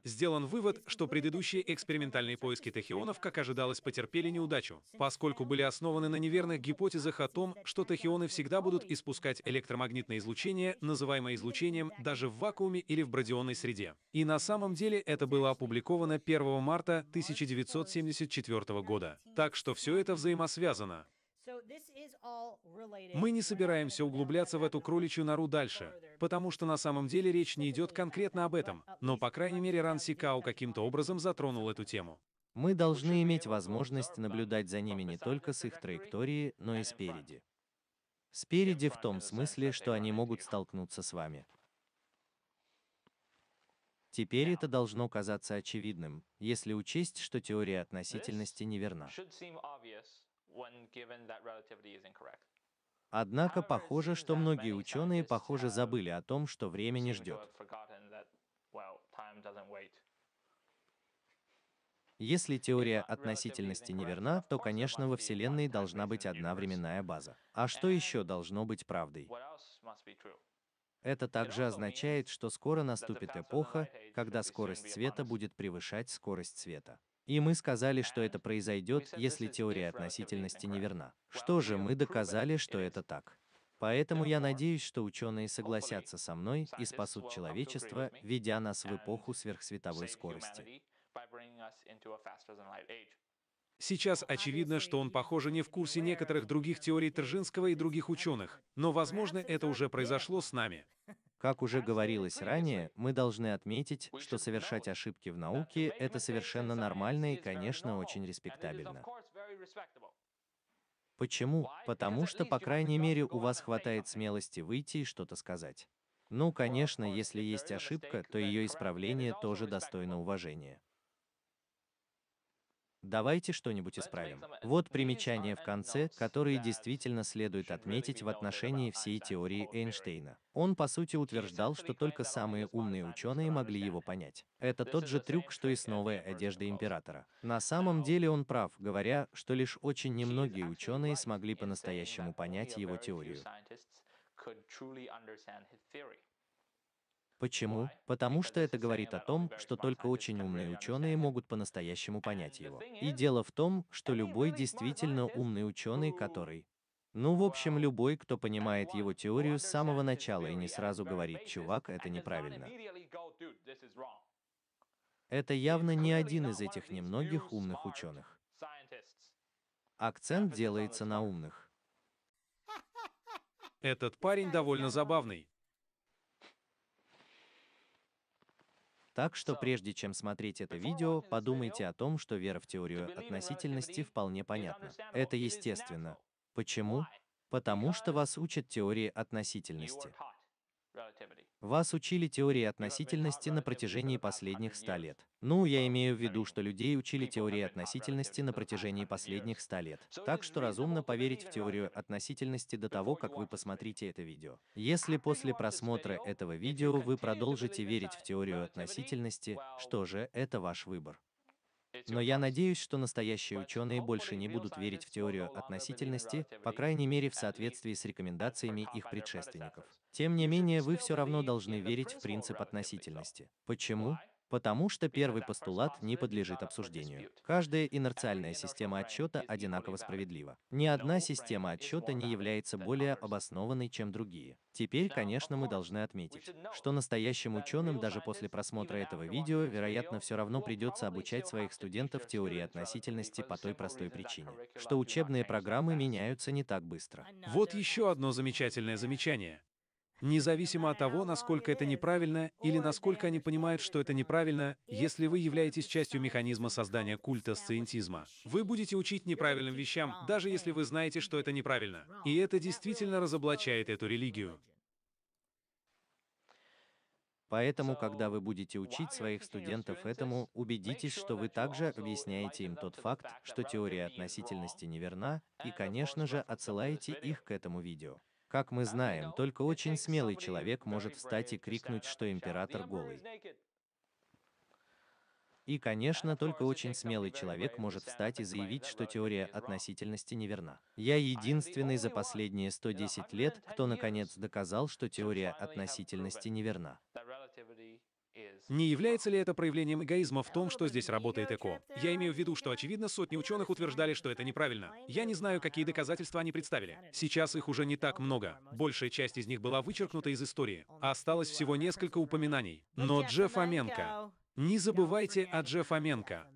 Сделан вывод, что предыдущие экспериментальные поиски тахионов, как ожидалось, потерпели неудачу, поскольку были основаны на неверных гипотезах о том, что тахионы всегда будут испускать электромагнитное излучение, называемое излучением, даже в вакууме или в бродионной среде. И на самом деле это было опубликовано 1 марта 1974 года. Так что все это взаимосвязано. Мы не собираемся углубляться в эту кроличью нору дальше, потому что на самом деле речь не идет конкретно об этом, но по крайней мере Ран Сикау каким-то образом затронул эту тему. Мы должны иметь возможность наблюдать за ними не только с их траектории, но и спереди. Спереди в том смысле, что они могут столкнуться с вами. Теперь это должно казаться очевидным, если учесть, что теория относительности неверна. Однако похоже, что многие ученые, похоже, um, забыли о том, что время не ждет. Если теория относительности неверна, то, конечно, во Вселенной должна быть одна временная база. А что еще должно быть правдой? Это также означает, что скоро наступит эпоха, когда скорость света будет превышать скорость света. И мы сказали, что это произойдет, если теория относительности неверна. Что же мы доказали, что это так? Поэтому я надеюсь, что ученые согласятся со мной и спасут человечество, ведя нас в эпоху сверхсветовой скорости. Сейчас очевидно, что он, похоже, не в курсе некоторых других теорий Тржинского и других ученых, но, возможно, это уже произошло с нами. Как уже говорилось ранее, мы должны отметить, что совершать ошибки в науке – это совершенно нормально и, конечно, очень респектабельно. Почему? Потому что, по крайней мере, у вас хватает смелости выйти и что-то сказать. Ну, конечно, если есть ошибка, то ее исправление тоже достойно уважения давайте что-нибудь исправим. Вот примечание в конце, которое действительно следует отметить в отношении всей теории Эйнштейна. Он, по сути, утверждал, что только самые умные ученые могли его понять. Это тот же трюк, что и с новой одеждой императора. На самом деле он прав, говоря, что лишь очень немногие ученые смогли по-настоящему понять его теорию. Почему? Потому что это говорит о том, что только очень умные ученые могут по-настоящему понять его. И дело в том, что любой действительно умный ученый, который ну, в общем, любой, кто понимает его теорию с самого начала и не сразу говорит, чувак, это неправильно. Это явно не один из этих немногих умных ученых. Акцент делается на умных. Этот парень довольно забавный. Так что прежде чем смотреть это видео, подумайте о том, что вера в теорию относительности вполне понятна. Это естественно. Почему? Потому что вас учат теории относительности. Вас учили теории относительности на протяжении последних ста лет. Ну, я имею в виду, что людей учили теории относительности на протяжении последних ста лет. Так что разумно поверить в теорию относительности до того, как вы посмотрите это видео. Если после просмотра этого видео вы продолжите верить в теорию относительности, что же, это ваш выбор. Но я надеюсь, что настоящие ученые больше не будут верить в теорию относительности, по крайней мере в соответствии с рекомендациями их предшественников. Тем не менее, вы все равно должны верить в принцип относительности. Почему? Потому что первый постулат не подлежит обсуждению. Каждая инерциальная система отчета одинаково справедлива. Ни одна система отчета не является более обоснованной, чем другие. Теперь, конечно, мы должны отметить, что настоящим ученым даже после просмотра этого видео, вероятно, все равно придется обучать своих студентов теории относительности по той простой причине, что учебные программы меняются не так быстро. Вот еще одно замечательное замечание. Независимо от того, насколько это неправильно или насколько они понимают, что это неправильно, если вы являетесь частью механизма создания культа сциентизма, вы будете учить неправильным вещам, даже если вы знаете, что это неправильно. И это действительно разоблачает эту религию. Поэтому, когда вы будете учить своих студентов этому, убедитесь, что вы также объясняете им тот факт, что теория относительности неверна, и, конечно же, отсылаете их к этому видео. Как мы знаем, только очень смелый человек может встать и крикнуть, что император голый. И, конечно, только очень смелый человек может встать и заявить, что теория относительности неверна. Я единственный за последние 110 лет, кто наконец доказал, что теория относительности неверна. Не является ли это проявлением эгоизма в том, что здесь работает ЭКО? Я имею в виду, что, очевидно, сотни ученых утверждали, что это неправильно. Я не знаю, какие доказательства они представили. Сейчас их уже не так много. Большая часть из них была вычеркнута из истории. А осталось всего несколько упоминаний. Но Джефф Аменко... Не забывайте о Джефф Аменко.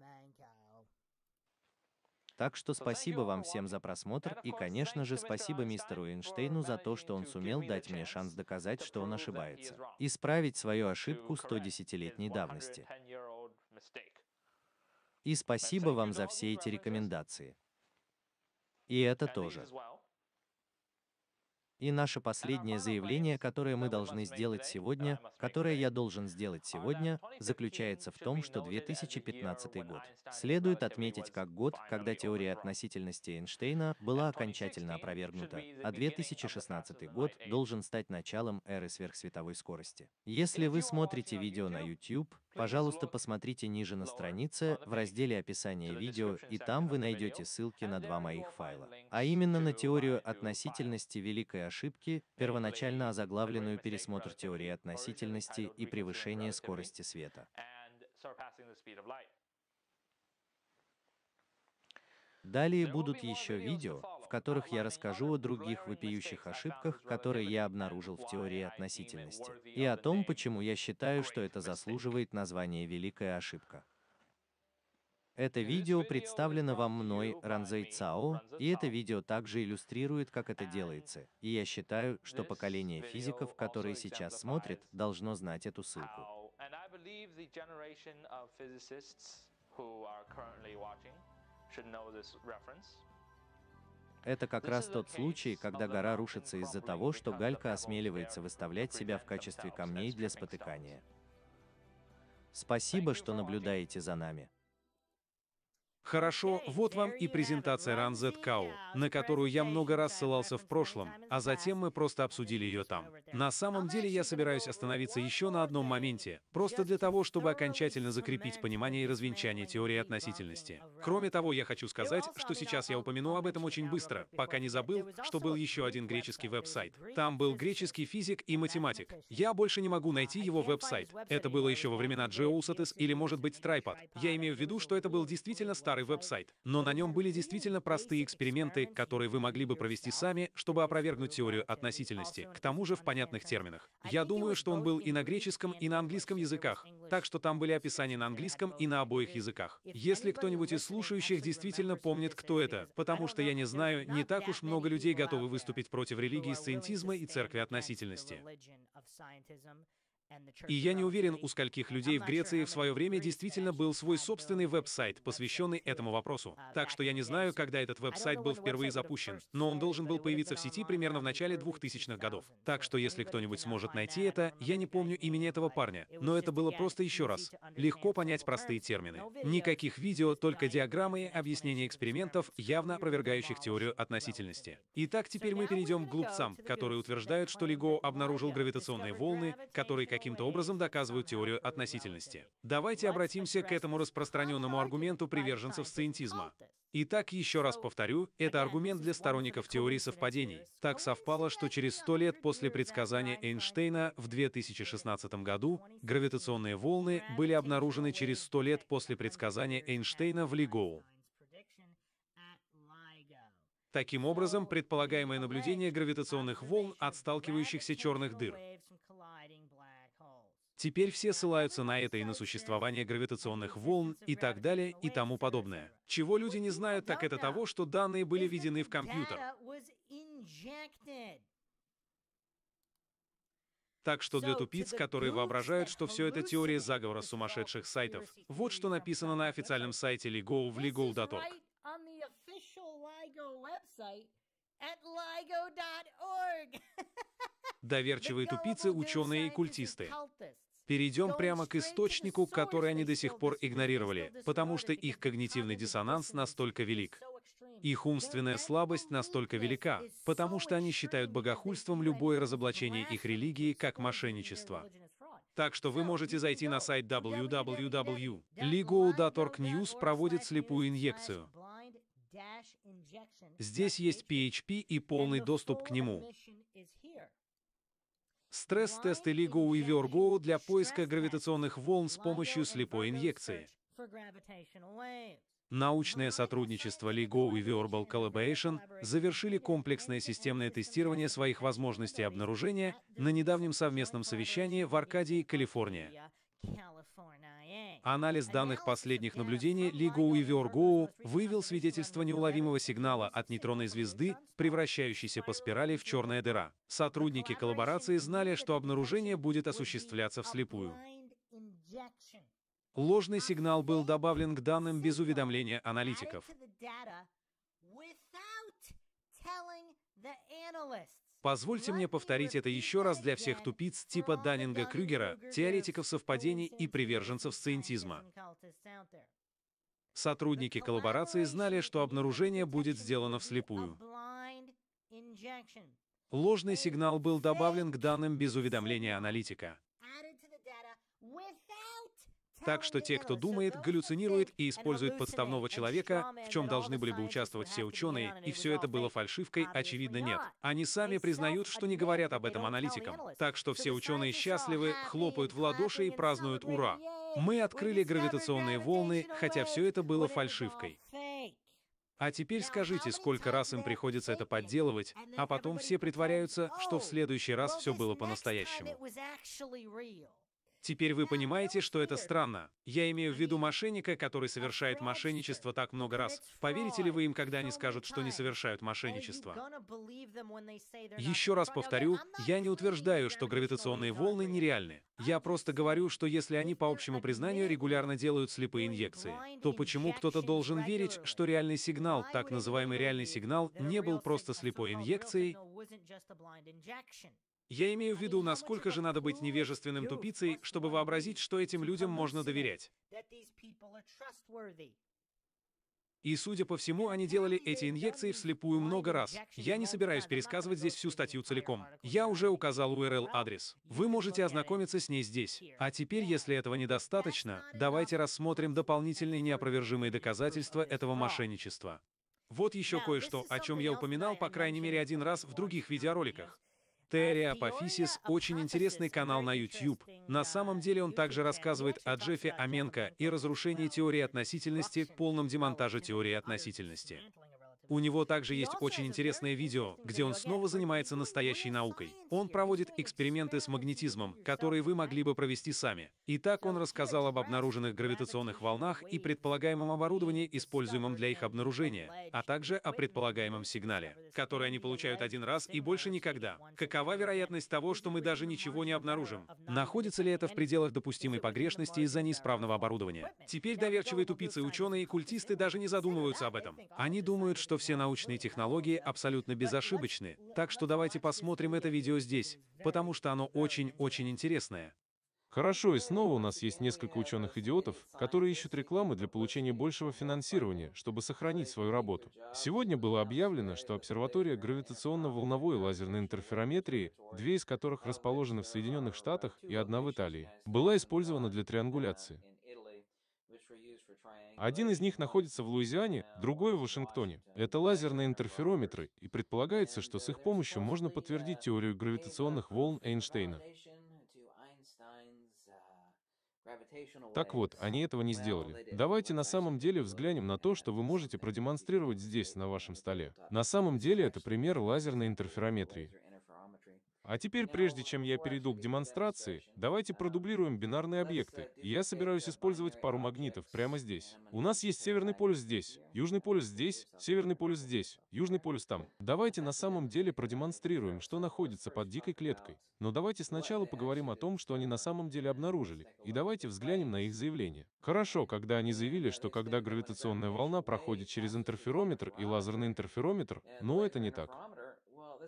Так что спасибо вам всем за просмотр и, конечно же, спасибо мистеру Эйнштейну за то, что он сумел дать мне шанс доказать, что он ошибается. Исправить свою ошибку 110-летней давности. И спасибо вам за все эти рекомендации. И это тоже. И наше последнее заявление, которое мы должны сделать сегодня, которое я должен сделать а сегодня, заключается в том, что 2015 год следует отметить как год, когда теория относительности Эйнштейна была окончательно опровергнута, а 2016 год должен стать началом эры сверхсветовой скорости. Если вы смотрите видео на YouTube, Пожалуйста, посмотрите ниже на странице, в разделе описания видео, и там вы найдете ссылки на два моих файла. А именно на теорию относительности великой ошибки, первоначально озаглавленную пересмотр теории относительности и превышение скорости света. Далее будут еще видео, в которых я расскажу о других вопиющих ошибках, которые я обнаружил в теории относительности, и о том, почему я считаю, что это заслуживает названия «Великая ошибка». Это видео представлено вам мной, Ранзай Цао, и это видео также иллюстрирует, как это делается, и я считаю, что поколение физиков, которые сейчас смотрят, должно знать эту ссылку. should know this reference. Это как раз тот случай, когда гора рушится из-за того, что галька осмеливается выставлять себя в качестве камней для спотыкания. Спасибо, что наблюдаете за нами. Хорошо, вот вам и презентация Ранзет Кау, на которую я много раз ссылался в прошлом, а затем мы просто обсудили ее там. На самом деле я собираюсь остановиться еще на одном моменте, просто для того, чтобы окончательно закрепить понимание и развенчание теории относительности. Кроме того, я хочу сказать, что сейчас я упомяну об этом очень быстро, пока не забыл, что был еще один греческий веб-сайт. Там был греческий физик и математик. Я больше не могу найти его веб-сайт. Это было еще во времена Джоусатес или, может быть, Трайпад. Я имею в виду, что это был действительно старый старый веб-сайт, но на нем были действительно простые эксперименты, которые вы могли бы провести сами, чтобы опровергнуть теорию относительности, к тому же в понятных терминах. Я думаю, что он был и на греческом, и на английском языках, так что там были описания на английском и на обоих языках. Если кто-нибудь из слушающих действительно помнит, кто это, потому что я не знаю, не так уж много людей готовы выступить против религии сциентизма и церкви относительности. И я не уверен, у скольких людей в Греции в свое время действительно был свой собственный веб-сайт, посвященный этому вопросу. Uh, так что я не знаю, когда этот веб-сайт был впервые запущен, но он должен был появиться в сети примерно в начале 2000-х годов. Так что если кто-нибудь сможет найти это, я не помню имени этого парня, но это было просто еще раз. Легко понять простые термины. Никаких видео, только диаграммы и объяснения экспериментов, явно опровергающих теорию относительности. Итак, теперь мы перейдем к глупцам, которые утверждают, что Лего обнаружил гравитационные волны, которые каким-то образом доказывают теорию относительности. Давайте обратимся к этому распространенному аргументу приверженцев сциентизма. Итак, еще раз повторю, это аргумент для сторонников теории совпадений. Так совпало, что через сто лет после предсказания Эйнштейна в 2016 году гравитационные волны были обнаружены через сто лет после предсказания Эйнштейна в Лигоу. Таким образом, предполагаемое наблюдение гравитационных волн от сталкивающихся черных дыр. Теперь все ссылаются на это и на существование гравитационных волн и так далее и тому подобное. Чего люди не знают, так это того, что данные были введены в компьютер. Так что для тупиц, которые воображают, что все это теория заговора сумасшедших сайтов, вот что написано на официальном сайте LIGO в ligo.org. [LAUGHS] Доверчивые тупицы, ученые и культисты перейдем прямо к источнику, который они до сих пор игнорировали, потому что их когнитивный диссонанс настолько велик. Их умственная слабость настолько велика, потому что они считают богохульством любое разоблачение их религии как мошенничество. Так что вы можете зайти на сайт www.ligo.org.news проводит слепую инъекцию. Здесь есть PHP и полный доступ к нему. Стресс-тесты Лигу и VRGO для поиска гравитационных волн с помощью слепой инъекции. Научное сотрудничество LIGO и Verbal Collaboration завершили комплексное системное тестирование своих возможностей обнаружения на недавнем совместном совещании в Аркадии, Калифорния. Анализ данных последних наблюдений Ли Гоу и Виоргоу выявил свидетельство неуловимого сигнала от нейтронной звезды, превращающейся по спирали в черная дыра. Сотрудники коллаборации знали, что обнаружение будет осуществляться вслепую. Ложный сигнал был добавлен к данным без уведомления аналитиков. Позвольте мне повторить это еще раз для всех тупиц типа Даннинга Крюгера, теоретиков совпадений и приверженцев сциентизма. Сотрудники коллаборации знали, что обнаружение будет сделано вслепую. Ложный сигнал был добавлен к данным без уведомления аналитика. Так что те, кто думает, галлюцинирует и использует подставного человека, в чем должны были бы участвовать все ученые, и все это было фальшивкой, очевидно, нет. Они сами признают, что не говорят об этом аналитикам. Так что все ученые счастливы, хлопают в ладоши и празднуют «Ура!». Мы открыли гравитационные волны, хотя все это было фальшивкой. А теперь скажите, сколько раз им приходится это подделывать, а потом все притворяются, что в следующий раз все было по-настоящему. Теперь вы понимаете, что это странно. Я имею в виду мошенника, который совершает мошенничество так много раз. Поверите ли вы им, когда они скажут, что не совершают мошенничество? Еще раз повторю, я не утверждаю, что гравитационные волны нереальны. Я просто говорю, что если они по общему признанию регулярно делают слепые инъекции, то почему кто-то должен верить, что реальный сигнал, так называемый реальный сигнал, не был просто слепой инъекцией, я имею в виду, насколько же надо быть невежественным тупицей, чтобы вообразить, что этим людям можно доверять. И, судя по всему, они делали эти инъекции вслепую много раз. Я не собираюсь пересказывать здесь всю статью целиком. Я уже указал URL-адрес. Вы можете ознакомиться с ней здесь. А теперь, если этого недостаточно, давайте рассмотрим дополнительные неопровержимые доказательства этого мошенничества. Вот еще кое-что, о чем я упоминал по крайней мере один раз в других видеороликах. Терри э, Апофисис — очень интересный канал на YouTube. На самом деле он также рассказывает о Джеффе Аменко и разрушении теории относительности, полном демонтаже теории относительности. У него также есть очень интересное видео, где он снова занимается настоящей наукой. Он проводит эксперименты с магнетизмом, которые вы могли бы провести сами. Итак, он рассказал об обнаруженных гравитационных волнах и предполагаемом оборудовании, используемом для их обнаружения, а также о предполагаемом сигнале, который они получают один раз и больше никогда. Какова вероятность того, что мы даже ничего не обнаружим? Находится ли это в пределах допустимой погрешности из-за неисправного оборудования? Теперь доверчивые тупицы ученые и культисты даже не задумываются об этом. Они думают, что все научные технологии абсолютно безошибочны, так что давайте посмотрим это видео здесь, потому что оно очень-очень интересное. Хорошо, и снова у нас есть несколько ученых-идиотов, которые ищут рекламы для получения большего финансирования, чтобы сохранить свою работу. Сегодня было объявлено, что обсерватория гравитационно-волновой лазерной интерферометрии, две из которых расположены в Соединенных Штатах и одна в Италии, была использована для триангуляции. Один из них находится в Луизиане, другой в Вашингтоне. Это лазерные интерферометры, и предполагается, что с их помощью можно подтвердить теорию гравитационных волн Эйнштейна. Так вот, они этого не сделали. Давайте на самом деле взглянем на то, что вы можете продемонстрировать здесь, на вашем столе. На самом деле это пример лазерной интерферометрии. А теперь, прежде чем я перейду к демонстрации, давайте продублируем бинарные объекты. я собираюсь использовать пару магнитов прямо здесь. У нас есть северный полюс здесь, южный полюс здесь, северный полюс здесь, южный полюс там. Давайте на самом деле продемонстрируем, что находится под дикой клеткой. Но давайте сначала поговорим о том, что они на самом деле обнаружили, и давайте взглянем на их заявление. Хорошо, когда они заявили, что когда гравитационная волна проходит через интерферометр и лазерный интерферометр, но это не так.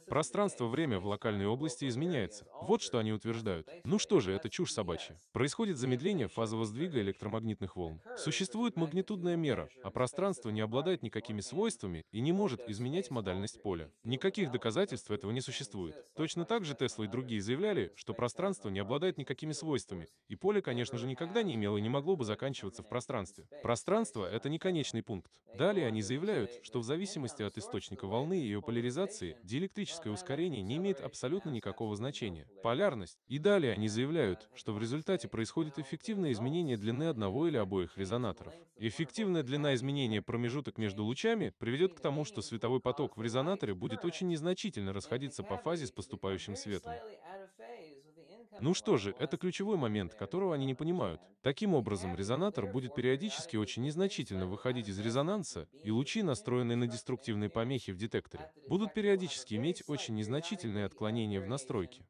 Пространство-время в локальной области изменяется. Вот что они утверждают. Ну что же, это чушь собачья. Происходит замедление фазового сдвига электромагнитных волн. Существует магнитудная мера, а пространство не обладает никакими свойствами и не может изменять модальность поля. Никаких доказательств этого не существует. Точно так же Тесла и другие заявляли, что пространство не обладает никакими свойствами, и поле, конечно же, никогда не имело и не могло бы заканчиваться в пространстве. Пространство — это не конечный пункт. Далее они заявляют, что в зависимости от источника волны и ее поляризации, диэлектрическое механическое ускорение не имеет абсолютно никакого значения. Полярность. И далее они заявляют, что в результате происходит эффективное изменение длины одного или обоих резонаторов. Эффективная длина изменения промежуток между лучами приведет к тому, что световой поток в резонаторе будет очень незначительно расходиться по фазе с поступающим светом. Ну что же, это ключевой момент, которого они не понимают. Таким образом, резонатор будет периодически очень незначительно выходить из резонанса, и лучи, настроенные на деструктивные помехи в детекторе, будут периодически иметь очень незначительные отклонения в настройке.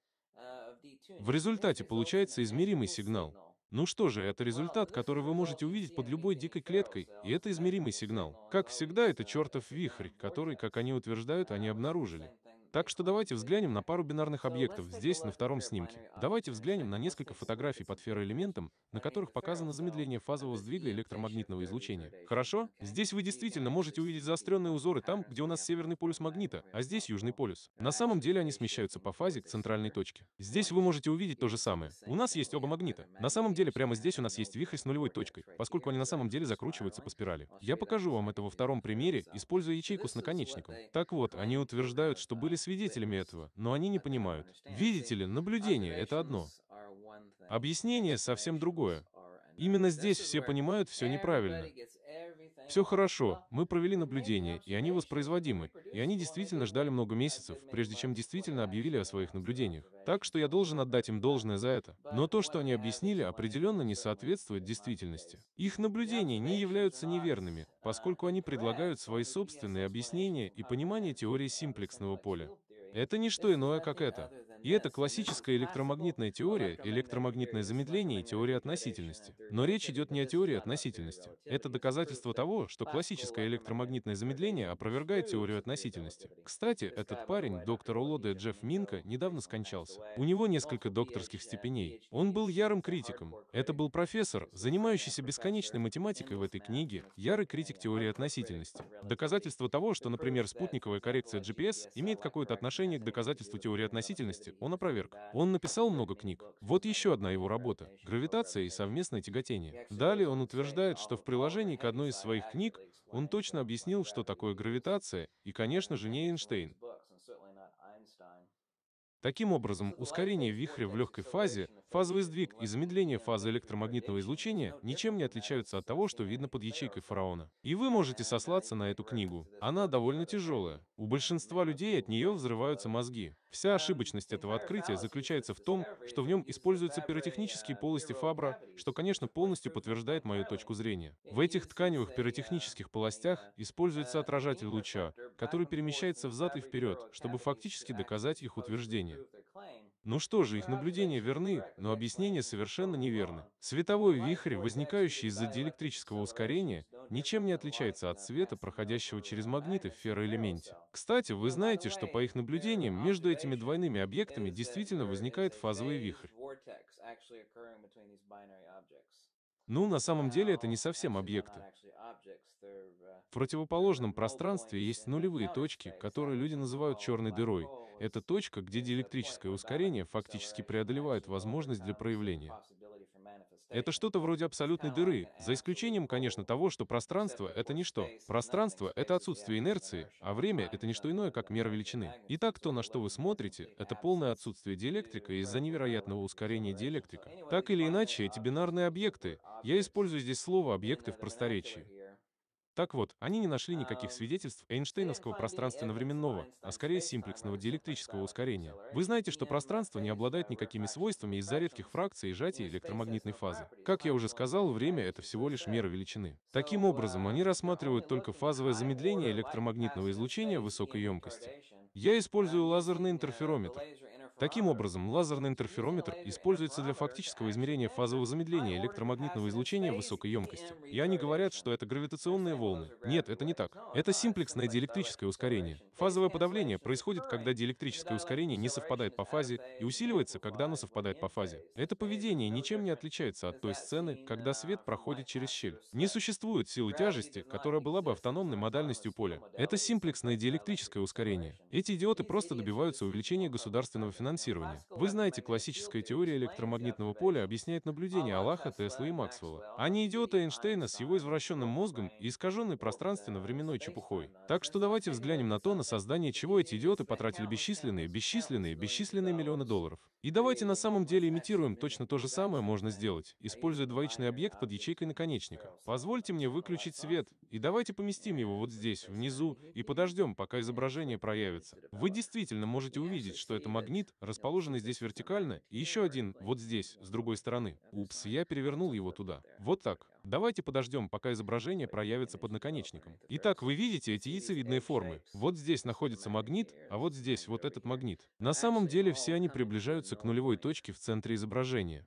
В результате получается измеримый сигнал. Ну что же, это результат, который вы можете увидеть под любой дикой клеткой, и это измеримый сигнал. Как всегда, это чертов вихрь, который, как они утверждают, они обнаружили. Так что давайте взглянем на пару бинарных объектов здесь, на втором снимке. Давайте взглянем на несколько фотографий под ферроэлементом, на которых показано замедление фазового сдвига электромагнитного излучения. Хорошо? Здесь вы действительно можете увидеть заостренные узоры там, где у нас северный полюс магнита, а здесь южный полюс. На самом деле они смещаются по фазе к центральной точке. Здесь вы можете увидеть то же самое. У нас есть оба магнита. На самом деле прямо здесь у нас есть вихрь с нулевой точкой, поскольку они на самом деле закручиваются по спирали. Я покажу вам это во втором примере, используя ячейку с наконечником. Так вот, они утверждают, что были свидетелями этого, но они не понимают. Видите ли, наблюдение — это одно. Объяснение — совсем другое. Именно здесь все понимают все неправильно. Все хорошо, мы провели наблюдения, и они воспроизводимы. И они действительно ждали много месяцев, прежде чем действительно объявили о своих наблюдениях. Так что я должен отдать им должное за это. Но то, что они объяснили, определенно не соответствует действительности. Их наблюдения не являются неверными, поскольку они предлагают свои собственные объяснения и понимание теории симплексного поля. Это не что иное, как это. И это классическая электромагнитная теория, электромагнитное замедление и теория относительности. Но речь идет не о теории относительности. Это доказательство того, что классическое электромагнитное замедление опровергает теорию относительности. Кстати, этот парень, доктор Олоде Джефф Минка, недавно скончался. У него несколько докторских степеней. Он был ярым критиком. Это был профессор, занимающийся бесконечной математикой в этой книге, ярый критик теории относительности. Доказательство того, что, например, спутниковая коррекция GPS имеет какое-то отношение к доказательству теории относительности, кстати, он опроверг. Он написал много книг. Вот еще одна его работа — «Гравитация и совместное тяготение». Далее он утверждает, что в приложении к одной из своих книг он точно объяснил, что такое гравитация, и, конечно же, не Эйнштейн. Таким образом, ускорение вихря в легкой фазе Фазовый сдвиг и замедление фазы электромагнитного излучения ничем не отличаются от того, что видно под ячейкой фараона. И вы можете сослаться на эту книгу. Она довольно тяжелая. У большинства людей от нее взрываются мозги. Вся ошибочность этого открытия заключается в том, что в нем используются пиротехнические полости Фабра, что, конечно, полностью подтверждает мою точку зрения. В этих тканевых пиротехнических полостях используется отражатель луча, который перемещается взад и вперед, чтобы фактически доказать их утверждение. Ну что же, их наблюдения верны, но объяснения совершенно неверны. Световой вихрь, возникающий из-за диэлектрического ускорения, ничем не отличается от света, проходящего через магниты в ферроэлементе. Кстати, вы знаете, что по их наблюдениям между этими двойными объектами действительно возникает фазовый вихрь. Ну, на самом деле это не совсем объекты. В противоположном пространстве есть нулевые точки, которые люди называют черной дырой. Это точка, где диэлектрическое ускорение фактически преодолевает возможность для проявления. Это что-то вроде абсолютной дыры, за исключением, конечно, того, что пространство — это ничто. Пространство — это отсутствие инерции, а время — это не иное, как мера величины. Итак, то, на что вы смотрите, это полное отсутствие диэлектрика из-за невероятного ускорения диэлектрика. Так или иначе, эти бинарные объекты, я использую здесь слово «объекты» в просторечии, так вот, они не нашли никаких свидетельств э, Эйнштейновского пространственно-временного, а скорее симплексного диэлектрического ускорения. Вы знаете, что пространство не обладает никакими свойствами из-за редких фракций и сжатий электромагнитной фазы. Как я уже сказал, время — это всего лишь мера величины. Таким образом, они uh, рассматривают только фазовое замедление электромагнитного излучения высокой емкости. Я использую лазерный uh, интерферометр. Таким образом, лазерный интерферометр используется для фактического измерения фазового замедления электромагнитного излучения высокой емкости. И они говорят, что это гравитационные волны. Нет, это не так. Это симплексное диэлектрическое ускорение. Фазовое подавление происходит, когда диэлектрическое ускорение не совпадает по фазе и усиливается, когда оно совпадает по фазе. Это поведение ничем не отличается от той сцены, когда свет проходит через щель. Не существует силы тяжести, которая была бы автономной модальностью поля. Это симплексное диэлектрическое ускорение. Эти идиоты просто добиваются увеличения государственного финансирования финансирования. Вы знаете, классическая теория электромагнитного поля объясняет наблюдения Аллаха, Тесла и Максвелла. Они а идиоты Эйнштейна с его извращенным мозгом и искаженной пространственно-временной чепухой. Так что давайте взглянем на то, на создание чего эти идиоты потратили бесчисленные, бесчисленные, бесчисленные миллионы долларов. И давайте на самом деле имитируем точно то же самое можно сделать, используя двоичный объект под ячейкой наконечника. Позвольте мне выключить свет, и давайте поместим его вот здесь, внизу, и подождем, пока изображение проявится. Вы действительно можете увидеть, что это магнит, расположены здесь вертикально, и еще один вот здесь, с другой стороны. Упс, я перевернул его туда. Вот так. Давайте подождем, пока изображение проявится под наконечником. Итак, вы видите эти яйцевидные формы. Вот здесь находится магнит, а вот здесь вот этот магнит. На самом деле все они приближаются к нулевой точке в центре изображения.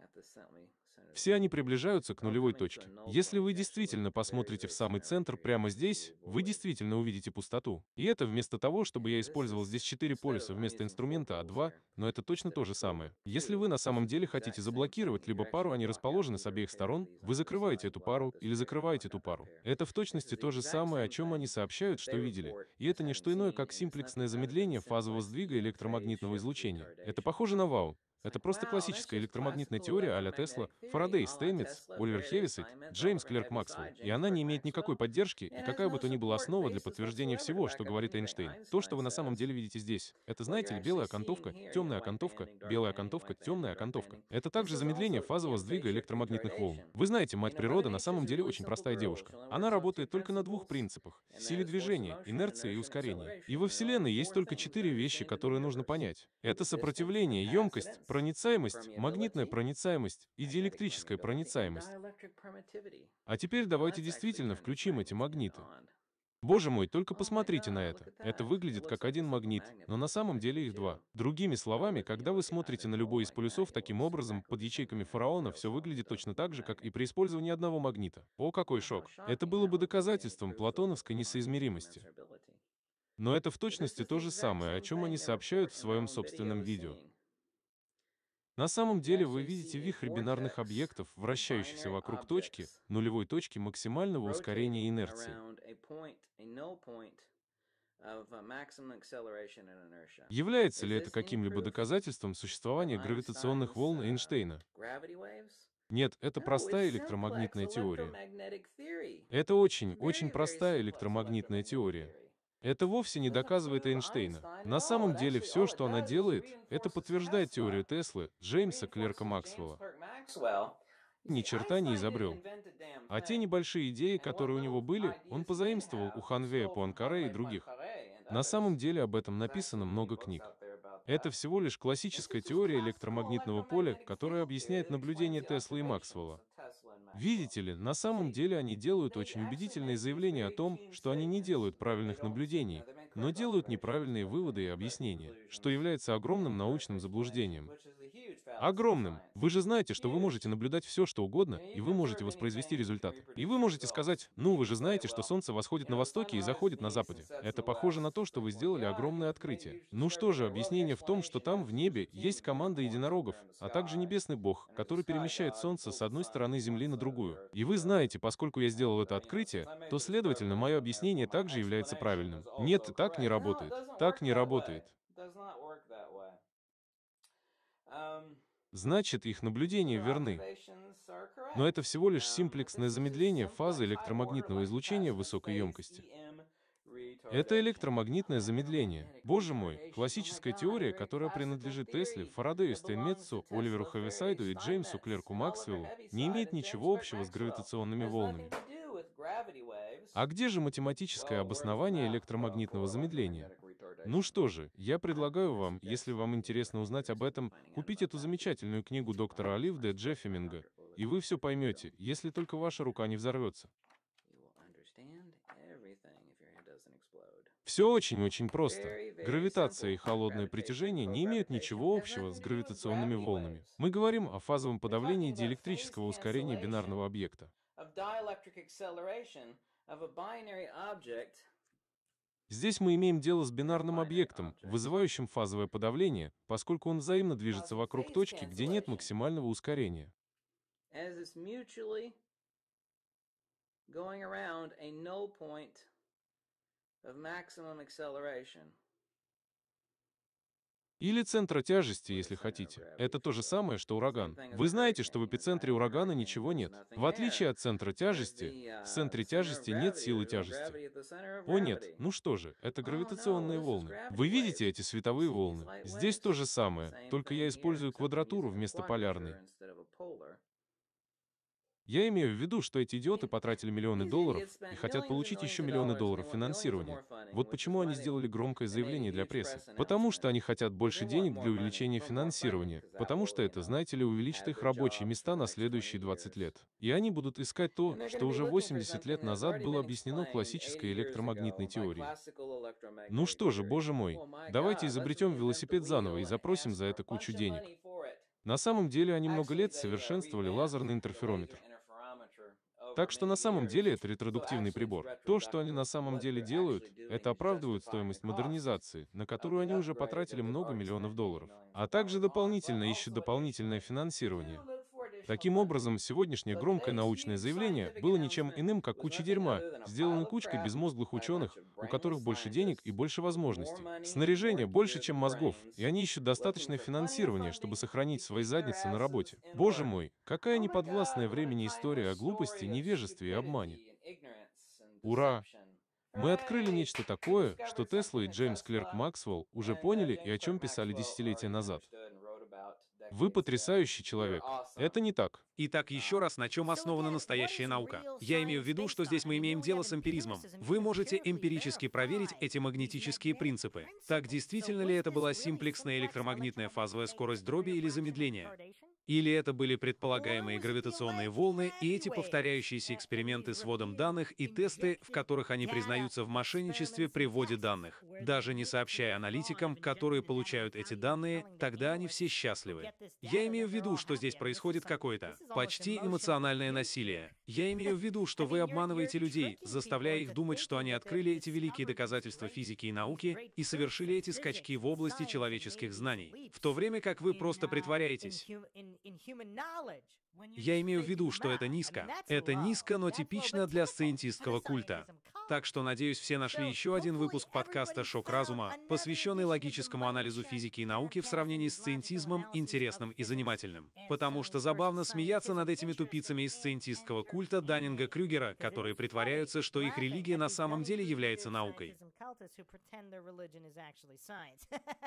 Все они приближаются к нулевой точке. Если вы действительно посмотрите в самый центр прямо здесь, вы действительно увидите пустоту. И это вместо того, чтобы я использовал здесь четыре полюса вместо инструмента а два, но это точно то же самое. Если вы на самом деле хотите заблокировать либо пару, они расположены с обеих сторон, вы закрываете эту пару или закрываете эту пару. Это в точности то же самое, о чем они сообщают, что видели. И это не что иное, как симплексное замедление фазового сдвига электромагнитного излучения. Это похоже на вау. Это просто классическая электромагнитная теория а-ля Тесла, Фарадей, Стейнмитс, Оливер Хевисайт, Джеймс Клерк Максвелл. И она не имеет никакой поддержки и какая бы то ни была основа для подтверждения всего, что говорит Эйнштейн. То, что вы на самом деле видите здесь, это, знаете ли, белая окантовка, темная окантовка, белая окантовка, темная окантовка. Это также замедление фазового сдвига электромагнитных волн. Вы знаете, мать природа на самом деле очень простая девушка. Она работает только на двух принципах — силе движения, инерции и ускорения. И во Вселенной есть только четыре вещи, которые нужно понять. Это сопротивление, емкость, Проницаемость, магнитная проницаемость и диэлектрическая проницаемость. А теперь давайте действительно включим эти магниты. Боже мой, только oh посмотрите на это. Это выглядит как один магнит, но на самом деле их два. Другими словами, когда вы смотрите на любой из полюсов таким образом, под ячейками фараона все выглядит точно так же, как и при использовании одного магнита. О, какой шок! Это было бы доказательством платоновской несоизмеримости. Но это в точности то же самое, о чем они сообщают в своем собственном видео. На самом деле вы видите вихрь бинарных объектов, вращающихся вокруг точки, нулевой точки максимального ускорения инерции. Uh, Является ли это каким-либо доказательством существования гравитационных волн uh, Эйнштейна? Нет, это простая электромагнитная теория. Это очень, очень простая электромагнитная теория. Это вовсе не доказывает Эйнштейна. На самом деле все, что она делает, это подтверждает теорию Теслы, Джеймса Клерка Максвелла. Ни черта не изобрел. А те небольшие идеи, которые у него были, он позаимствовал у Ханвея Пуанкаре и других. На самом деле об этом написано много книг. Это всего лишь классическая теория электромагнитного поля, которая объясняет наблюдение Теслы и Максвелла. Видите ли, на самом деле они делают очень убедительные заявления о том, что они не делают правильных наблюдений, но делают неправильные выводы и объяснения, что является огромным научным заблуждением огромным. Вы же знаете, что вы можете наблюдать все, что угодно, и вы можете воспроизвести результаты. И вы можете сказать, ну вы же знаете, что солнце восходит на востоке и заходит на западе. Это похоже на то, что вы сделали огромное открытие. Ну что же, объяснение в том, что там, в небе, есть команда единорогов, а также небесный бог, который перемещает солнце с одной стороны Земли на другую. И вы знаете, поскольку я сделал это открытие, то, следовательно, мое объяснение также является правильным. Нет, так не работает. Так не работает. Эм, Значит, их наблюдения верны. Но это всего лишь эм, симплексное замедление фазы электромагнитного излучения высокой емкости. E это электромагнитное замедление. Боже мой, классическая oh теория, которая принадлежит Тесле, Фарадею Стейнмецу, Оливеру Хевисайду и Джеймсу Клерку Максвеллу, не имеет ничего общего с гравитационными волнами. А где же математическое oh, обоснование электромагнитного oh, замедления? Ну что же, я предлагаю вам, если вам интересно узнать об этом, купить эту замечательную книгу доктора Оливда Джеффиминга, и вы все поймете, если только ваша рука не взорвется. Все очень-очень просто. Гравитация и холодное притяжение не имеют ничего общего с гравитационными волнами. Мы говорим о фазовом подавлении диэлектрического ускорения бинарного объекта. of dielectric acceleration of a binary object Здесь мы имеем дело с бинарным объектом, вызывающим фазовое подавление, поскольку он взаимно движется вокруг точки, где нет максимального ускорения. going around a null point of maximum acceleration. Или центра тяжести, если хотите. Это то же самое, что ураган. Вы знаете, что в эпицентре урагана ничего нет. В отличие от центра тяжести, в центре тяжести нет силы тяжести. О нет, ну что же, это гравитационные волны. Вы видите эти световые волны? Здесь то же самое, только я использую квадратуру вместо полярной. Я имею в виду, что эти идиоты потратили миллионы долларов и хотят получить еще миллионы долларов финансирования. Вот почему они сделали громкое заявление для прессы. Потому что они хотят больше денег для увеличения финансирования, потому что это, знаете ли, увеличит их рабочие места на следующие 20 лет. И они будут искать то, что уже 80 лет назад было объяснено классической электромагнитной теорией. Ну что же, боже мой, давайте изобретем велосипед заново и запросим за это кучу денег. На самом деле они много лет совершенствовали лазерный интерферометр. Так что на самом деле это ретродуктивный прибор. То, что они на самом деле делают, это оправдывают стоимость модернизации, на которую они уже потратили много миллионов долларов. А также дополнительно ищут дополнительное финансирование. Таким образом, сегодняшнее громкое научное заявление было ничем иным, как куча дерьма, сделанной кучкой безмозглых ученых, у которых больше денег и больше возможностей. Снаряжение больше, чем мозгов, и они ищут достаточное финансирование, чтобы сохранить свои задницы на работе. Боже мой, какая неподвластная времени история о глупости, невежестве и обмане. Ура! Мы открыли нечто такое, что Тесла и Джеймс Клерк Максвелл уже поняли и о чем писали десятилетия назад. Вы потрясающий человек. Это не так. Итак, еще раз, на чем основана настоящая наука. Я имею в виду, что здесь мы имеем дело с эмпиризмом. Вы можете эмпирически проверить эти магнетические принципы. Так, действительно ли это была симплексная электромагнитная фазовая скорость дроби или замедления? Или это были предполагаемые гравитационные волны и эти повторяющиеся эксперименты с вводом данных и тесты, в которых они признаются в мошенничестве при вводе данных, даже не сообщая аналитикам, которые получают эти данные, тогда они все счастливы. Я имею в виду, что здесь происходит какое-то почти эмоциональное насилие. Я имею в виду, что вы обманываете людей, заставляя их думать, что они открыли эти великие доказательства физики и науки и совершили эти скачки в области человеческих знаний, в то время как вы просто притворяетесь. in, human knowledge Я имею в виду, что это низко. Это низко, но типично для сциентистского культа. Так что, надеюсь, все нашли еще один выпуск подкаста «Шок разума», посвященный логическому анализу физики и науки в сравнении с сциентизмом, интересным и занимательным. Потому что забавно смеяться над этими тупицами из сциентистского культа Даннинга Крюгера, которые притворяются, что их религия на самом деле является наукой.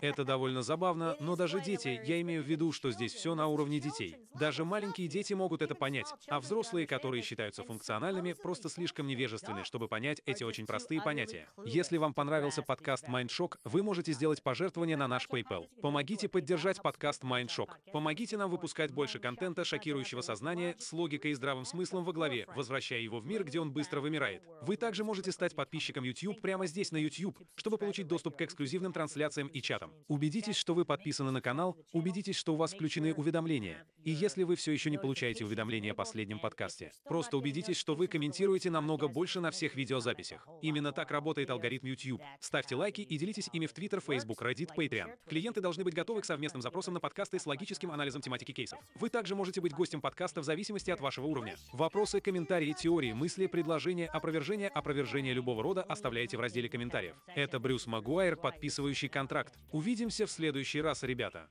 Это довольно забавно, но даже дети, я имею в виду, что здесь все на уровне детей. Даже маленькие дети Дети могут это понять, а взрослые, которые считаются функциональными, просто слишком невежественны, чтобы понять эти очень простые понятия. Если вам понравился подкаст Майндшок, вы можете сделать пожертвование на наш PayPal. Помогите поддержать подкаст Майндшок. Помогите нам выпускать больше контента шокирующего сознания с логикой и здравым смыслом во главе, возвращая его в мир, где он быстро вымирает. Вы также можете стать подписчиком YouTube прямо здесь на YouTube, чтобы получить доступ к эксклюзивным трансляциям и чатам. Убедитесь, что вы подписаны на канал, убедитесь, что у вас включены уведомления. И если вы все еще не получаете уведомления о последнем подкасте. Просто убедитесь, что вы комментируете намного больше на всех видеозаписях. Именно так работает алгоритм YouTube. Ставьте лайки и делитесь ими в Twitter, Facebook, Reddit, Patreon. Клиенты должны быть готовы к совместным запросам на подкасты с логическим анализом тематики кейсов. Вы также можете быть гостем подкаста в зависимости от вашего уровня. Вопросы, комментарии, теории, мысли, предложения, опровержения, опровержения любого рода оставляйте в разделе комментариев. Это Брюс Магуайр, подписывающий контракт. Увидимся в следующий раз, ребята.